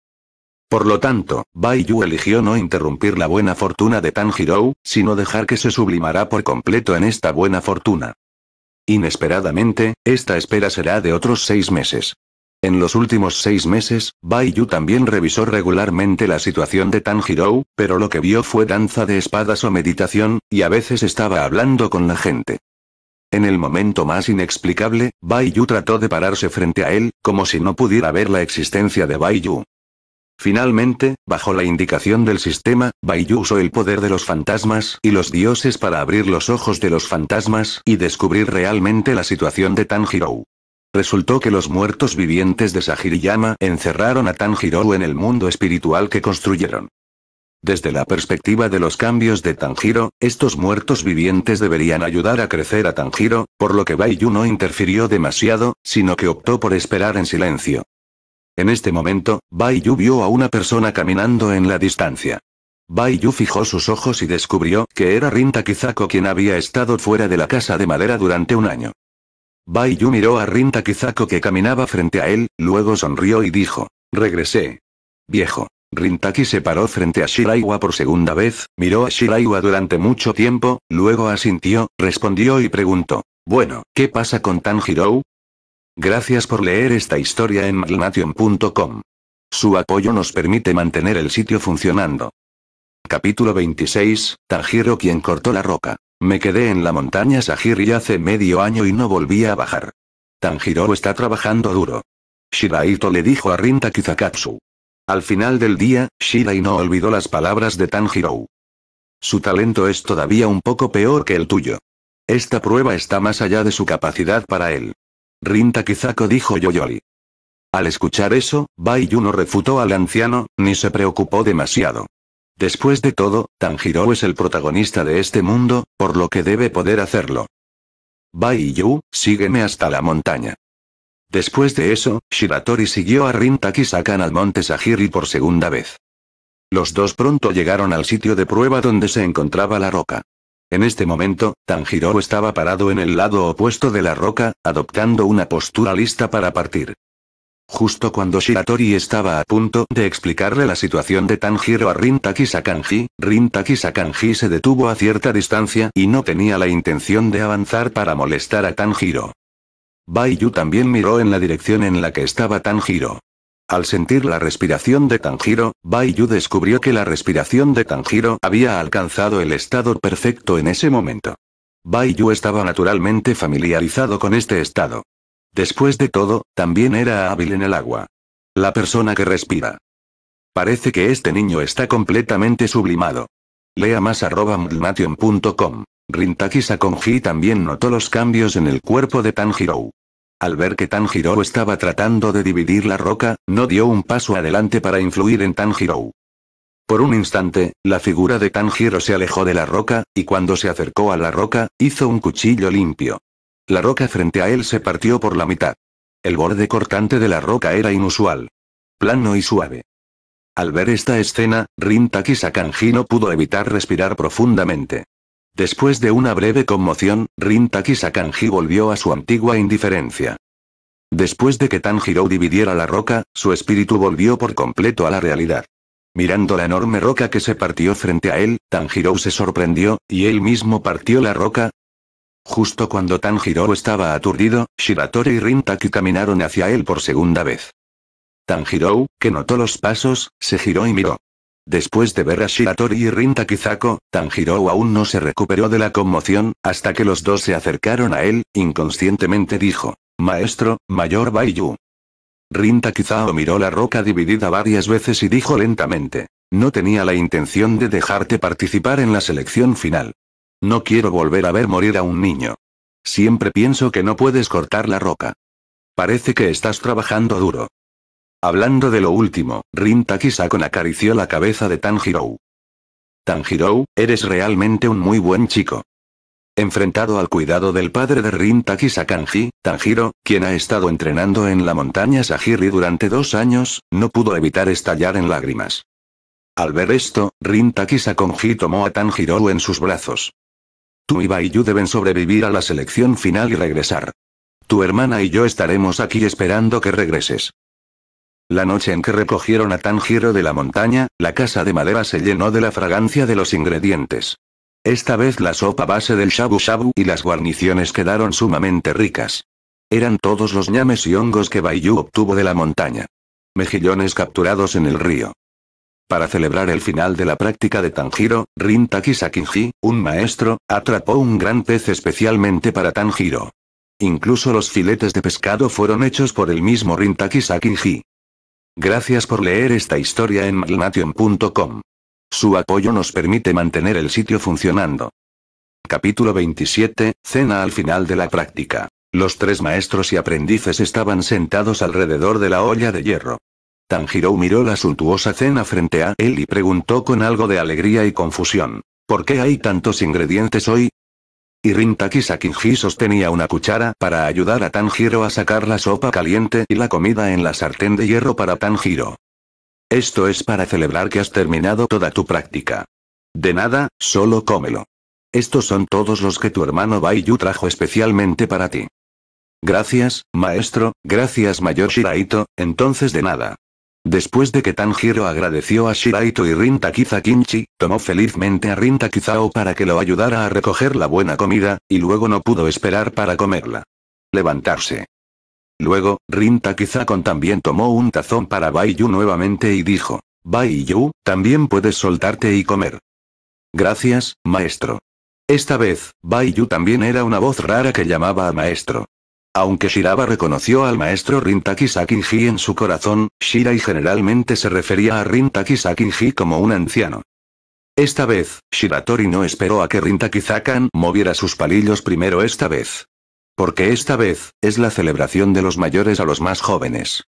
Por lo tanto, Bai eligió no interrumpir la buena fortuna de Tanjiro, sino dejar que se sublimara por completo en esta buena fortuna. Inesperadamente, esta espera será de otros seis meses. En los últimos seis meses, Bai también revisó regularmente la situación de Tanjiro, pero lo que vio fue danza de espadas o meditación, y a veces estaba hablando con la gente. En el momento más inexplicable, Bai trató de pararse frente a él, como si no pudiera ver la existencia de Bai Finalmente, bajo la indicación del sistema, Baiyu usó el poder de los fantasmas y los dioses para abrir los ojos de los fantasmas y descubrir realmente la situación de Tanjiro. Resultó que los muertos vivientes de Sahiriyama encerraron a Tanjiro en el mundo espiritual que construyeron. Desde la perspectiva de los cambios de Tanjiro, estos muertos vivientes deberían ayudar a crecer a Tanjiro, por lo que Baiyu no interfirió demasiado, sino que optó por esperar en silencio. En este momento, Baiyu vio a una persona caminando en la distancia. Baiyu fijó sus ojos y descubrió que era Rinta Kizako quien había estado fuera de la casa de madera durante un año. Baiyu miró a Rintaki Zako que caminaba frente a él, luego sonrió y dijo. Regresé. Viejo. Rintaki se paró frente a Shiraiwa por segunda vez, miró a Shiraiwa durante mucho tiempo, luego asintió, respondió y preguntó. Bueno, ¿qué pasa con Tanjiro? Gracias por leer esta historia en magnation.com. Su apoyo nos permite mantener el sitio funcionando. Capítulo 26, Tanjiro quien cortó la roca. Me quedé en la montaña Sajiri hace medio año y no volví a bajar. Tanjiro está trabajando duro. Shiraito le dijo a Rinta Kizakatsu. Al final del día, Shirai no olvidó las palabras de Tanjiro. Su talento es todavía un poco peor que el tuyo. Esta prueba está más allá de su capacidad para él. Rinta Kizako dijo Yoyori. Al escuchar eso, Bai no refutó al anciano, ni se preocupó demasiado. Después de todo, Tanjiro es el protagonista de este mundo, por lo que debe poder hacerlo. Bai Yu, sígueme hasta la montaña. Después de eso, Shiratori siguió a Rintaki Takisakan al monte Sahiri por segunda vez. Los dos pronto llegaron al sitio de prueba donde se encontraba la roca. En este momento, Tanjiro estaba parado en el lado opuesto de la roca, adoptando una postura lista para partir. Justo cuando Shiratori estaba a punto de explicarle la situación de Tanjiro a Rintaki Sakanji, Rintaki Sakanji se detuvo a cierta distancia y no tenía la intención de avanzar para molestar a Tanjiro. Baiyu también miró en la dirección en la que estaba Tanjiro. Al sentir la respiración de Tanjiro, Baiyu descubrió que la respiración de Tanjiro había alcanzado el estado perfecto en ese momento. Baiyu estaba naturalmente familiarizado con este estado. Después de todo, también era hábil en el agua. La persona que respira. Parece que este niño está completamente sublimado. Lea más arroba mulmation.com. Rintaki Sakonji también notó los cambios en el cuerpo de Tanjiro. Al ver que Tanjiro estaba tratando de dividir la roca, no dio un paso adelante para influir en Tanjiro. Por un instante, la figura de Tanjiro se alejó de la roca, y cuando se acercó a la roca, hizo un cuchillo limpio. La roca frente a él se partió por la mitad. El borde cortante de la roca era inusual. Plano y suave. Al ver esta escena, Rintaki Sakanji no pudo evitar respirar profundamente. Después de una breve conmoción, Rintaki Sakanji volvió a su antigua indiferencia. Después de que Tanjiro dividiera la roca, su espíritu volvió por completo a la realidad. Mirando la enorme roca que se partió frente a él, Tanjiro se sorprendió, y él mismo partió la roca, Justo cuando Tanjiro estaba aturdido, Shiratori y Rintaki caminaron hacia él por segunda vez. Tanjiro, que notó los pasos, se giró y miró. Después de ver a Shiratori y Rintaki Zako, Tanjiro aún no se recuperó de la conmoción, hasta que los dos se acercaron a él, inconscientemente dijo. Maestro, Mayor Baiyu. Rintaki Zao miró la roca dividida varias veces y dijo lentamente. No tenía la intención de dejarte participar en la selección final. No quiero volver a ver morir a un niño. Siempre pienso que no puedes cortar la roca. Parece que estás trabajando duro. Hablando de lo último, Rin Takisakon acarició la cabeza de Tanjiro. Tanjiro, eres realmente un muy buen chico. Enfrentado al cuidado del padre de Rin Takisakanji, Tanjiro, quien ha estado entrenando en la montaña Sahiri durante dos años, no pudo evitar estallar en lágrimas. Al ver esto, Rin Takisakonji tomó a Tanjiro en sus brazos. Tú y Baiyu deben sobrevivir a la selección final y regresar. Tu hermana y yo estaremos aquí esperando que regreses. La noche en que recogieron a Tangiro de la montaña, la casa de madera se llenó de la fragancia de los ingredientes. Esta vez la sopa base del shabu shabu y las guarniciones quedaron sumamente ricas. Eran todos los ñames y hongos que Baiyu obtuvo de la montaña. Mejillones capturados en el río. Para celebrar el final de la práctica de Tanjiro, Rintaki Sakinji, un maestro, atrapó un gran pez especialmente para Tanjiro. Incluso los filetes de pescado fueron hechos por el mismo Rintaki Sakinji. Gracias por leer esta historia en malnation.com. Su apoyo nos permite mantener el sitio funcionando. Capítulo 27, Cena al final de la práctica. Los tres maestros y aprendices estaban sentados alrededor de la olla de hierro. Tanjiro miró la suntuosa cena frente a él y preguntó con algo de alegría y confusión. ¿Por qué hay tantos ingredientes hoy? Y Rintaki Sakinji sostenía una cuchara para ayudar a Tanjiro a sacar la sopa caliente y la comida en la sartén de hierro para Tanjiro. Esto es para celebrar que has terminado toda tu práctica. De nada, solo cómelo. Estos son todos los que tu hermano Baiyu trajo especialmente para ti. Gracias, maestro, gracias mayor Shiraito, entonces de nada. Después de que Tanjiro agradeció a Shiraito y Rinta Kizakinchi, tomó felizmente a Rinta Kizao para que lo ayudara a recoger la buena comida, y luego no pudo esperar para comerla. Levantarse. Luego, Rinta Kizakon también tomó un tazón para Baiyu nuevamente y dijo, Baiyu, también puedes soltarte y comer. Gracias, maestro. Esta vez, Baiyu también era una voz rara que llamaba a maestro. Aunque Shiraba reconoció al maestro Rintaki Sakinji en su corazón, Shirai generalmente se refería a Rintaki Sakinji como un anciano. Esta vez, Shiratori no esperó a que Rintaki Sakan moviera sus palillos primero esta vez. Porque esta vez, es la celebración de los mayores a los más jóvenes.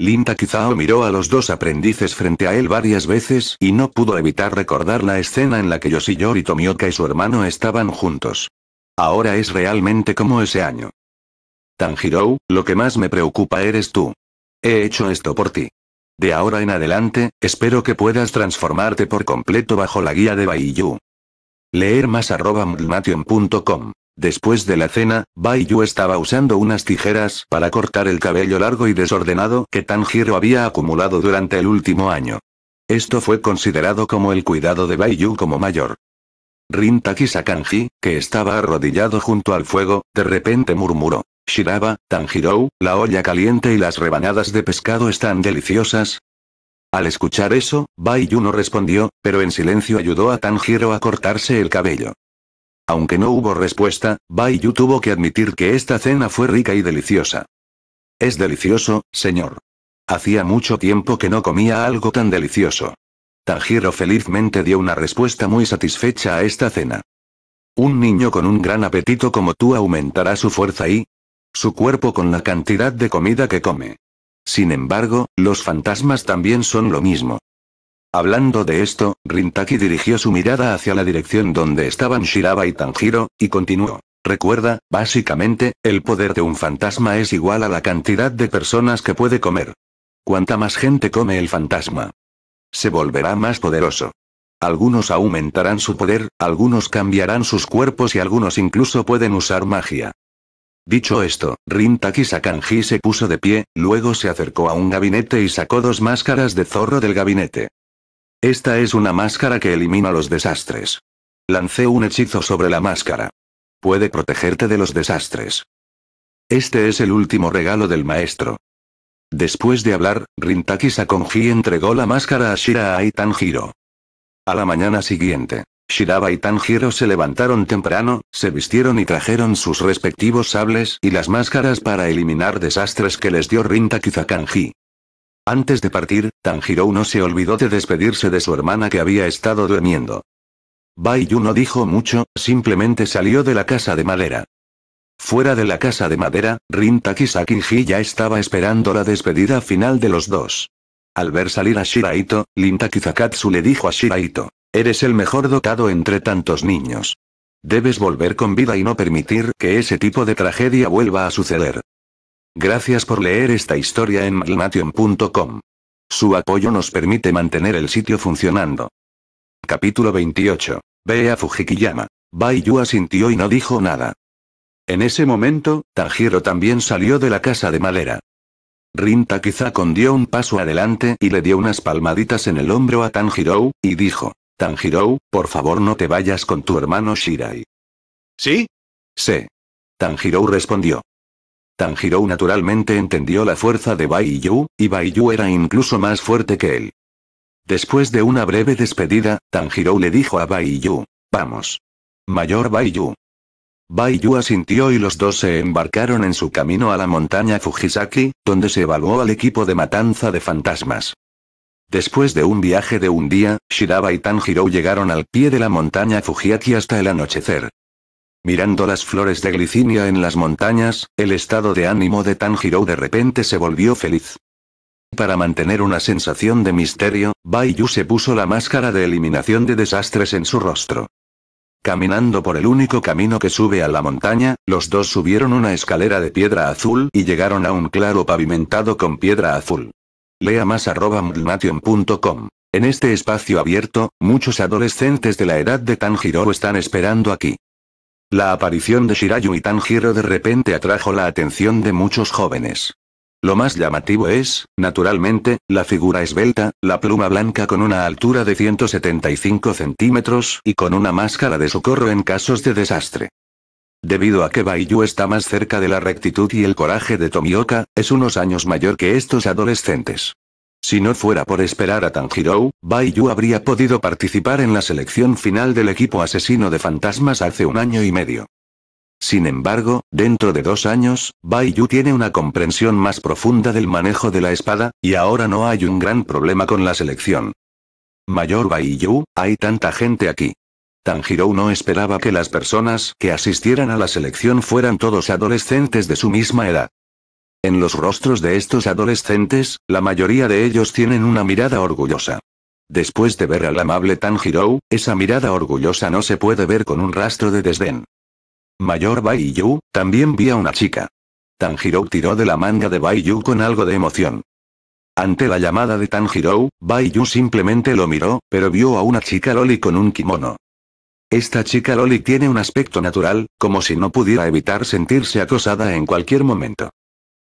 Linta miró a los dos aprendices frente a él varias veces y no pudo evitar recordar la escena en la que Yoshiyori Tomioka y su hermano estaban juntos. Ahora es realmente como ese año. Tanjiro, lo que más me preocupa eres tú. He hecho esto por ti. De ahora en adelante, espero que puedas transformarte por completo bajo la guía de Baiyu. Leer más arroba Después de la cena, Baiyu estaba usando unas tijeras para cortar el cabello largo y desordenado que Tanjiro había acumulado durante el último año. Esto fue considerado como el cuidado de Baiyu como mayor. Rintaki Sakanji, que estaba arrodillado junto al fuego, de repente murmuró. Shiraba, Tanjiro, la olla caliente y las rebanadas de pescado están deliciosas. Al escuchar eso, Baiyu no respondió, pero en silencio ayudó a Tanjiro a cortarse el cabello. Aunque no hubo respuesta, Baiyu tuvo que admitir que esta cena fue rica y deliciosa. Es delicioso, señor. Hacía mucho tiempo que no comía algo tan delicioso. Tanjiro felizmente dio una respuesta muy satisfecha a esta cena. Un niño con un gran apetito como tú aumentará su fuerza y, su cuerpo con la cantidad de comida que come. Sin embargo, los fantasmas también son lo mismo. Hablando de esto, Rintaki dirigió su mirada hacia la dirección donde estaban Shiraba y Tanjiro, y continuó. Recuerda, básicamente, el poder de un fantasma es igual a la cantidad de personas que puede comer. Cuanta más gente come el fantasma, se volverá más poderoso. Algunos aumentarán su poder, algunos cambiarán sus cuerpos y algunos incluso pueden usar magia. Dicho esto, Rintaki Sakanji se puso de pie, luego se acercó a un gabinete y sacó dos máscaras de zorro del gabinete. Esta es una máscara que elimina los desastres. Lancé un hechizo sobre la máscara. Puede protegerte de los desastres. Este es el último regalo del maestro. Después de hablar, Rintaki Sakonji entregó la máscara a Shira Tanjiro. A la mañana siguiente. Shiraba y Tanjiro se levantaron temprano, se vistieron y trajeron sus respectivos sables y las máscaras para eliminar desastres que les dio Rinta Kizakanji. Antes de partir, Tanjiro no se olvidó de despedirse de su hermana que había estado durmiendo. Baiyu no dijo mucho, simplemente salió de la casa de madera. Fuera de la casa de madera, Rinta Kizakanji ya estaba esperando la despedida final de los dos. Al ver salir a Shiraito, Linta Kizakatsu le dijo a Shiraito. Eres el mejor dotado entre tantos niños. Debes volver con vida y no permitir que ese tipo de tragedia vuelva a suceder. Gracias por leer esta historia en malmation.com. Su apoyo nos permite mantener el sitio funcionando. Capítulo 28. Ve a Fujikiyama. Baiyu asintió y no dijo nada. En ese momento, Tanjiro también salió de la casa de madera. Rinta quizá dio un paso adelante y le dio unas palmaditas en el hombro a Tanjiro, y dijo. Tanjiro, por favor no te vayas con tu hermano Shirai. ¿Sí? Sí. Tanjiro respondió. Tanjiro naturalmente entendió la fuerza de Baiyu, y Baiyu era incluso más fuerte que él. Después de una breve despedida, Tanjiro le dijo a Baiyu, vamos. Mayor Baiyu. Baiyu asintió y los dos se embarcaron en su camino a la montaña Fujisaki, donde se evaluó al equipo de matanza de fantasmas. Después de un viaje de un día, Shiraba y Tanjiro llegaron al pie de la montaña Fujiaki hasta el anochecer. Mirando las flores de glicinia en las montañas, el estado de ánimo de Tanjiro de repente se volvió feliz. Para mantener una sensación de misterio, Baiyu se puso la máscara de eliminación de desastres en su rostro. Caminando por el único camino que sube a la montaña, los dos subieron una escalera de piedra azul y llegaron a un claro pavimentado con piedra azul. Lea más arroba En este espacio abierto, muchos adolescentes de la edad de Tanjiro están esperando aquí. La aparición de Shirayu y Tanjiro de repente atrajo la atención de muchos jóvenes. Lo más llamativo es, naturalmente, la figura esbelta, la pluma blanca con una altura de 175 centímetros y con una máscara de socorro en casos de desastre. Debido a que Baiyu está más cerca de la rectitud y el coraje de Tomioka, es unos años mayor que estos adolescentes. Si no fuera por esperar a Tanjiro, Baiyu habría podido participar en la selección final del equipo asesino de fantasmas hace un año y medio. Sin embargo, dentro de dos años, Bai tiene una comprensión más profunda del manejo de la espada, y ahora no hay un gran problema con la selección. Mayor Baiyu, hay tanta gente aquí. Tanjiro no esperaba que las personas que asistieran a la selección fueran todos adolescentes de su misma edad. En los rostros de estos adolescentes, la mayoría de ellos tienen una mirada orgullosa. Después de ver al amable Tanjiro, esa mirada orgullosa no se puede ver con un rastro de desdén. Mayor Baiyu, también vi a una chica. Tanjiro tiró de la manga de Baiyu con algo de emoción. Ante la llamada de Tanjiro, Baiyu simplemente lo miró, pero vio a una chica loli con un kimono. Esta chica Loli tiene un aspecto natural, como si no pudiera evitar sentirse acosada en cualquier momento.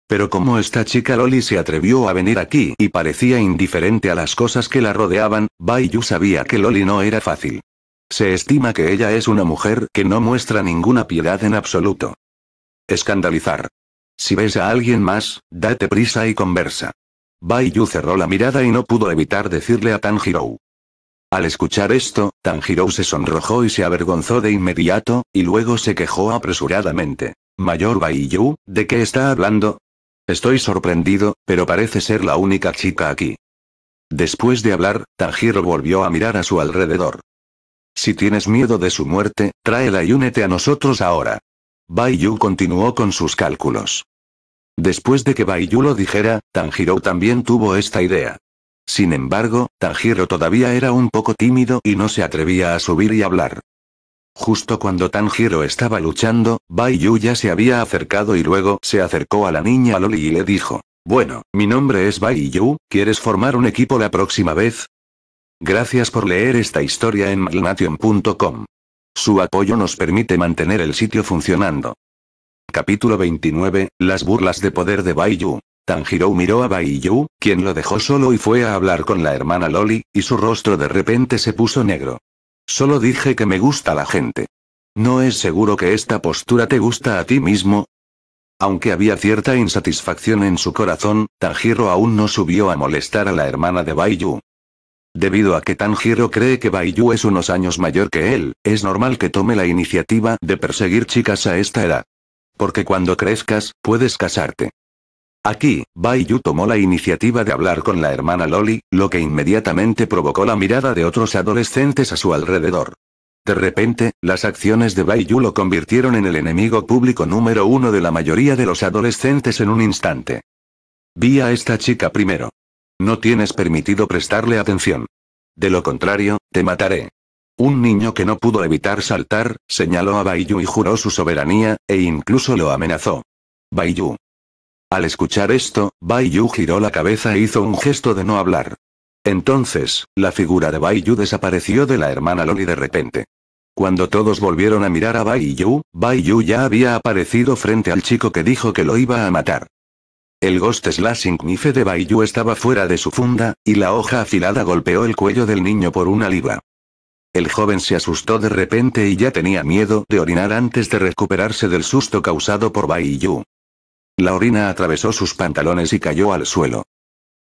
Pero como esta chica Loli se atrevió a venir aquí y parecía indiferente a las cosas que la rodeaban, Baiyu sabía que Loli no era fácil. Se estima que ella es una mujer que no muestra ninguna piedad en absoluto. Escandalizar. Si ves a alguien más, date prisa y conversa. Baiyu cerró la mirada y no pudo evitar decirle a Tanjiro. Al escuchar esto, Tanjiro se sonrojó y se avergonzó de inmediato, y luego se quejó apresuradamente. Mayor Baiyu, ¿de qué está hablando? Estoy sorprendido, pero parece ser la única chica aquí. Después de hablar, Tanjiro volvió a mirar a su alrededor. Si tienes miedo de su muerte, tráela y únete a nosotros ahora. Baiyu continuó con sus cálculos. Después de que Baiyu lo dijera, Tanjiro también tuvo esta idea. Sin embargo, Tanjiro todavía era un poco tímido y no se atrevía a subir y hablar. Justo cuando Tanjiro estaba luchando, Baiyu ya se había acercado y luego se acercó a la niña Loli y le dijo, bueno, mi nombre es Baiyu, ¿quieres formar un equipo la próxima vez? Gracias por leer esta historia en magnation.com. Su apoyo nos permite mantener el sitio funcionando. Capítulo 29, Las burlas de poder de Baiyu. Tanjiro miró a Baiyu, quien lo dejó solo y fue a hablar con la hermana Loli, y su rostro de repente se puso negro. Solo dije que me gusta la gente. ¿No es seguro que esta postura te gusta a ti mismo? Aunque había cierta insatisfacción en su corazón, Tanjiro aún no subió a molestar a la hermana de Baiyu. Debido a que Tanjiro cree que Baiyu es unos años mayor que él, es normal que tome la iniciativa de perseguir chicas a esta edad. Porque cuando crezcas, puedes casarte. Aquí, Baiyu tomó la iniciativa de hablar con la hermana Loli, lo que inmediatamente provocó la mirada de otros adolescentes a su alrededor. De repente, las acciones de Baiyu lo convirtieron en el enemigo público número uno de la mayoría de los adolescentes en un instante. Vi a esta chica primero. No tienes permitido prestarle atención. De lo contrario, te mataré. Un niño que no pudo evitar saltar, señaló a Baiyu y juró su soberanía, e incluso lo amenazó. Baiyu. Al escuchar esto, Bai Yu giró la cabeza e hizo un gesto de no hablar. Entonces, la figura de Bai Yu desapareció de la hermana Loli de repente. Cuando todos volvieron a mirar a Bai Yu, Bai Yu ya había aparecido frente al chico que dijo que lo iba a matar. El Ghost Slashing Knife de Bai Yu estaba fuera de su funda, y la hoja afilada golpeó el cuello del niño por una libra. El joven se asustó de repente y ya tenía miedo de orinar antes de recuperarse del susto causado por Bai Yu. La orina atravesó sus pantalones y cayó al suelo.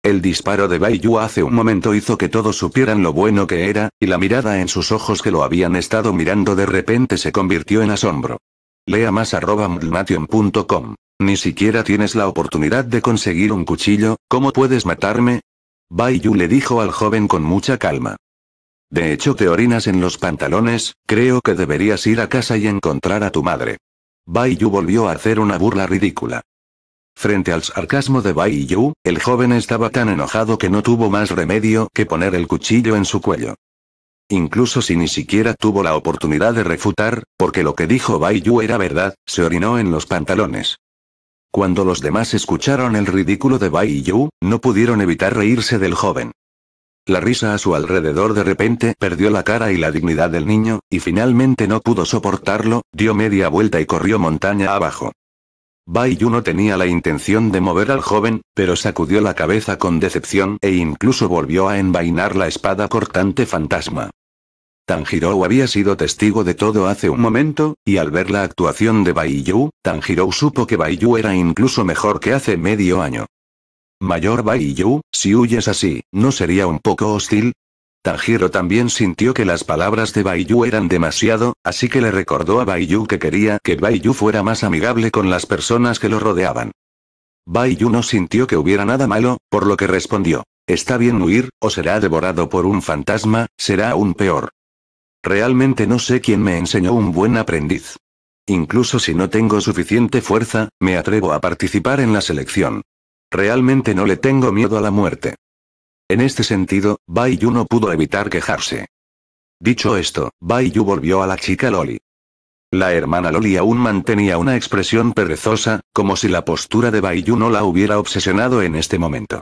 El disparo de Bai hace un momento hizo que todos supieran lo bueno que era, y la mirada en sus ojos que lo habían estado mirando de repente se convirtió en asombro. Lea más arroba mdlnation.com. Ni siquiera tienes la oportunidad de conseguir un cuchillo, ¿cómo puedes matarme? Bai le dijo al joven con mucha calma. De hecho te orinas en los pantalones, creo que deberías ir a casa y encontrar a tu madre. Bai volvió a hacer una burla ridícula. Frente al sarcasmo de Bai Yu, el joven estaba tan enojado que no tuvo más remedio que poner el cuchillo en su cuello. Incluso si ni siquiera tuvo la oportunidad de refutar, porque lo que dijo Bai Yu era verdad, se orinó en los pantalones. Cuando los demás escucharon el ridículo de Bai Yu, no pudieron evitar reírse del joven. La risa a su alrededor de repente perdió la cara y la dignidad del niño, y finalmente no pudo soportarlo, dio media vuelta y corrió montaña abajo. Baiyu no tenía la intención de mover al joven, pero sacudió la cabeza con decepción e incluso volvió a envainar la espada cortante fantasma. Tanjiro había sido testigo de todo hace un momento, y al ver la actuación de Baiyu, Yu, Tanjiro supo que Bai era incluso mejor que hace medio año. Mayor Baiyu, si huyes así, ¿no sería un poco hostil? Tajiro también sintió que las palabras de Bayu eran demasiado, así que le recordó a Baiyu que quería que Baiyu fuera más amigable con las personas que lo rodeaban. Baiyu no sintió que hubiera nada malo, por lo que respondió, está bien huir, o será devorado por un fantasma, será un peor. Realmente no sé quién me enseñó un buen aprendiz. Incluso si no tengo suficiente fuerza, me atrevo a participar en la selección. Realmente no le tengo miedo a la muerte. En este sentido, Bai no pudo evitar quejarse. Dicho esto, Bai volvió a la chica Loli. La hermana Loli aún mantenía una expresión perezosa, como si la postura de Baiyu no la hubiera obsesionado en este momento.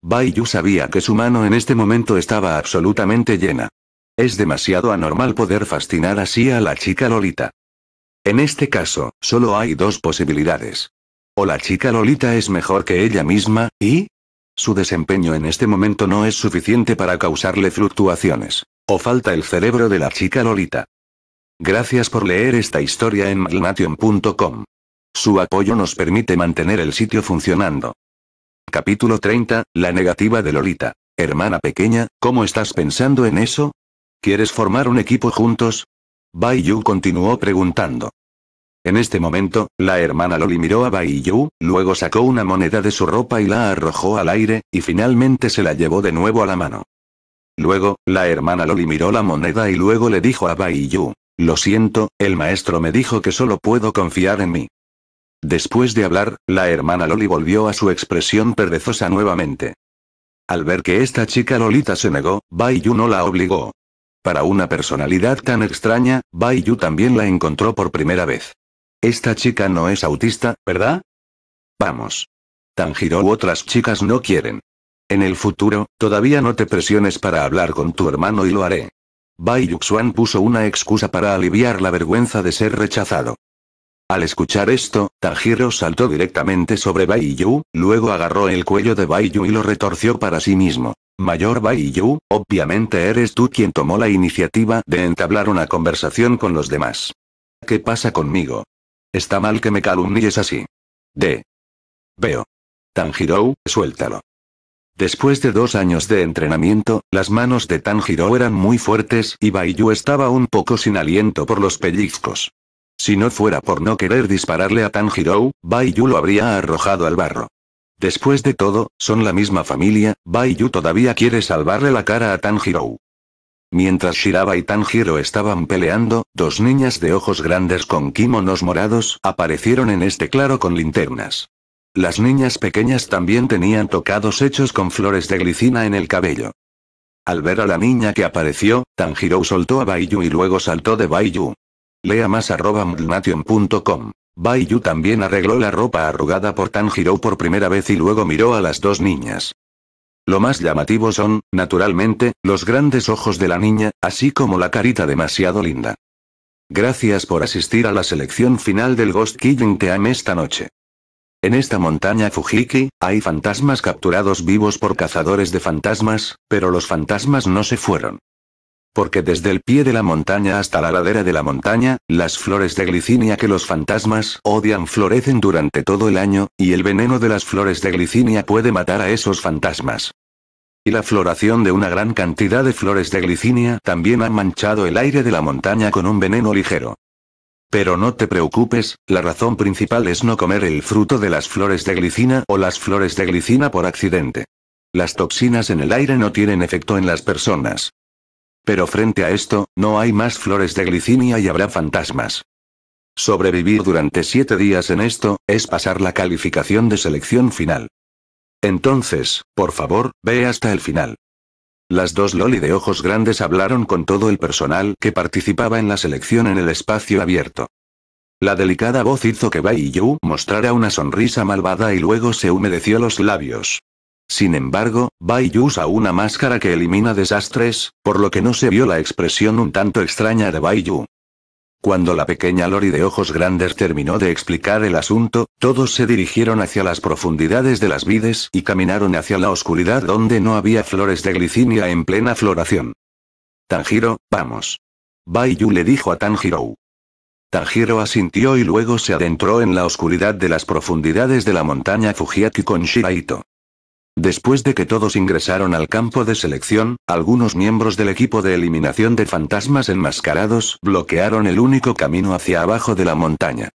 Baiyu sabía que su mano en este momento estaba absolutamente llena. Es demasiado anormal poder fascinar así a la chica Lolita. En este caso, solo hay dos posibilidades. O la chica Lolita es mejor que ella misma, y, su desempeño en este momento no es suficiente para causarle fluctuaciones. O falta el cerebro de la chica Lolita. Gracias por leer esta historia en Malmation.com. Su apoyo nos permite mantener el sitio funcionando. Capítulo 30, La negativa de Lolita. Hermana pequeña, ¿cómo estás pensando en eso? ¿Quieres formar un equipo juntos? Bai continuó preguntando. En este momento, la hermana Loli miró a Bai Yu, luego sacó una moneda de su ropa y la arrojó al aire, y finalmente se la llevó de nuevo a la mano. Luego, la hermana Loli miró la moneda y luego le dijo a Bai Yu, lo siento, el maestro me dijo que solo puedo confiar en mí. Después de hablar, la hermana Loli volvió a su expresión perezosa nuevamente. Al ver que esta chica Lolita se negó, Bai Yu no la obligó. Para una personalidad tan extraña, Bai Yu también la encontró por primera vez. Esta chica no es autista, ¿verdad? Vamos. Tanjiro u otras chicas no quieren. En el futuro, todavía no te presiones para hablar con tu hermano y lo haré. Bai Xuan puso una excusa para aliviar la vergüenza de ser rechazado. Al escuchar esto, Tanjiro saltó directamente sobre Bai Yu, luego agarró el cuello de Bai Yu y lo retorció para sí mismo. Mayor Bai Yu, obviamente eres tú quien tomó la iniciativa de entablar una conversación con los demás. ¿Qué pasa conmigo? Está mal que me calumnies así. De Veo. Tanjiro, suéltalo. Después de dos años de entrenamiento, las manos de Tanjiro eran muy fuertes y Baiyu estaba un poco sin aliento por los pellizcos. Si no fuera por no querer dispararle a Tanjiro, Baiyu lo habría arrojado al barro. Después de todo, son la misma familia, Baiyu todavía quiere salvarle la cara a Tanjiro. Mientras Shiraba y Tanjiro estaban peleando, dos niñas de ojos grandes con kimonos morados aparecieron en este claro con linternas. Las niñas pequeñas también tenían tocados hechos con flores de glicina en el cabello. Al ver a la niña que apareció, Tanjiro soltó a Baiyu y luego saltó de Baiyu. Lea más arroba mdnation.com. Baiyu también arregló la ropa arrugada por Tanjiro por primera vez y luego miró a las dos niñas. Lo más llamativo son, naturalmente, los grandes ojos de la niña, así como la carita demasiado linda. Gracias por asistir a la selección final del Ghost Killing Team esta noche. En esta montaña Fujiki, hay fantasmas capturados vivos por cazadores de fantasmas, pero los fantasmas no se fueron. Porque desde el pie de la montaña hasta la ladera de la montaña, las flores de glicinia que los fantasmas odian florecen durante todo el año, y el veneno de las flores de glicinia puede matar a esos fantasmas. Y la floración de una gran cantidad de flores de glicinia también ha manchado el aire de la montaña con un veneno ligero. Pero no te preocupes, la razón principal es no comer el fruto de las flores de glicina o las flores de glicina por accidente. Las toxinas en el aire no tienen efecto en las personas. Pero frente a esto, no hay más flores de glicinia y habrá fantasmas. Sobrevivir durante siete días en esto, es pasar la calificación de selección final. Entonces, por favor, ve hasta el final. Las dos Loli de ojos grandes hablaron con todo el personal que participaba en la selección en el espacio abierto. La delicada voz hizo que Bai Yu mostrara una sonrisa malvada y luego se humedeció los labios. Sin embargo, Baiyu usa una máscara que elimina desastres, por lo que no se vio la expresión un tanto extraña de Bai Cuando la pequeña Lori de ojos grandes terminó de explicar el asunto, todos se dirigieron hacia las profundidades de las vides y caminaron hacia la oscuridad donde no había flores de glicinia en plena floración. Tanjiro, vamos. Baiyu le dijo a Tanjiro. Tanjiro asintió y luego se adentró en la oscuridad de las profundidades de la montaña Fujiaki con Shiraito. Después de que todos ingresaron al campo de selección, algunos miembros del equipo de eliminación de fantasmas enmascarados bloquearon el único camino hacia abajo de la montaña.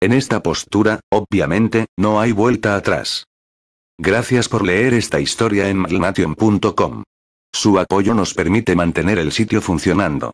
En esta postura, obviamente, no hay vuelta atrás. Gracias por leer esta historia en malmation.com. Su apoyo nos permite mantener el sitio funcionando.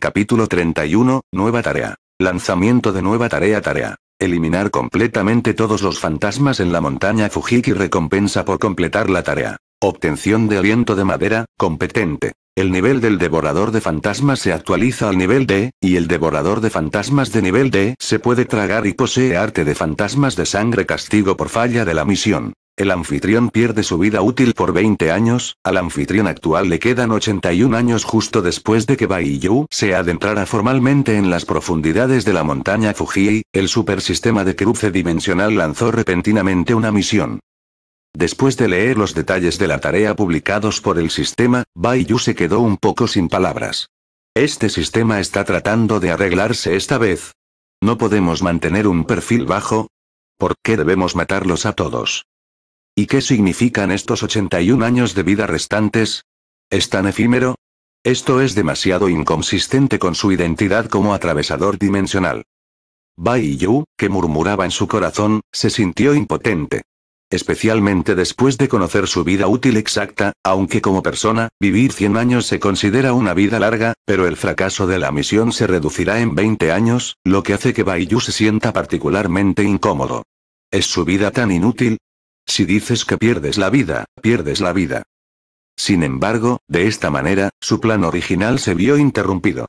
Capítulo 31, Nueva Tarea. Lanzamiento de Nueva Tarea Tarea. Eliminar completamente todos los fantasmas en la montaña Fujiki recompensa por completar la tarea. Obtención de aliento de madera, competente. El nivel del devorador de fantasmas se actualiza al nivel D, y el devorador de fantasmas de nivel D se puede tragar y posee arte de fantasmas de sangre castigo por falla de la misión. El anfitrión pierde su vida útil por 20 años, al anfitrión actual le quedan 81 años justo después de que Yu se adentrara formalmente en las profundidades de la montaña Fujii, el supersistema de cruce dimensional lanzó repentinamente una misión. Después de leer los detalles de la tarea publicados por el sistema, Yu se quedó un poco sin palabras. Este sistema está tratando de arreglarse esta vez. No podemos mantener un perfil bajo. ¿Por qué debemos matarlos a todos? ¿Y qué significan estos 81 años de vida restantes? ¿Es tan efímero? Esto es demasiado inconsistente con su identidad como atravesador dimensional. Bai Yu, que murmuraba en su corazón, se sintió impotente. Especialmente después de conocer su vida útil exacta, aunque como persona, vivir 100 años se considera una vida larga, pero el fracaso de la misión se reducirá en 20 años, lo que hace que Bai Yu se sienta particularmente incómodo. ¿Es su vida tan inútil? Si dices que pierdes la vida, pierdes la vida. Sin embargo, de esta manera, su plan original se vio interrumpido.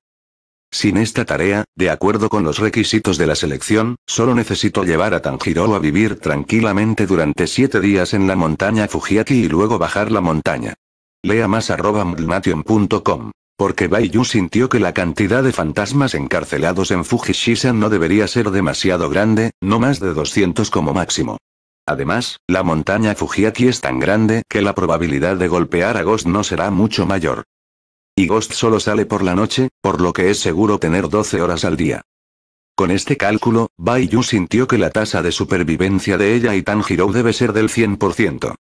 Sin esta tarea, de acuerdo con los requisitos de la selección, solo necesito llevar a Tanjiro a vivir tranquilamente durante siete días en la montaña Fujiaki y luego bajar la montaña. Lea más arroba mdlmation.com Porque Baiyu sintió que la cantidad de fantasmas encarcelados en Fujishisan no debería ser demasiado grande, no más de 200 como máximo. Además, la montaña Fujiaki es tan grande que la probabilidad de golpear a Ghost no será mucho mayor. Y Ghost solo sale por la noche, por lo que es seguro tener 12 horas al día. Con este cálculo, Bai Yu sintió que la tasa de supervivencia de ella y Tanjiro debe ser del 100%.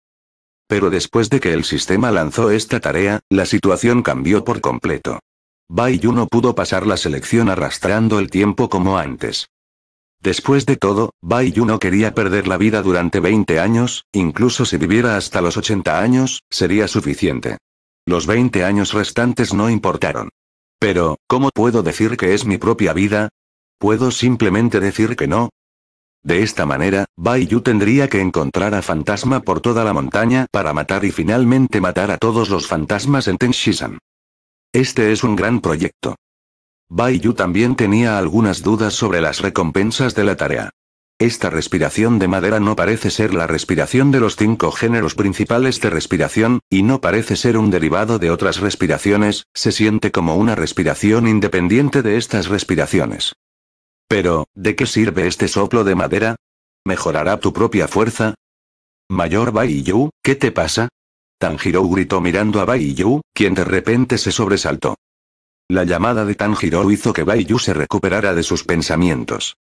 Pero después de que el sistema lanzó esta tarea, la situación cambió por completo. Bai Yu no pudo pasar la selección arrastrando el tiempo como antes. Después de todo, Bai Yu no quería perder la vida durante 20 años, incluso si viviera hasta los 80 años, sería suficiente. Los 20 años restantes no importaron. Pero, ¿cómo puedo decir que es mi propia vida? ¿Puedo simplemente decir que no? De esta manera, Bai Yu tendría que encontrar a Fantasma por toda la montaña para matar y finalmente matar a todos los fantasmas en Tenshishan. Este es un gran proyecto. Bai también tenía algunas dudas sobre las recompensas de la tarea. Esta respiración de madera no parece ser la respiración de los cinco géneros principales de respiración, y no parece ser un derivado de otras respiraciones, se siente como una respiración independiente de estas respiraciones. Pero, ¿de qué sirve este soplo de madera? ¿Mejorará tu propia fuerza? Mayor Baiyu, ¿qué te pasa? Tanjiro gritó mirando a Baiyu, quien de repente se sobresaltó. La llamada de Tanjiro hizo que Baiju se recuperara de sus pensamientos.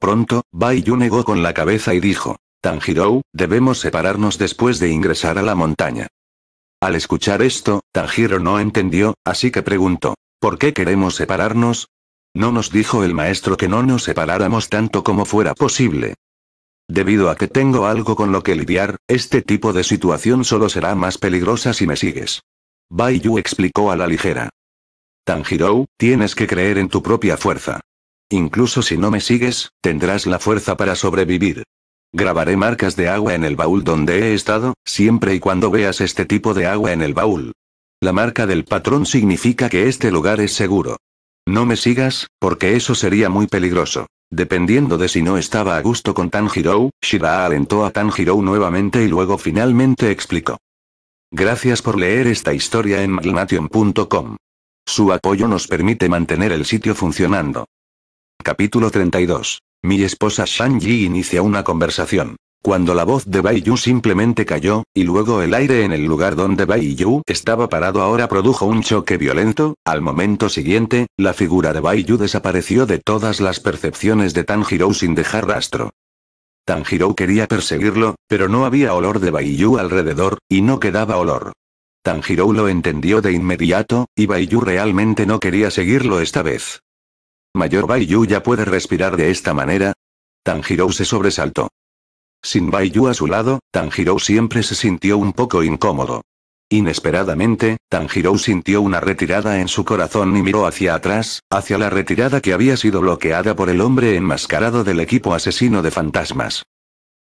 Pronto, Baiju negó con la cabeza y dijo, Tanjiro, debemos separarnos después de ingresar a la montaña. Al escuchar esto, Tanjiro no entendió, así que preguntó, ¿por qué queremos separarnos? No nos dijo el maestro que no nos separáramos tanto como fuera posible. Debido a que tengo algo con lo que lidiar, este tipo de situación solo será más peligrosa si me sigues. Baiyu explicó a la ligera. Tanjiro, tienes que creer en tu propia fuerza. Incluso si no me sigues, tendrás la fuerza para sobrevivir. Grabaré marcas de agua en el baúl donde he estado, siempre y cuando veas este tipo de agua en el baúl. La marca del patrón significa que este lugar es seguro. No me sigas, porque eso sería muy peligroso. Dependiendo de si no estaba a gusto con Tanjiro, Shira alentó a Tanjiro nuevamente y luego finalmente explicó. Gracias por leer esta historia en su apoyo nos permite mantener el sitio funcionando. Capítulo 32. Mi esposa Shang-Yi inicia una conversación. Cuando la voz de Bai Yu simplemente cayó, y luego el aire en el lugar donde Bai Yu estaba parado ahora produjo un choque violento, al momento siguiente, la figura de Bai Yu desapareció de todas las percepciones de Tanjiro sin dejar rastro. Tanjiro quería perseguirlo, pero no había olor de Bai Yu alrededor, y no quedaba olor. Tanjiro lo entendió de inmediato, y Baiyu realmente no quería seguirlo esta vez. ¿Mayor Baiyu ya puede respirar de esta manera? Tanjiro se sobresaltó. Sin Baiyu a su lado, Tanjiro siempre se sintió un poco incómodo. Inesperadamente, Tanjiro sintió una retirada en su corazón y miró hacia atrás, hacia la retirada que había sido bloqueada por el hombre enmascarado del equipo asesino de fantasmas.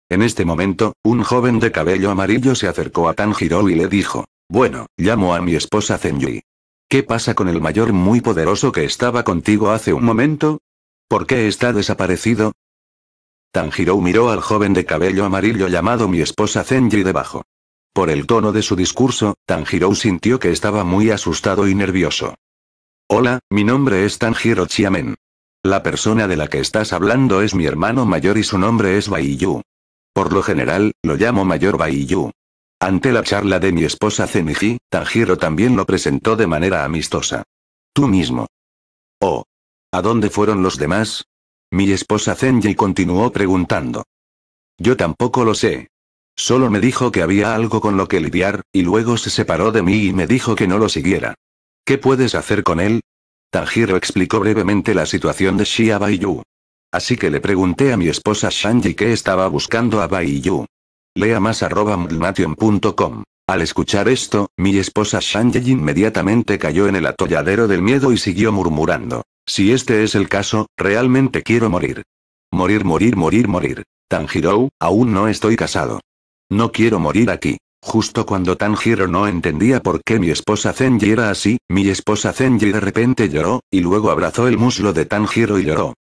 En este momento, un joven de cabello amarillo se acercó a Tanjiro y le dijo, bueno, llamo a mi esposa Zenji. ¿Qué pasa con el mayor muy poderoso que estaba contigo hace un momento? ¿Por qué está desaparecido? Tanjiro miró al joven de cabello amarillo llamado mi esposa Zenji debajo. Por el tono de su discurso, Tanjiro sintió que estaba muy asustado y nervioso. Hola, mi nombre es Tanjiro Chiamen. La persona de la que estás hablando es mi hermano mayor y su nombre es Baiyu. Por lo general, lo llamo Mayor Baiyu. Ante la charla de mi esposa Zenji, Tanjiro también lo presentó de manera amistosa. Tú mismo. Oh. ¿A dónde fueron los demás? Mi esposa Zenji continuó preguntando. Yo tampoco lo sé. Solo me dijo que había algo con lo que lidiar, y luego se separó de mí y me dijo que no lo siguiera. ¿Qué puedes hacer con él? Tanjiro explicó brevemente la situación de Shia Baiyu. Así que le pregunté a mi esposa Shanji que estaba buscando a Bai Lea más arroba Al escuchar esto, mi esposa Shanji inmediatamente cayó en el atolladero del miedo y siguió murmurando. Si este es el caso, realmente quiero morir. Morir, morir, morir, morir. Tanjiro, aún no estoy casado. No quiero morir aquí. Justo cuando Tanjiro no entendía por qué mi esposa Zenji era así, mi esposa Zenji de repente lloró, y luego abrazó el muslo de Tanjiro y lloró.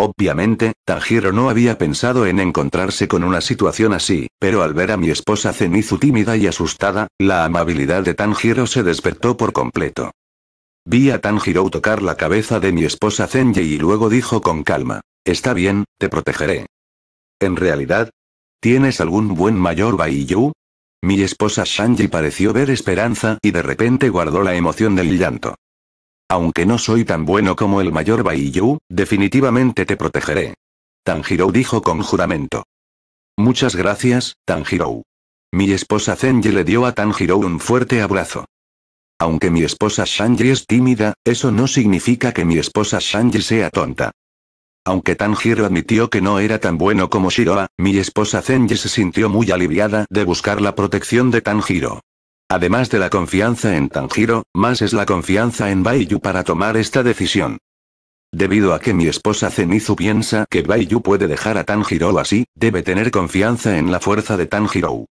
Obviamente, Tanjiro no había pensado en encontrarse con una situación así, pero al ver a mi esposa Zenizu tímida y asustada, la amabilidad de Tanjiro se despertó por completo. Vi a Tanjiro tocar la cabeza de mi esposa Zenji y luego dijo con calma, Está bien, te protegeré. En realidad, ¿tienes algún buen mayor Baiyu? Mi esposa Shanji pareció ver esperanza y de repente guardó la emoción del llanto. Aunque no soy tan bueno como el mayor Baiyu, definitivamente te protegeré. Tanjiro dijo con juramento. Muchas gracias, Tanjiro. Mi esposa Zenji le dio a Tanjiro un fuerte abrazo. Aunque mi esposa Shanji es tímida, eso no significa que mi esposa Shanji sea tonta. Aunque Tanjiro admitió que no era tan bueno como Shiroa, mi esposa Zenji se sintió muy aliviada de buscar la protección de Tanjiro. Además de la confianza en Tanjiro, más es la confianza en Baiyu para tomar esta decisión. Debido a que mi esposa Zenitsu piensa que Baiyu puede dejar a Tanjiro así, debe tener confianza en la fuerza de Tanjiro.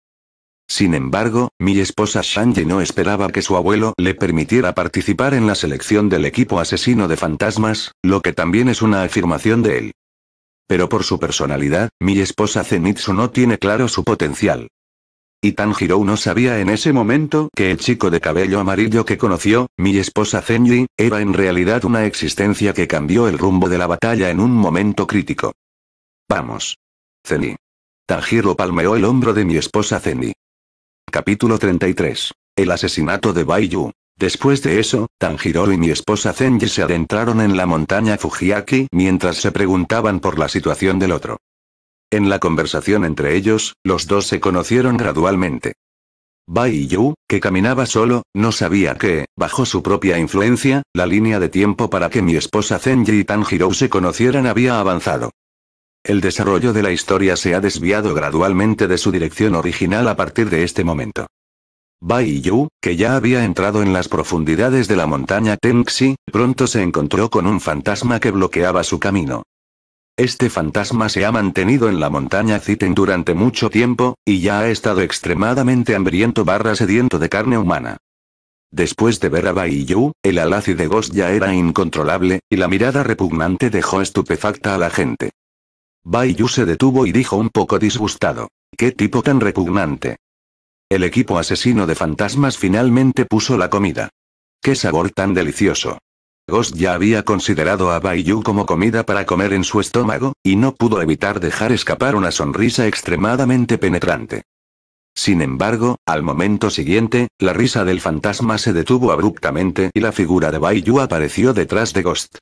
Sin embargo, mi esposa Shanji no esperaba que su abuelo le permitiera participar en la selección del equipo asesino de fantasmas, lo que también es una afirmación de él. Pero por su personalidad, mi esposa Zenitsu no tiene claro su potencial. Y Tanjiro no sabía en ese momento que el chico de cabello amarillo que conoció, mi esposa Zenji, era en realidad una existencia que cambió el rumbo de la batalla en un momento crítico. Vamos. Zenji. Tanjiro palmeó el hombro de mi esposa Zenji. Capítulo 33. El asesinato de Baiyu. Después de eso, Tanjiro y mi esposa Zenji se adentraron en la montaña Fujiaki mientras se preguntaban por la situación del otro. En la conversación entre ellos, los dos se conocieron gradualmente. Bai Yu, que caminaba solo, no sabía que, bajo su propia influencia, la línea de tiempo para que mi esposa Zenji y Tanjiro se conocieran había avanzado. El desarrollo de la historia se ha desviado gradualmente de su dirección original a partir de este momento. Bai Yu, que ya había entrado en las profundidades de la montaña Tenxi, pronto se encontró con un fantasma que bloqueaba su camino. Este fantasma se ha mantenido en la montaña Citen durante mucho tiempo, y ya ha estado extremadamente hambriento barra sediento de carne humana. Después de ver a Bai Yu, el alaci de Ghost ya era incontrolable, y la mirada repugnante dejó estupefacta a la gente. Bai Yu se detuvo y dijo un poco disgustado. ¿Qué tipo tan repugnante? El equipo asesino de fantasmas finalmente puso la comida. ¡Qué sabor tan delicioso! Ghost ya había considerado a Baiyu como comida para comer en su estómago, y no pudo evitar dejar escapar una sonrisa extremadamente penetrante. Sin embargo, al momento siguiente, la risa del fantasma se detuvo abruptamente y la figura de Baiyu apareció detrás de Ghost.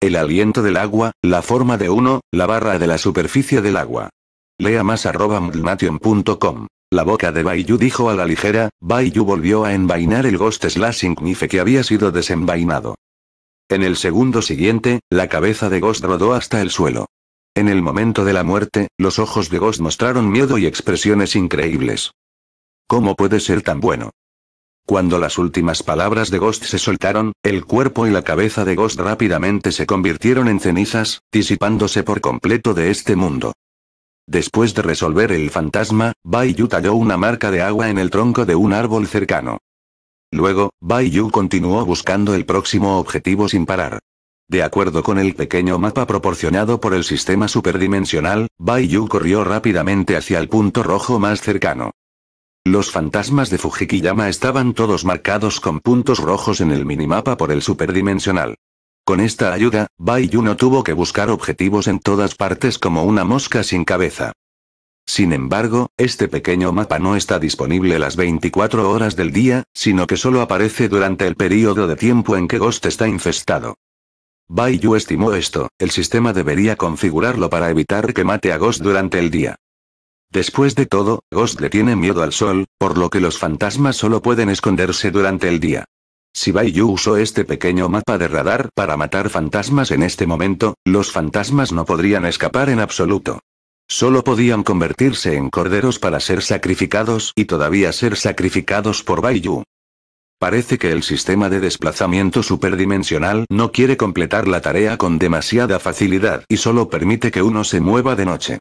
El aliento del agua, la forma de uno, la barra de la superficie del agua. Lea más arroba La boca de Baiyu dijo a la ligera, Baiyu volvió a envainar el Ghost Slash knife que había sido desenvainado. En el segundo siguiente, la cabeza de Ghost rodó hasta el suelo. En el momento de la muerte, los ojos de Ghost mostraron miedo y expresiones increíbles. ¿Cómo puede ser tan bueno? Cuando las últimas palabras de Ghost se soltaron, el cuerpo y la cabeza de Ghost rápidamente se convirtieron en cenizas, disipándose por completo de este mundo. Después de resolver el fantasma, Bai talló una marca de agua en el tronco de un árbol cercano. Luego, Bai continuó buscando el próximo objetivo sin parar. De acuerdo con el pequeño mapa proporcionado por el sistema superdimensional, Bai Yu corrió rápidamente hacia el punto rojo más cercano. Los fantasmas de Fujikiyama estaban todos marcados con puntos rojos en el minimapa por el superdimensional. Con esta ayuda, Bai no tuvo que buscar objetivos en todas partes como una mosca sin cabeza. Sin embargo, este pequeño mapa no está disponible las 24 horas del día, sino que solo aparece durante el periodo de tiempo en que Ghost está infestado. Baiyu estimó esto, el sistema debería configurarlo para evitar que mate a Ghost durante el día. Después de todo, Ghost le tiene miedo al sol, por lo que los fantasmas solo pueden esconderse durante el día. Si Baiyu usó este pequeño mapa de radar para matar fantasmas en este momento, los fantasmas no podrían escapar en absoluto. Solo podían convertirse en corderos para ser sacrificados y todavía ser sacrificados por Baiyu. Parece que el sistema de desplazamiento superdimensional no quiere completar la tarea con demasiada facilidad y solo permite que uno se mueva de noche.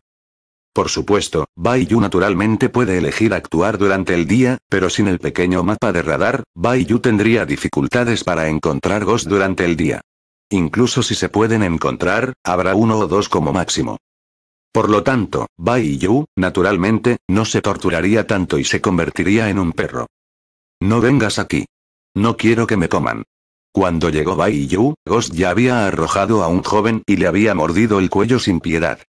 Por supuesto, Baiyu naturalmente puede elegir actuar durante el día, pero sin el pequeño mapa de radar, Baiyu tendría dificultades para encontrar Ghost durante el día. Incluso si se pueden encontrar, habrá uno o dos como máximo. Por lo tanto, Bai Yu, naturalmente, no se torturaría tanto y se convertiría en un perro. No vengas aquí. No quiero que me coman. Cuando llegó Bai Yu, Ghost ya había arrojado a un joven y le había mordido el cuello sin piedad.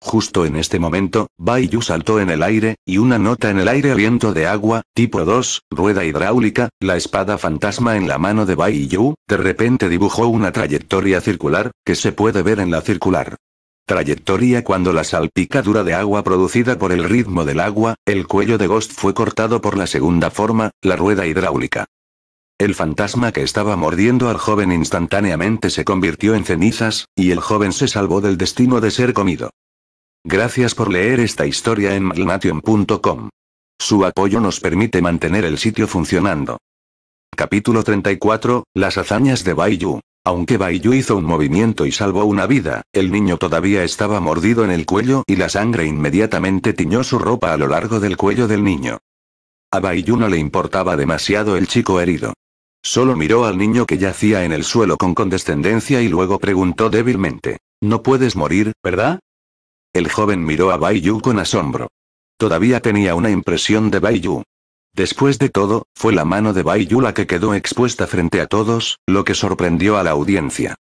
Justo en este momento, Bai Yu saltó en el aire, y una nota en el aire viento de agua, tipo 2, rueda hidráulica, la espada fantasma en la mano de Bai Yu, de repente dibujó una trayectoria circular, que se puede ver en la circular trayectoria cuando la salpicadura de agua producida por el ritmo del agua, el cuello de Ghost fue cortado por la segunda forma, la rueda hidráulica. El fantasma que estaba mordiendo al joven instantáneamente se convirtió en cenizas, y el joven se salvó del destino de ser comido. Gracias por leer esta historia en Malnation.com. Su apoyo nos permite mantener el sitio funcionando. Capítulo 34, Las hazañas de Baiyu. Aunque Baiyu hizo un movimiento y salvó una vida, el niño todavía estaba mordido en el cuello y la sangre inmediatamente tiñó su ropa a lo largo del cuello del niño. A Baiyu no le importaba demasiado el chico herido. Solo miró al niño que yacía en el suelo con condescendencia y luego preguntó débilmente. No puedes morir, ¿verdad? El joven miró a Baiyu con asombro. Todavía tenía una impresión de Baiyu, Después de todo, fue la mano de Bai la que quedó expuesta frente a todos, lo que sorprendió a la audiencia.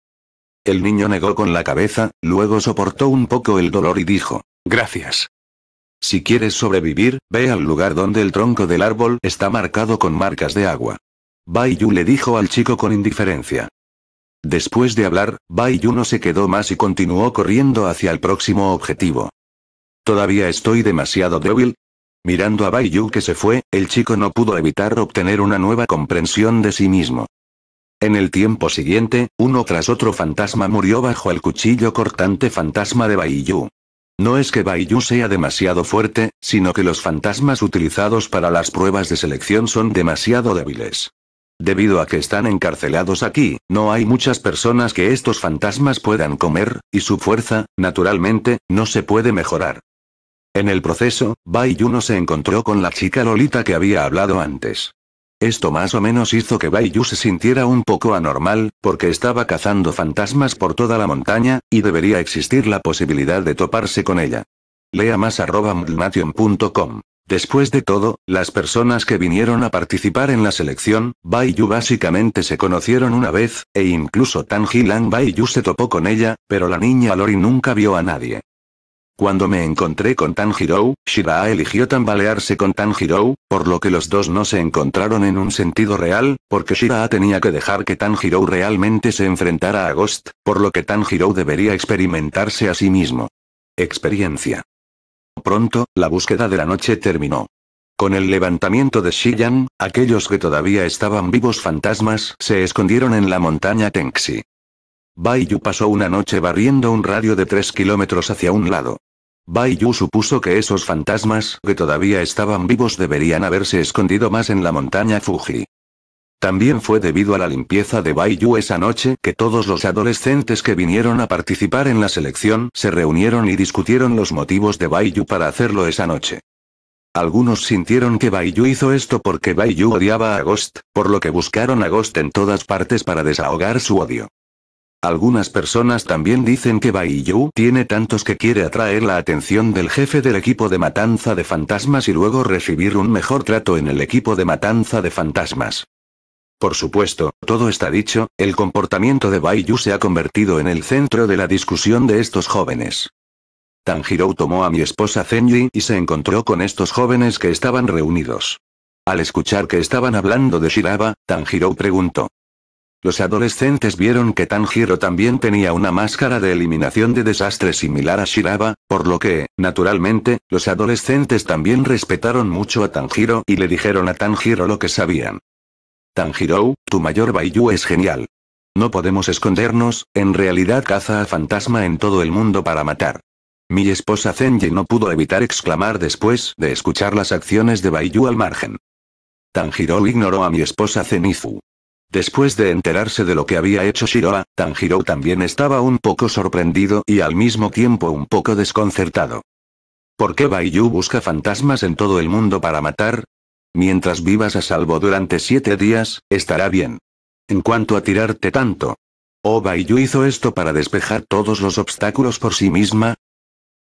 El niño negó con la cabeza, luego soportó un poco el dolor y dijo, gracias. Si quieres sobrevivir, ve al lugar donde el tronco del árbol está marcado con marcas de agua. Bai le dijo al chico con indiferencia. Después de hablar, Bai no se quedó más y continuó corriendo hacia el próximo objetivo. Todavía estoy demasiado débil, Mirando a Bai que se fue, el chico no pudo evitar obtener una nueva comprensión de sí mismo. En el tiempo siguiente, uno tras otro fantasma murió bajo el cuchillo cortante fantasma de Bai No es que Baiyu sea demasiado fuerte, sino que los fantasmas utilizados para las pruebas de selección son demasiado débiles. Debido a que están encarcelados aquí, no hay muchas personas que estos fantasmas puedan comer, y su fuerza, naturalmente, no se puede mejorar. En el proceso, Bai no se encontró con la chica Lolita que había hablado antes. Esto más o menos hizo que Bai se sintiera un poco anormal, porque estaba cazando fantasmas por toda la montaña, y debería existir la posibilidad de toparse con ella. Lea más arroba Después de todo, las personas que vinieron a participar en la selección, Bai básicamente se conocieron una vez, e incluso Tanji Hilang Bai se topó con ella, pero la niña Lori nunca vio a nadie. Cuando me encontré con Tanjiro, Shira eligió tambalearse con Tanjiro, por lo que los dos no se encontraron en un sentido real, porque Shiraa tenía que dejar que Tanjiro realmente se enfrentara a Ghost, por lo que Tanjiro debería experimentarse a sí mismo. Experiencia. Pronto, la búsqueda de la noche terminó. Con el levantamiento de Shiyan, aquellos que todavía estaban vivos fantasmas se escondieron en la montaña Tenxi. Baiyu pasó una noche barriendo un radio de 3 kilómetros hacia un lado. Baiyu supuso que esos fantasmas que todavía estaban vivos deberían haberse escondido más en la montaña Fuji. También fue debido a la limpieza de Baiyu esa noche que todos los adolescentes que vinieron a participar en la selección se reunieron y discutieron los motivos de Baiyu para hacerlo esa noche. Algunos sintieron que Baiyu hizo esto porque Baiyu odiaba a Ghost, por lo que buscaron a Ghost en todas partes para desahogar su odio. Algunas personas también dicen que Baiyu tiene tantos que quiere atraer la atención del jefe del equipo de matanza de fantasmas y luego recibir un mejor trato en el equipo de matanza de fantasmas. Por supuesto, todo está dicho, el comportamiento de Baiyu se ha convertido en el centro de la discusión de estos jóvenes. Tanjiro tomó a mi esposa Zenji y se encontró con estos jóvenes que estaban reunidos. Al escuchar que estaban hablando de Shiraba, Tanjiro preguntó. Los adolescentes vieron que Tanjiro también tenía una máscara de eliminación de desastre similar a Shiraba, por lo que, naturalmente, los adolescentes también respetaron mucho a Tanjiro y le dijeron a Tanjiro lo que sabían. Tanjiro, tu mayor Baiyu es genial. No podemos escondernos, en realidad caza a fantasma en todo el mundo para matar. Mi esposa Zenji no pudo evitar exclamar después de escuchar las acciones de Baiyu al margen. Tanjiro ignoró a mi esposa Zenifu. Después de enterarse de lo que había hecho Shiroa, Tanjiro también estaba un poco sorprendido y al mismo tiempo un poco desconcertado. ¿Por qué Baiyu busca fantasmas en todo el mundo para matar? Mientras vivas a salvo durante siete días, estará bien. En cuanto a tirarte tanto. ¿O ¿oh Baiyu hizo esto para despejar todos los obstáculos por sí misma?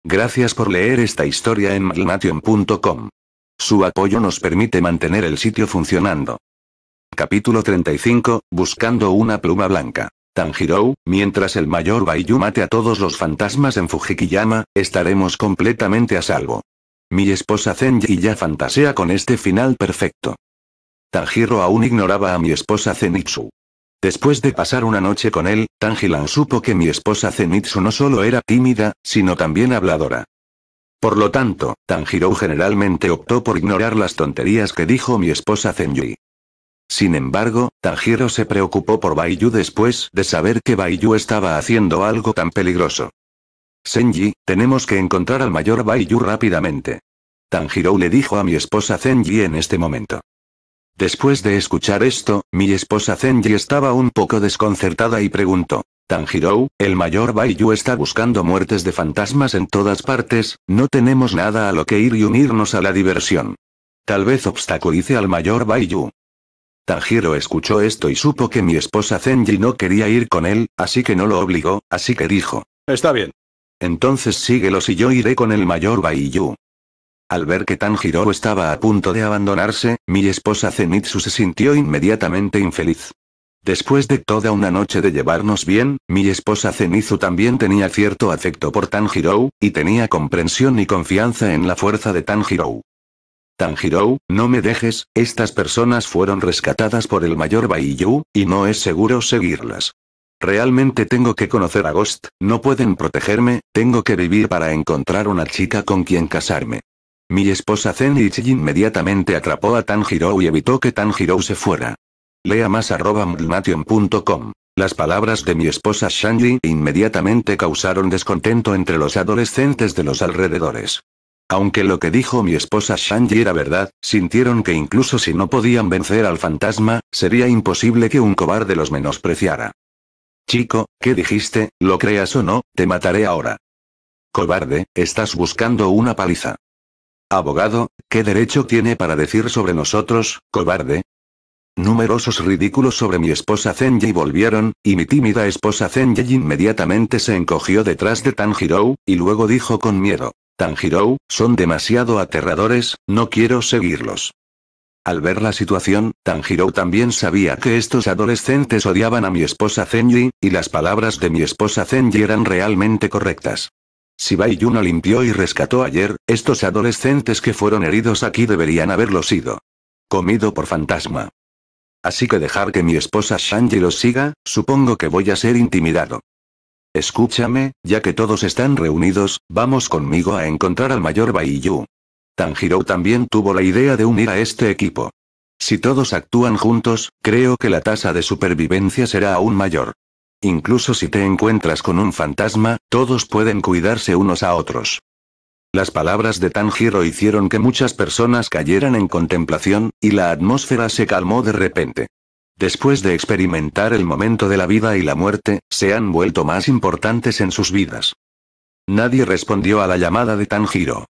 Gracias por leer esta historia en malnation.com. Su apoyo nos permite mantener el sitio funcionando. Capítulo 35, Buscando una pluma blanca. Tanjiro, mientras el mayor Baiyu mate a todos los fantasmas en Fujikiyama, estaremos completamente a salvo. Mi esposa Zenji ya fantasea con este final perfecto. Tanjiro aún ignoraba a mi esposa Zenitsu. Después de pasar una noche con él, Tanjilan supo que mi esposa Zenitsu no solo era tímida, sino también habladora. Por lo tanto, Tanjiro generalmente optó por ignorar las tonterías que dijo mi esposa Zenji. Sin embargo, Tanjiro se preocupó por Baiyu después de saber que Baiyu estaba haciendo algo tan peligroso. Senji, tenemos que encontrar al mayor Baiyu rápidamente. Tanjiro le dijo a mi esposa Zenji en este momento. Después de escuchar esto, mi esposa Zenji estaba un poco desconcertada y preguntó. Tanjiro, el mayor Baiyu está buscando muertes de fantasmas en todas partes, no tenemos nada a lo que ir y unirnos a la diversión. Tal vez obstaculice al mayor Baiyu. Tanjiro escuchó esto y supo que mi esposa Zenji no quería ir con él, así que no lo obligó, así que dijo. Está bien. Entonces síguelos y yo iré con el mayor Baiyu. Al ver que Tanjiro estaba a punto de abandonarse, mi esposa Zenitsu se sintió inmediatamente infeliz. Después de toda una noche de llevarnos bien, mi esposa Zenitsu también tenía cierto afecto por Tanjiro, y tenía comprensión y confianza en la fuerza de Tanjiro. Tanjiro, no me dejes, estas personas fueron rescatadas por el mayor Baiyu, y no es seguro seguirlas. Realmente tengo que conocer a Ghost, no pueden protegerme, tengo que vivir para encontrar una chica con quien casarme. Mi esposa Zenichi inmediatamente atrapó a Tanjiro y evitó que Tanjiro se fuera. Lea más arroba Las palabras de mi esposa Shanli inmediatamente causaron descontento entre los adolescentes de los alrededores. Aunque lo que dijo mi esposa Shanji era verdad, sintieron que incluso si no podían vencer al fantasma, sería imposible que un cobarde los menospreciara. Chico, ¿qué dijiste? Lo creas o no, te mataré ahora. Cobarde, estás buscando una paliza. Abogado, ¿qué derecho tiene para decir sobre nosotros, cobarde? Numerosos ridículos sobre mi esposa Zenji volvieron, y mi tímida esposa Zenji inmediatamente se encogió detrás de Tanjiro, y luego dijo con miedo. Tanjiro, son demasiado aterradores, no quiero seguirlos. Al ver la situación, Tanjiro también sabía que estos adolescentes odiaban a mi esposa Zenji, y las palabras de mi esposa Zenji eran realmente correctas. Si Bai Yuno limpió y rescató ayer, estos adolescentes que fueron heridos aquí deberían haberlo sido. Comido por fantasma. Así que dejar que mi esposa Shanji los siga, supongo que voy a ser intimidado. Escúchame, ya que todos están reunidos, vamos conmigo a encontrar al mayor Baiyu. Tanjiro también tuvo la idea de unir a este equipo. Si todos actúan juntos, creo que la tasa de supervivencia será aún mayor. Incluso si te encuentras con un fantasma, todos pueden cuidarse unos a otros. Las palabras de Tanjiro hicieron que muchas personas cayeran en contemplación, y la atmósfera se calmó de repente después de experimentar el momento de la vida y la muerte, se han vuelto más importantes en sus vidas. Nadie respondió a la llamada de Tanjiro.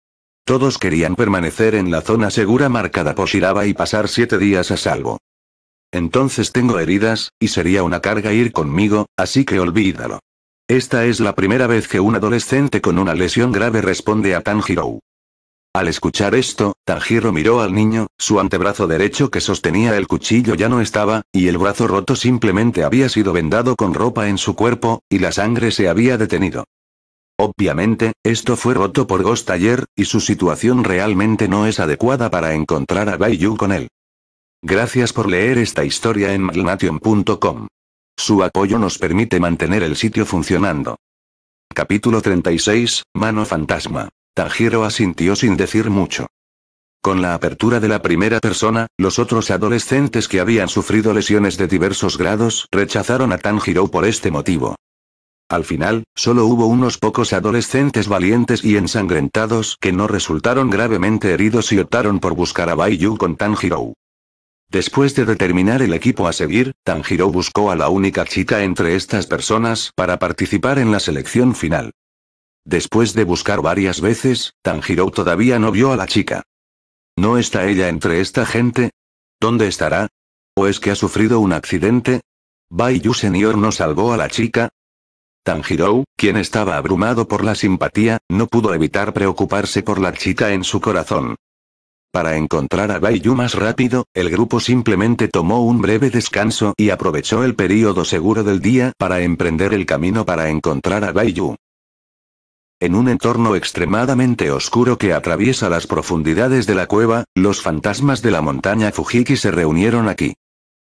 Todos querían permanecer en la zona segura marcada por Shiraba y pasar siete días a salvo. Entonces tengo heridas, y sería una carga ir conmigo, así que olvídalo. Esta es la primera vez que un adolescente con una lesión grave responde a Tanjiro. Al escuchar esto, Tanjiro miró al niño, su antebrazo derecho que sostenía el cuchillo ya no estaba, y el brazo roto simplemente había sido vendado con ropa en su cuerpo, y la sangre se había detenido. Obviamente, esto fue roto por Ghost ayer, y su situación realmente no es adecuada para encontrar a Baiyu con él. Gracias por leer esta historia en Malnation.com. Su apoyo nos permite mantener el sitio funcionando. Capítulo 36, Mano Fantasma. Tanjiro asintió sin decir mucho. Con la apertura de la primera persona, los otros adolescentes que habían sufrido lesiones de diversos grados rechazaron a Tanjiro por este motivo. Al final, solo hubo unos pocos adolescentes valientes y ensangrentados que no resultaron gravemente heridos y optaron por buscar a Baiyu con Tanjiro. Después de determinar el equipo a seguir, Tanjiro buscó a la única chica entre estas personas para participar en la selección final. Después de buscar varias veces, Tanjiro todavía no vio a la chica. ¿No está ella entre esta gente? ¿Dónde estará? ¿O es que ha sufrido un accidente? ¿Baiyu Senior no salvó a la chica? Tanjiro, quien estaba abrumado por la simpatía, no pudo evitar preocuparse por la chica en su corazón. Para encontrar a Baiyu más rápido, el grupo simplemente tomó un breve descanso y aprovechó el período seguro del día para emprender el camino para encontrar a Baiyu. En un entorno extremadamente oscuro que atraviesa las profundidades de la cueva, los fantasmas de la montaña Fujiki se reunieron aquí.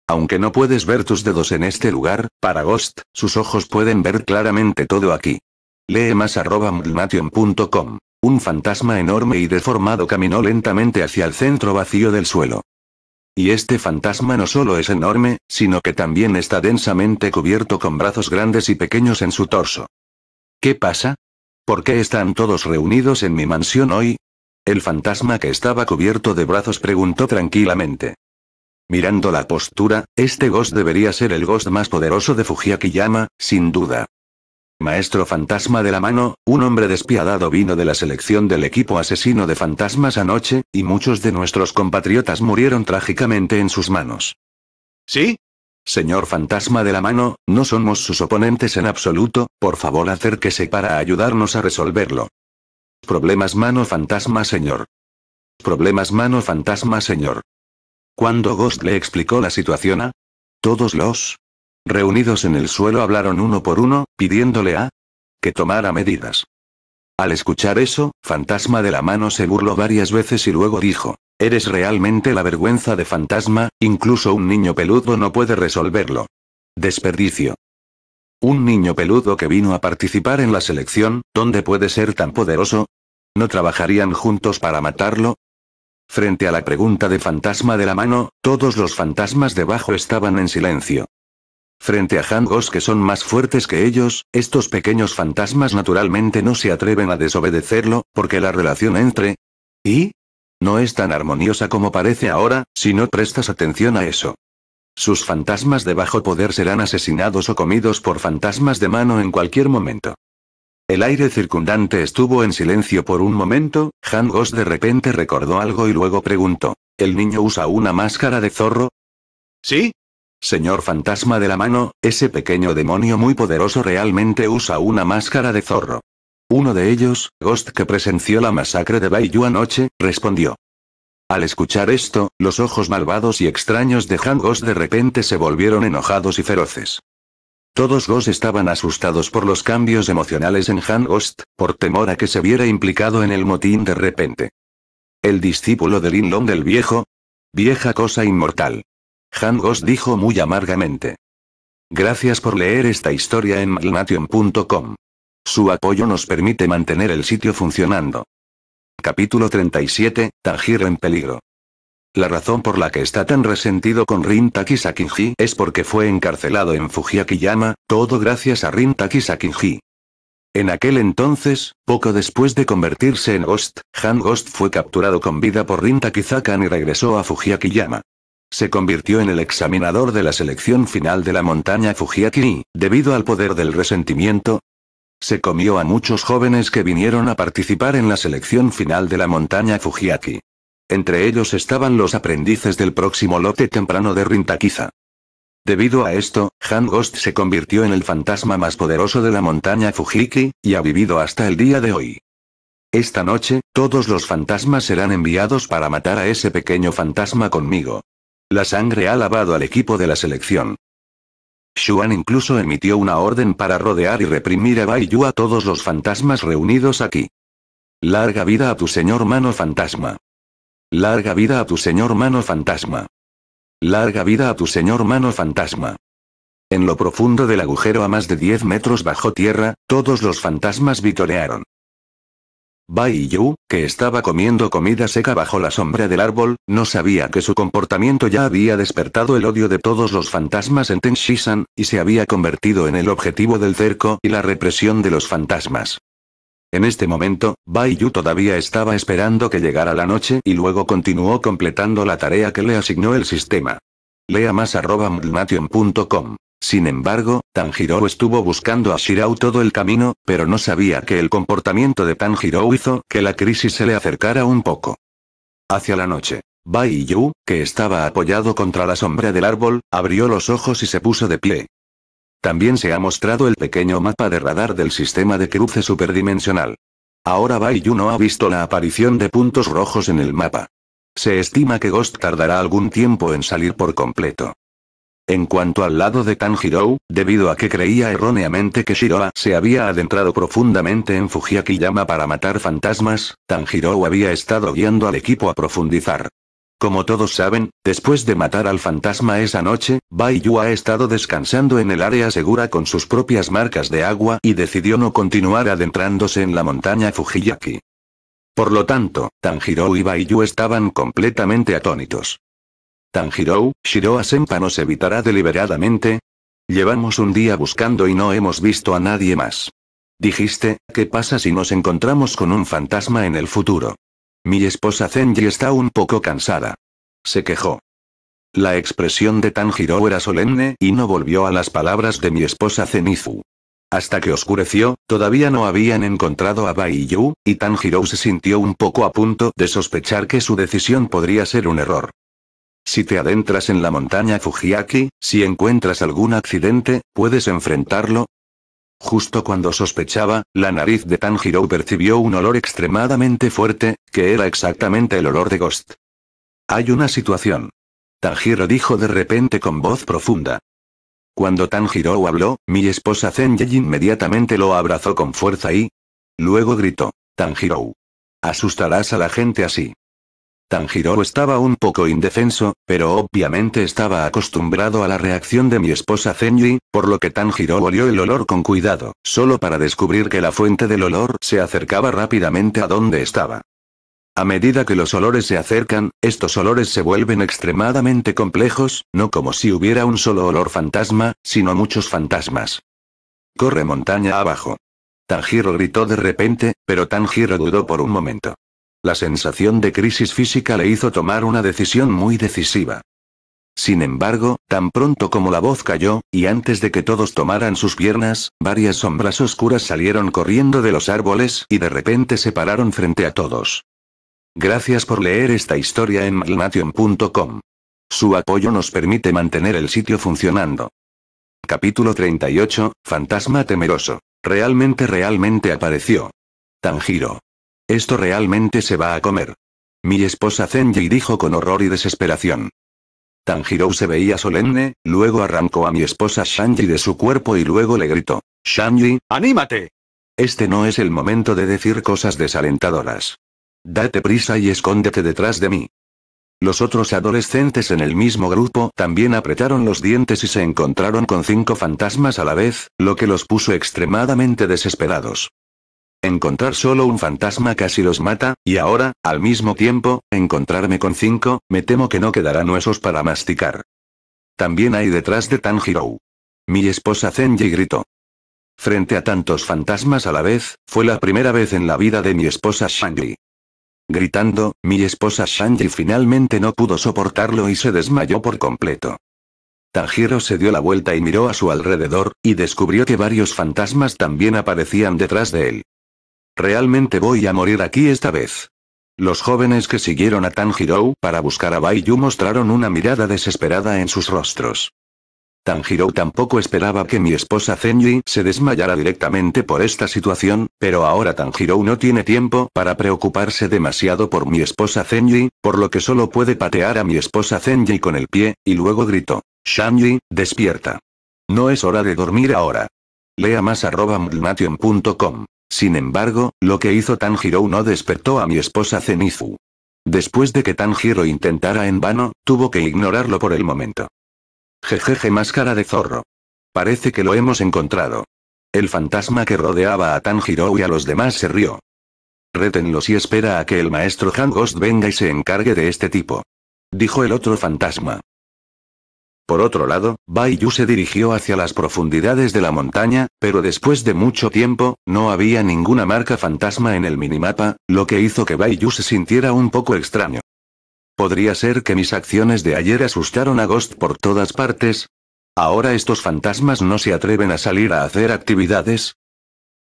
Aunque no puedes ver tus dedos en este lugar, para Ghost, sus ojos pueden ver claramente todo aquí. Lee más arroba Un fantasma enorme y deformado caminó lentamente hacia el centro vacío del suelo. Y este fantasma no solo es enorme, sino que también está densamente cubierto con brazos grandes y pequeños en su torso. ¿Qué pasa? ¿Por qué están todos reunidos en mi mansión hoy? El fantasma que estaba cubierto de brazos preguntó tranquilamente. Mirando la postura, este Ghost debería ser el Ghost más poderoso de Fujiakiyama, sin duda. Maestro fantasma de la mano, un hombre despiadado vino de la selección del equipo asesino de fantasmas anoche, y muchos de nuestros compatriotas murieron trágicamente en sus manos. ¿Sí? Señor fantasma de la mano, no somos sus oponentes en absoluto, por favor acérquese para ayudarnos a resolverlo. Problemas mano fantasma señor. Problemas mano fantasma señor. Cuando Ghost le explicó la situación a todos los reunidos en el suelo hablaron uno por uno, pidiéndole a que tomara medidas. Al escuchar eso, Fantasma de la Mano se burló varias veces y luego dijo, Eres realmente la vergüenza de fantasma, incluso un niño peludo no puede resolverlo. Desperdicio. Un niño peludo que vino a participar en la selección, ¿dónde puede ser tan poderoso? ¿No trabajarían juntos para matarlo? Frente a la pregunta de fantasma de la mano, todos los fantasmas debajo estaban en silencio. Frente a Hangos que son más fuertes que ellos, estos pequeños fantasmas naturalmente no se atreven a desobedecerlo, porque la relación entre... ¿Y? No es tan armoniosa como parece ahora, si no prestas atención a eso. Sus fantasmas de bajo poder serán asesinados o comidos por fantasmas de mano en cualquier momento. El aire circundante estuvo en silencio por un momento, Han Gos de repente recordó algo y luego preguntó, ¿el niño usa una máscara de zorro? ¿Sí? Señor fantasma de la mano, ese pequeño demonio muy poderoso realmente usa una máscara de zorro. Uno de ellos, Ghost que presenció la masacre de Baiyu anoche, respondió. Al escuchar esto, los ojos malvados y extraños de Han Ghost de repente se volvieron enojados y feroces. Todos Ghost estaban asustados por los cambios emocionales en Han Ghost, por temor a que se viera implicado en el motín de repente. El discípulo de Lin Long del viejo. Vieja cosa inmortal. Han Ghost dijo muy amargamente. Gracias por leer esta historia en malnation.com. Su apoyo nos permite mantener el sitio funcionando. Capítulo 37, Tanjiro en peligro. La razón por la que está tan resentido con Rintaki es porque fue encarcelado en Fujiakiyama, todo gracias a Rintaki Sakinji. En aquel entonces, poco después de convertirse en Ghost, Han Ghost fue capturado con vida por Rin Zakan y regresó a Fujiakiyama. Se convirtió en el examinador de la selección final de la montaña Fujiaki debido al poder del resentimiento, se comió a muchos jóvenes que vinieron a participar en la selección final de la montaña Fujiaki. Entre ellos estaban los aprendices del próximo lote temprano de Rintakiza. Debido a esto, Han Ghost se convirtió en el fantasma más poderoso de la montaña Fujiki, y ha vivido hasta el día de hoy. Esta noche, todos los fantasmas serán enviados para matar a ese pequeño fantasma conmigo. La sangre ha lavado al equipo de la selección. Xuan incluso emitió una orden para rodear y reprimir a Bai Yu a todos los fantasmas reunidos aquí. Larga vida a tu señor mano fantasma. Larga vida a tu señor mano fantasma. Larga vida a tu señor mano fantasma. En lo profundo del agujero a más de 10 metros bajo tierra, todos los fantasmas vitorearon. Bai Yu, que estaba comiendo comida seca bajo la sombra del árbol, no sabía que su comportamiento ya había despertado el odio de todos los fantasmas en Tenshisan, y se había convertido en el objetivo del cerco y la represión de los fantasmas. En este momento, Bai Yu todavía estaba esperando que llegara la noche y luego continuó completando la tarea que le asignó el sistema. Lea más arroba sin embargo, Tanjiro estuvo buscando a Shirao todo el camino, pero no sabía que el comportamiento de Tanjiro hizo que la crisis se le acercara un poco. Hacia la noche, Bai Yu, que estaba apoyado contra la sombra del árbol, abrió los ojos y se puso de pie. También se ha mostrado el pequeño mapa de radar del sistema de cruce superdimensional. Ahora Bai Yu no ha visto la aparición de puntos rojos en el mapa. Se estima que Ghost tardará algún tiempo en salir por completo. En cuanto al lado de Tanjiro, debido a que creía erróneamente que Shiroa se había adentrado profundamente en Fujiakiyama para matar fantasmas, Tanjiro había estado guiando al equipo a profundizar. Como todos saben, después de matar al fantasma esa noche, Bai ha estado descansando en el área segura con sus propias marcas de agua y decidió no continuar adentrándose en la montaña Fujiyaki. Por lo tanto, Tanjiro y Bai estaban completamente atónitos. Tanjiro, shiroa Asenpa nos evitará deliberadamente. Llevamos un día buscando y no hemos visto a nadie más. Dijiste, ¿qué pasa si nos encontramos con un fantasma en el futuro? Mi esposa Zenji está un poco cansada. Se quejó. La expresión de Tanjiro era solemne y no volvió a las palabras de mi esposa Zenizu. Hasta que oscureció, todavía no habían encontrado a Baiyu, y Tanjiro se sintió un poco a punto de sospechar que su decisión podría ser un error. Si te adentras en la montaña Fujiaki, si encuentras algún accidente, ¿puedes enfrentarlo? Justo cuando sospechaba, la nariz de Tanjiro percibió un olor extremadamente fuerte, que era exactamente el olor de Ghost. Hay una situación. Tanjiro dijo de repente con voz profunda. Cuando Tanjiro habló, mi esposa Zenji inmediatamente lo abrazó con fuerza y... Luego gritó, Tanjiro. Asustarás a la gente así. Tanjiro estaba un poco indefenso, pero obviamente estaba acostumbrado a la reacción de mi esposa Zenji, por lo que Tanjiro olió el olor con cuidado, solo para descubrir que la fuente del olor se acercaba rápidamente a donde estaba. A medida que los olores se acercan, estos olores se vuelven extremadamente complejos, no como si hubiera un solo olor fantasma, sino muchos fantasmas. Corre montaña abajo. Tanjiro gritó de repente, pero Tanjiro dudó por un momento. La sensación de crisis física le hizo tomar una decisión muy decisiva. Sin embargo, tan pronto como la voz cayó, y antes de que todos tomaran sus piernas, varias sombras oscuras salieron corriendo de los árboles y de repente se pararon frente a todos. Gracias por leer esta historia en malnation.com. Su apoyo nos permite mantener el sitio funcionando. Capítulo 38, Fantasma temeroso. Realmente realmente apareció. Tanjiro. Esto realmente se va a comer. Mi esposa Zenji dijo con horror y desesperación. Tanjiro se veía solemne, luego arrancó a mi esposa Shanji de su cuerpo y luego le gritó. Shanji, anímate. Este no es el momento de decir cosas desalentadoras. Date prisa y escóndete detrás de mí. Los otros adolescentes en el mismo grupo también apretaron los dientes y se encontraron con cinco fantasmas a la vez, lo que los puso extremadamente desesperados. Encontrar solo un fantasma casi los mata, y ahora, al mismo tiempo, encontrarme con cinco, me temo que no quedarán huesos para masticar. También hay detrás de Tanjiro. Mi esposa Zenji gritó. Frente a tantos fantasmas a la vez, fue la primera vez en la vida de mi esposa Shangri. Gritando, mi esposa Shangri finalmente no pudo soportarlo y se desmayó por completo. Tanjiro se dio la vuelta y miró a su alrededor, y descubrió que varios fantasmas también aparecían detrás de él. Realmente voy a morir aquí esta vez. Los jóvenes que siguieron a Tanjiro para buscar a Baiyu mostraron una mirada desesperada en sus rostros. Tanjiro tampoco esperaba que mi esposa Zenji se desmayara directamente por esta situación, pero ahora Tanjiro no tiene tiempo para preocuparse demasiado por mi esposa Zenji, por lo que solo puede patear a mi esposa Zenji con el pie, y luego gritó. Shanji, despierta. No es hora de dormir ahora. Lea más arroba Sin embargo, lo que hizo Tanjiro no despertó a mi esposa Zenizu. Después de que Tanjiro intentara en vano, tuvo que ignorarlo por el momento. Jejeje máscara de zorro. Parece que lo hemos encontrado. El fantasma que rodeaba a Tanjiro y a los demás se rió. Rétenlos y espera a que el maestro Hangos venga y se encargue de este tipo. Dijo el otro fantasma. Por otro lado, Bai se dirigió hacia las profundidades de la montaña, pero después de mucho tiempo, no había ninguna marca fantasma en el minimapa, lo que hizo que Bai se sintiera un poco extraño. ¿Podría ser que mis acciones de ayer asustaron a Ghost por todas partes? ¿Ahora estos fantasmas no se atreven a salir a hacer actividades?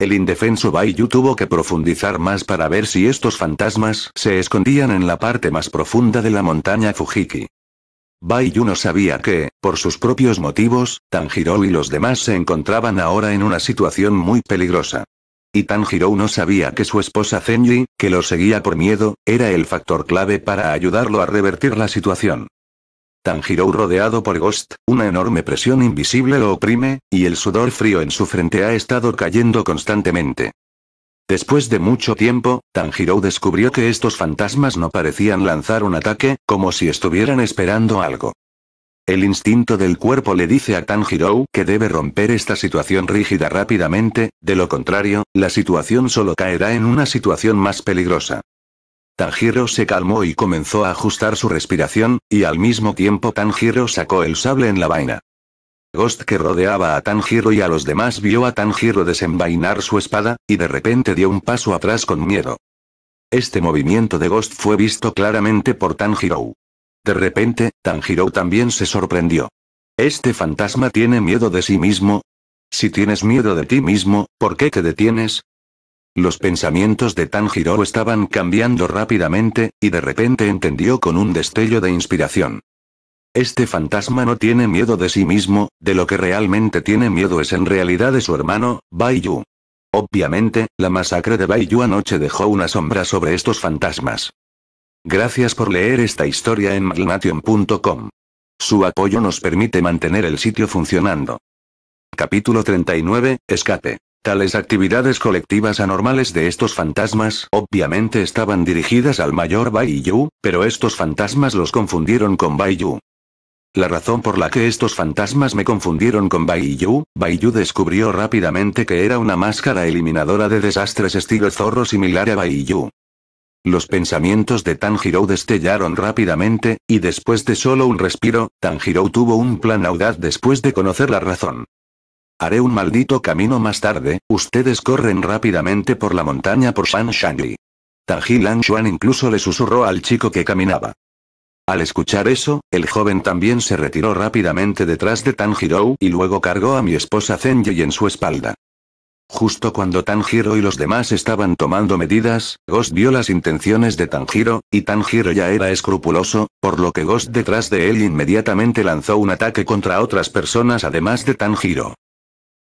El indefenso Bai tuvo que profundizar más para ver si estos fantasmas se escondían en la parte más profunda de la montaña Fujiki. Bai no sabía que, por sus propios motivos, Tanjiro y los demás se encontraban ahora en una situación muy peligrosa. Y Tanjiro no sabía que su esposa Zenji, que lo seguía por miedo, era el factor clave para ayudarlo a revertir la situación. Tanjiro rodeado por Ghost, una enorme presión invisible lo oprime, y el sudor frío en su frente ha estado cayendo constantemente. Después de mucho tiempo, Tanjiro descubrió que estos fantasmas no parecían lanzar un ataque, como si estuvieran esperando algo. El instinto del cuerpo le dice a Tanjiro que debe romper esta situación rígida rápidamente, de lo contrario, la situación solo caerá en una situación más peligrosa. Tanjiro se calmó y comenzó a ajustar su respiración, y al mismo tiempo Tanjiro sacó el sable en la vaina. Ghost que rodeaba a Tanjiro y a los demás vio a Tanjiro desenvainar su espada, y de repente dio un paso atrás con miedo. Este movimiento de Ghost fue visto claramente por Tanjiro. De repente, Tanjiro también se sorprendió. ¿Este fantasma tiene miedo de sí mismo? Si tienes miedo de ti mismo, ¿por qué te detienes? Los pensamientos de Tanjiro estaban cambiando rápidamente, y de repente entendió con un destello de inspiración. Este fantasma no tiene miedo de sí mismo, de lo que realmente tiene miedo es en realidad de su hermano, Baiyu. Obviamente, la masacre de Baiyu anoche dejó una sombra sobre estos fantasmas. Gracias por leer esta historia en Malnation.com. Su apoyo nos permite mantener el sitio funcionando. Capítulo 39, Escape. Tales actividades colectivas anormales de estos fantasmas obviamente estaban dirigidas al mayor Baiyu, pero estos fantasmas los confundieron con Baiyu. La razón por la que estos fantasmas me confundieron con Baiyu, Baiyu descubrió rápidamente que era una máscara eliminadora de desastres estilo zorro similar a Baiyu. Los pensamientos de Tanjiro destellaron rápidamente, y después de solo un respiro, Tanjiro tuvo un plan audaz después de conocer la razón. Haré un maldito camino más tarde, ustedes corren rápidamente por la montaña por San Shangli. Tanji Xuan incluso le susurró al chico que caminaba. Al escuchar eso, el joven también se retiró rápidamente detrás de Tanjiro y luego cargó a mi esposa Zenji en su espalda. Justo cuando Tanjiro y los demás estaban tomando medidas, Ghost vio las intenciones de Tanjiro, y Tanjiro ya era escrupuloso, por lo que Ghost detrás de él inmediatamente lanzó un ataque contra otras personas además de Tanjiro.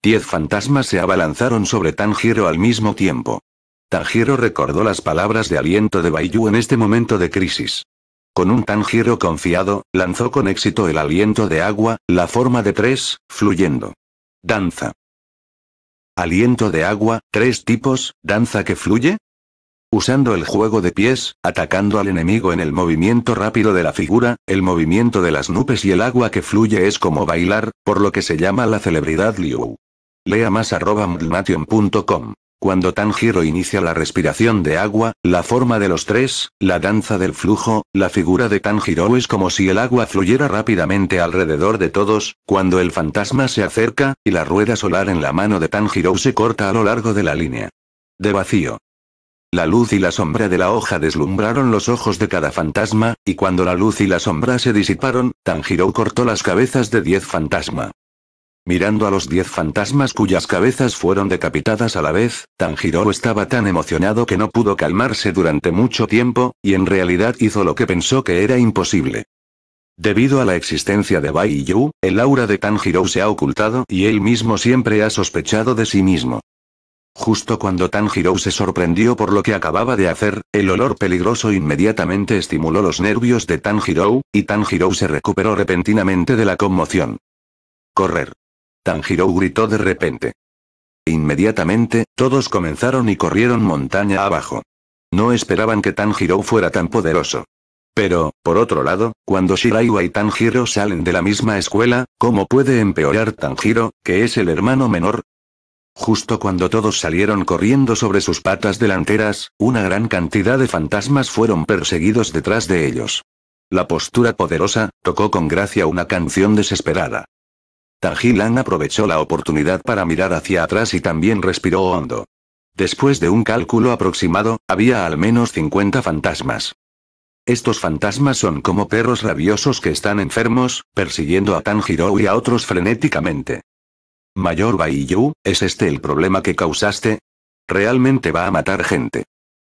Diez fantasmas se abalanzaron sobre Tanjiro al mismo tiempo. Tanjiro recordó las palabras de aliento de Baiyu en este momento de crisis. Con un tan confiado, lanzó con éxito el aliento de agua, la forma de tres, fluyendo. Danza. Aliento de agua, tres tipos, danza que fluye. Usando el juego de pies, atacando al enemigo en el movimiento rápido de la figura, el movimiento de las nubes y el agua que fluye es como bailar, por lo que se llama la celebridad Liu. Lea más arroba cuando Tanjiro inicia la respiración de agua, la forma de los tres, la danza del flujo, la figura de Tanjiro es como si el agua fluyera rápidamente alrededor de todos, cuando el fantasma se acerca, y la rueda solar en la mano de Tanjiro se corta a lo largo de la línea. De vacío. La luz y la sombra de la hoja deslumbraron los ojos de cada fantasma, y cuando la luz y la sombra se disiparon, Tanjiro cortó las cabezas de diez fantasma. Mirando a los diez fantasmas cuyas cabezas fueron decapitadas a la vez, Tanjiro estaba tan emocionado que no pudo calmarse durante mucho tiempo, y en realidad hizo lo que pensó que era imposible. Debido a la existencia de Bai Yu, el aura de Tanjiro se ha ocultado y él mismo siempre ha sospechado de sí mismo. Justo cuando Tanjiro se sorprendió por lo que acababa de hacer, el olor peligroso inmediatamente estimuló los nervios de Tanjiro, y Tanjiro se recuperó repentinamente de la conmoción. Correr. Tanjiro gritó de repente. Inmediatamente, todos comenzaron y corrieron montaña abajo. No esperaban que Tanjiro fuera tan poderoso. Pero, por otro lado, cuando Shiraiwa y Tanjiro salen de la misma escuela, ¿cómo puede empeorar Tanjiro, que es el hermano menor? Justo cuando todos salieron corriendo sobre sus patas delanteras, una gran cantidad de fantasmas fueron perseguidos detrás de ellos. La postura poderosa, tocó con gracia una canción desesperada. Lan aprovechó la oportunidad para mirar hacia atrás y también respiró hondo. Después de un cálculo aproximado, había al menos 50 fantasmas. Estos fantasmas son como perros rabiosos que están enfermos, persiguiendo a Tanjiro y a otros frenéticamente. Mayor Baiyu, ¿es este el problema que causaste? Realmente va a matar gente.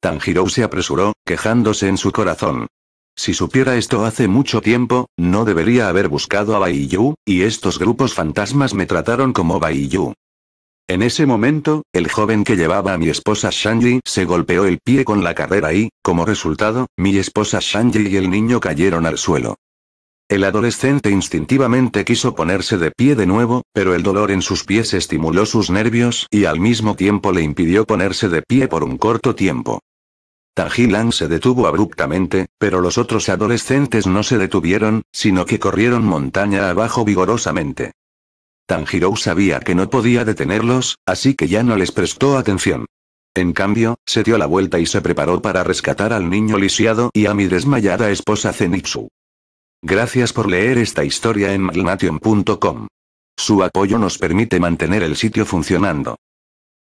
Tanjiro se apresuró, quejándose en su corazón. Si supiera esto hace mucho tiempo, no debería haber buscado a Baiyu, y estos grupos fantasmas me trataron como Baiyu. En ese momento, el joven que llevaba a mi esposa Shanji se golpeó el pie con la carrera y, como resultado, mi esposa Shanji y el niño cayeron al suelo. El adolescente instintivamente quiso ponerse de pie de nuevo, pero el dolor en sus pies estimuló sus nervios y al mismo tiempo le impidió ponerse de pie por un corto tiempo. Lang se detuvo abruptamente, pero los otros adolescentes no se detuvieron, sino que corrieron montaña abajo vigorosamente. Tanjiro sabía que no podía detenerlos, así que ya no les prestó atención. En cambio, se dio la vuelta y se preparó para rescatar al niño lisiado y a mi desmayada esposa Zenitsu. Gracias por leer esta historia en magnation.com. Su apoyo nos permite mantener el sitio funcionando.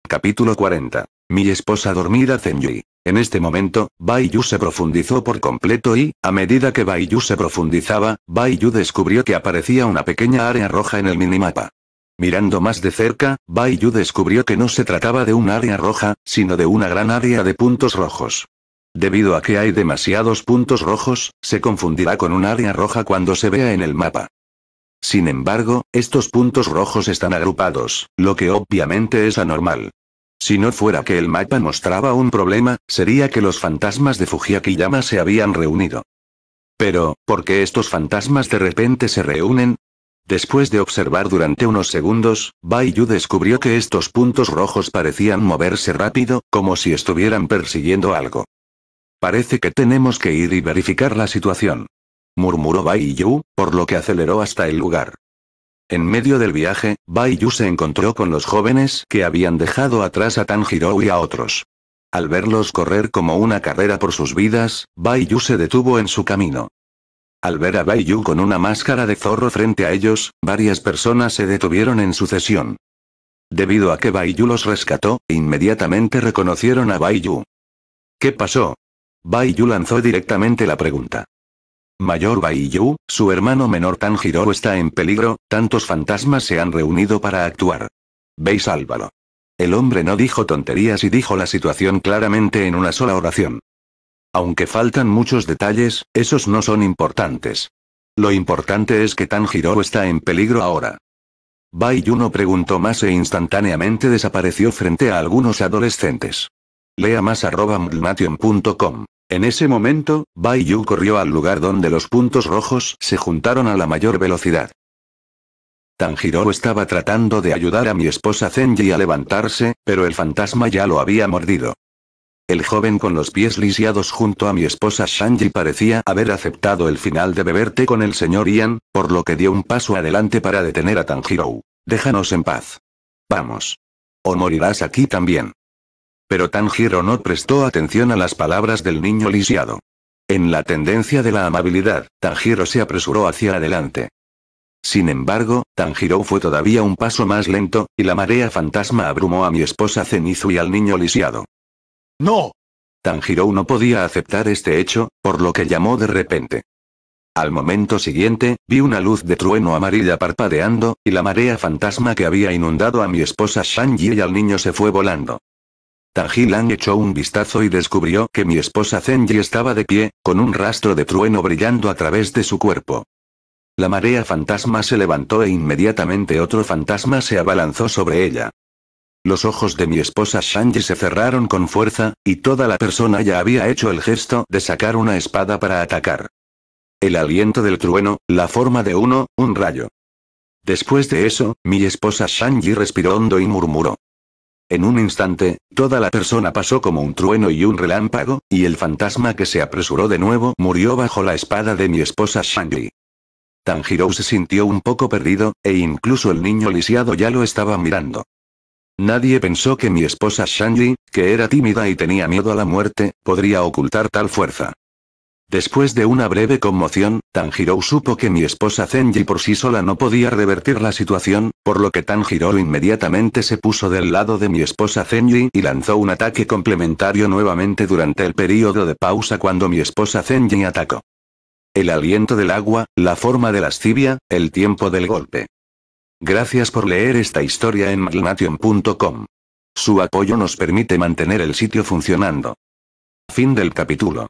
Capítulo 40. Mi esposa dormida Zenji. En este momento, Baiyu se profundizó por completo y, a medida que Baiyu se profundizaba, Baiyu descubrió que aparecía una pequeña área roja en el minimapa. Mirando más de cerca, Baiyu descubrió que no se trataba de un área roja, sino de una gran área de puntos rojos. Debido a que hay demasiados puntos rojos, se confundirá con un área roja cuando se vea en el mapa. Sin embargo, estos puntos rojos están agrupados, lo que obviamente es anormal. Si no fuera que el mapa mostraba un problema, sería que los fantasmas de Fujiakiyama se habían reunido. Pero, ¿por qué estos fantasmas de repente se reúnen? Después de observar durante unos segundos, Bai descubrió que estos puntos rojos parecían moverse rápido, como si estuvieran persiguiendo algo. Parece que tenemos que ir y verificar la situación. Murmuró Bai por lo que aceleró hasta el lugar. En medio del viaje, Baiyu se encontró con los jóvenes que habían dejado atrás a Tanjiro y a otros. Al verlos correr como una carrera por sus vidas, Baiyu se detuvo en su camino. Al ver a Baiyu con una máscara de zorro frente a ellos, varias personas se detuvieron en sucesión. Debido a que Baiyu los rescató, inmediatamente reconocieron a Baiyu. ¿Qué pasó? Baiyu lanzó directamente la pregunta. Mayor Baiyu, su hermano menor Tanjiro está en peligro, tantos fantasmas se han reunido para actuar. Veis, Álvaro. El hombre no dijo tonterías y dijo la situación claramente en una sola oración. Aunque faltan muchos detalles, esos no son importantes. Lo importante es que Tanjiro está en peligro ahora. Baiyu no preguntó más e instantáneamente desapareció frente a algunos adolescentes. Lea más arroba En ese momento, Bai Yu corrió al lugar donde los puntos rojos se juntaron a la mayor velocidad. Tanjiro estaba tratando de ayudar a mi esposa Zenji a levantarse, pero el fantasma ya lo había mordido. El joven con los pies lisiados junto a mi esposa Shanji parecía haber aceptado el final de beberte con el señor Ian, por lo que dio un paso adelante para detener a Tanjiro. Déjanos en paz. Vamos. O morirás aquí también. Pero Tanjiro no prestó atención a las palabras del niño lisiado. En la tendencia de la amabilidad, Tanjiro se apresuró hacia adelante. Sin embargo, Tanjiro fue todavía un paso más lento, y la marea fantasma abrumó a mi esposa Cenizu y al niño lisiado. ¡No! Tanjiro no podía aceptar este hecho, por lo que llamó de repente. Al momento siguiente, vi una luz de trueno amarilla parpadeando, y la marea fantasma que había inundado a mi esposa Shang-ji y al niño se fue volando. Tajilan echó un vistazo y descubrió que mi esposa Zenji estaba de pie, con un rastro de trueno brillando a través de su cuerpo. La marea fantasma se levantó e inmediatamente otro fantasma se abalanzó sobre ella. Los ojos de mi esposa Shanji se cerraron con fuerza, y toda la persona ya había hecho el gesto de sacar una espada para atacar. El aliento del trueno, la forma de uno, un rayo. Después de eso, mi esposa Shanji respiró hondo y murmuró. En un instante, toda la persona pasó como un trueno y un relámpago, y el fantasma que se apresuró de nuevo murió bajo la espada de mi esposa Shangri. Tanjiro se sintió un poco perdido, e incluso el niño lisiado ya lo estaba mirando. Nadie pensó que mi esposa Shangri, que era tímida y tenía miedo a la muerte, podría ocultar tal fuerza. Después de una breve conmoción, Tanjiro supo que mi esposa Zenji por sí sola no podía revertir la situación, por lo que Tanjiro inmediatamente se puso del lado de mi esposa Zenji y lanzó un ataque complementario nuevamente durante el período de pausa cuando mi esposa Zenji atacó. El aliento del agua, la forma de lascivia, el tiempo del golpe. Gracias por leer esta historia en maglnation.com. Su apoyo nos permite mantener el sitio funcionando. Fin del capítulo.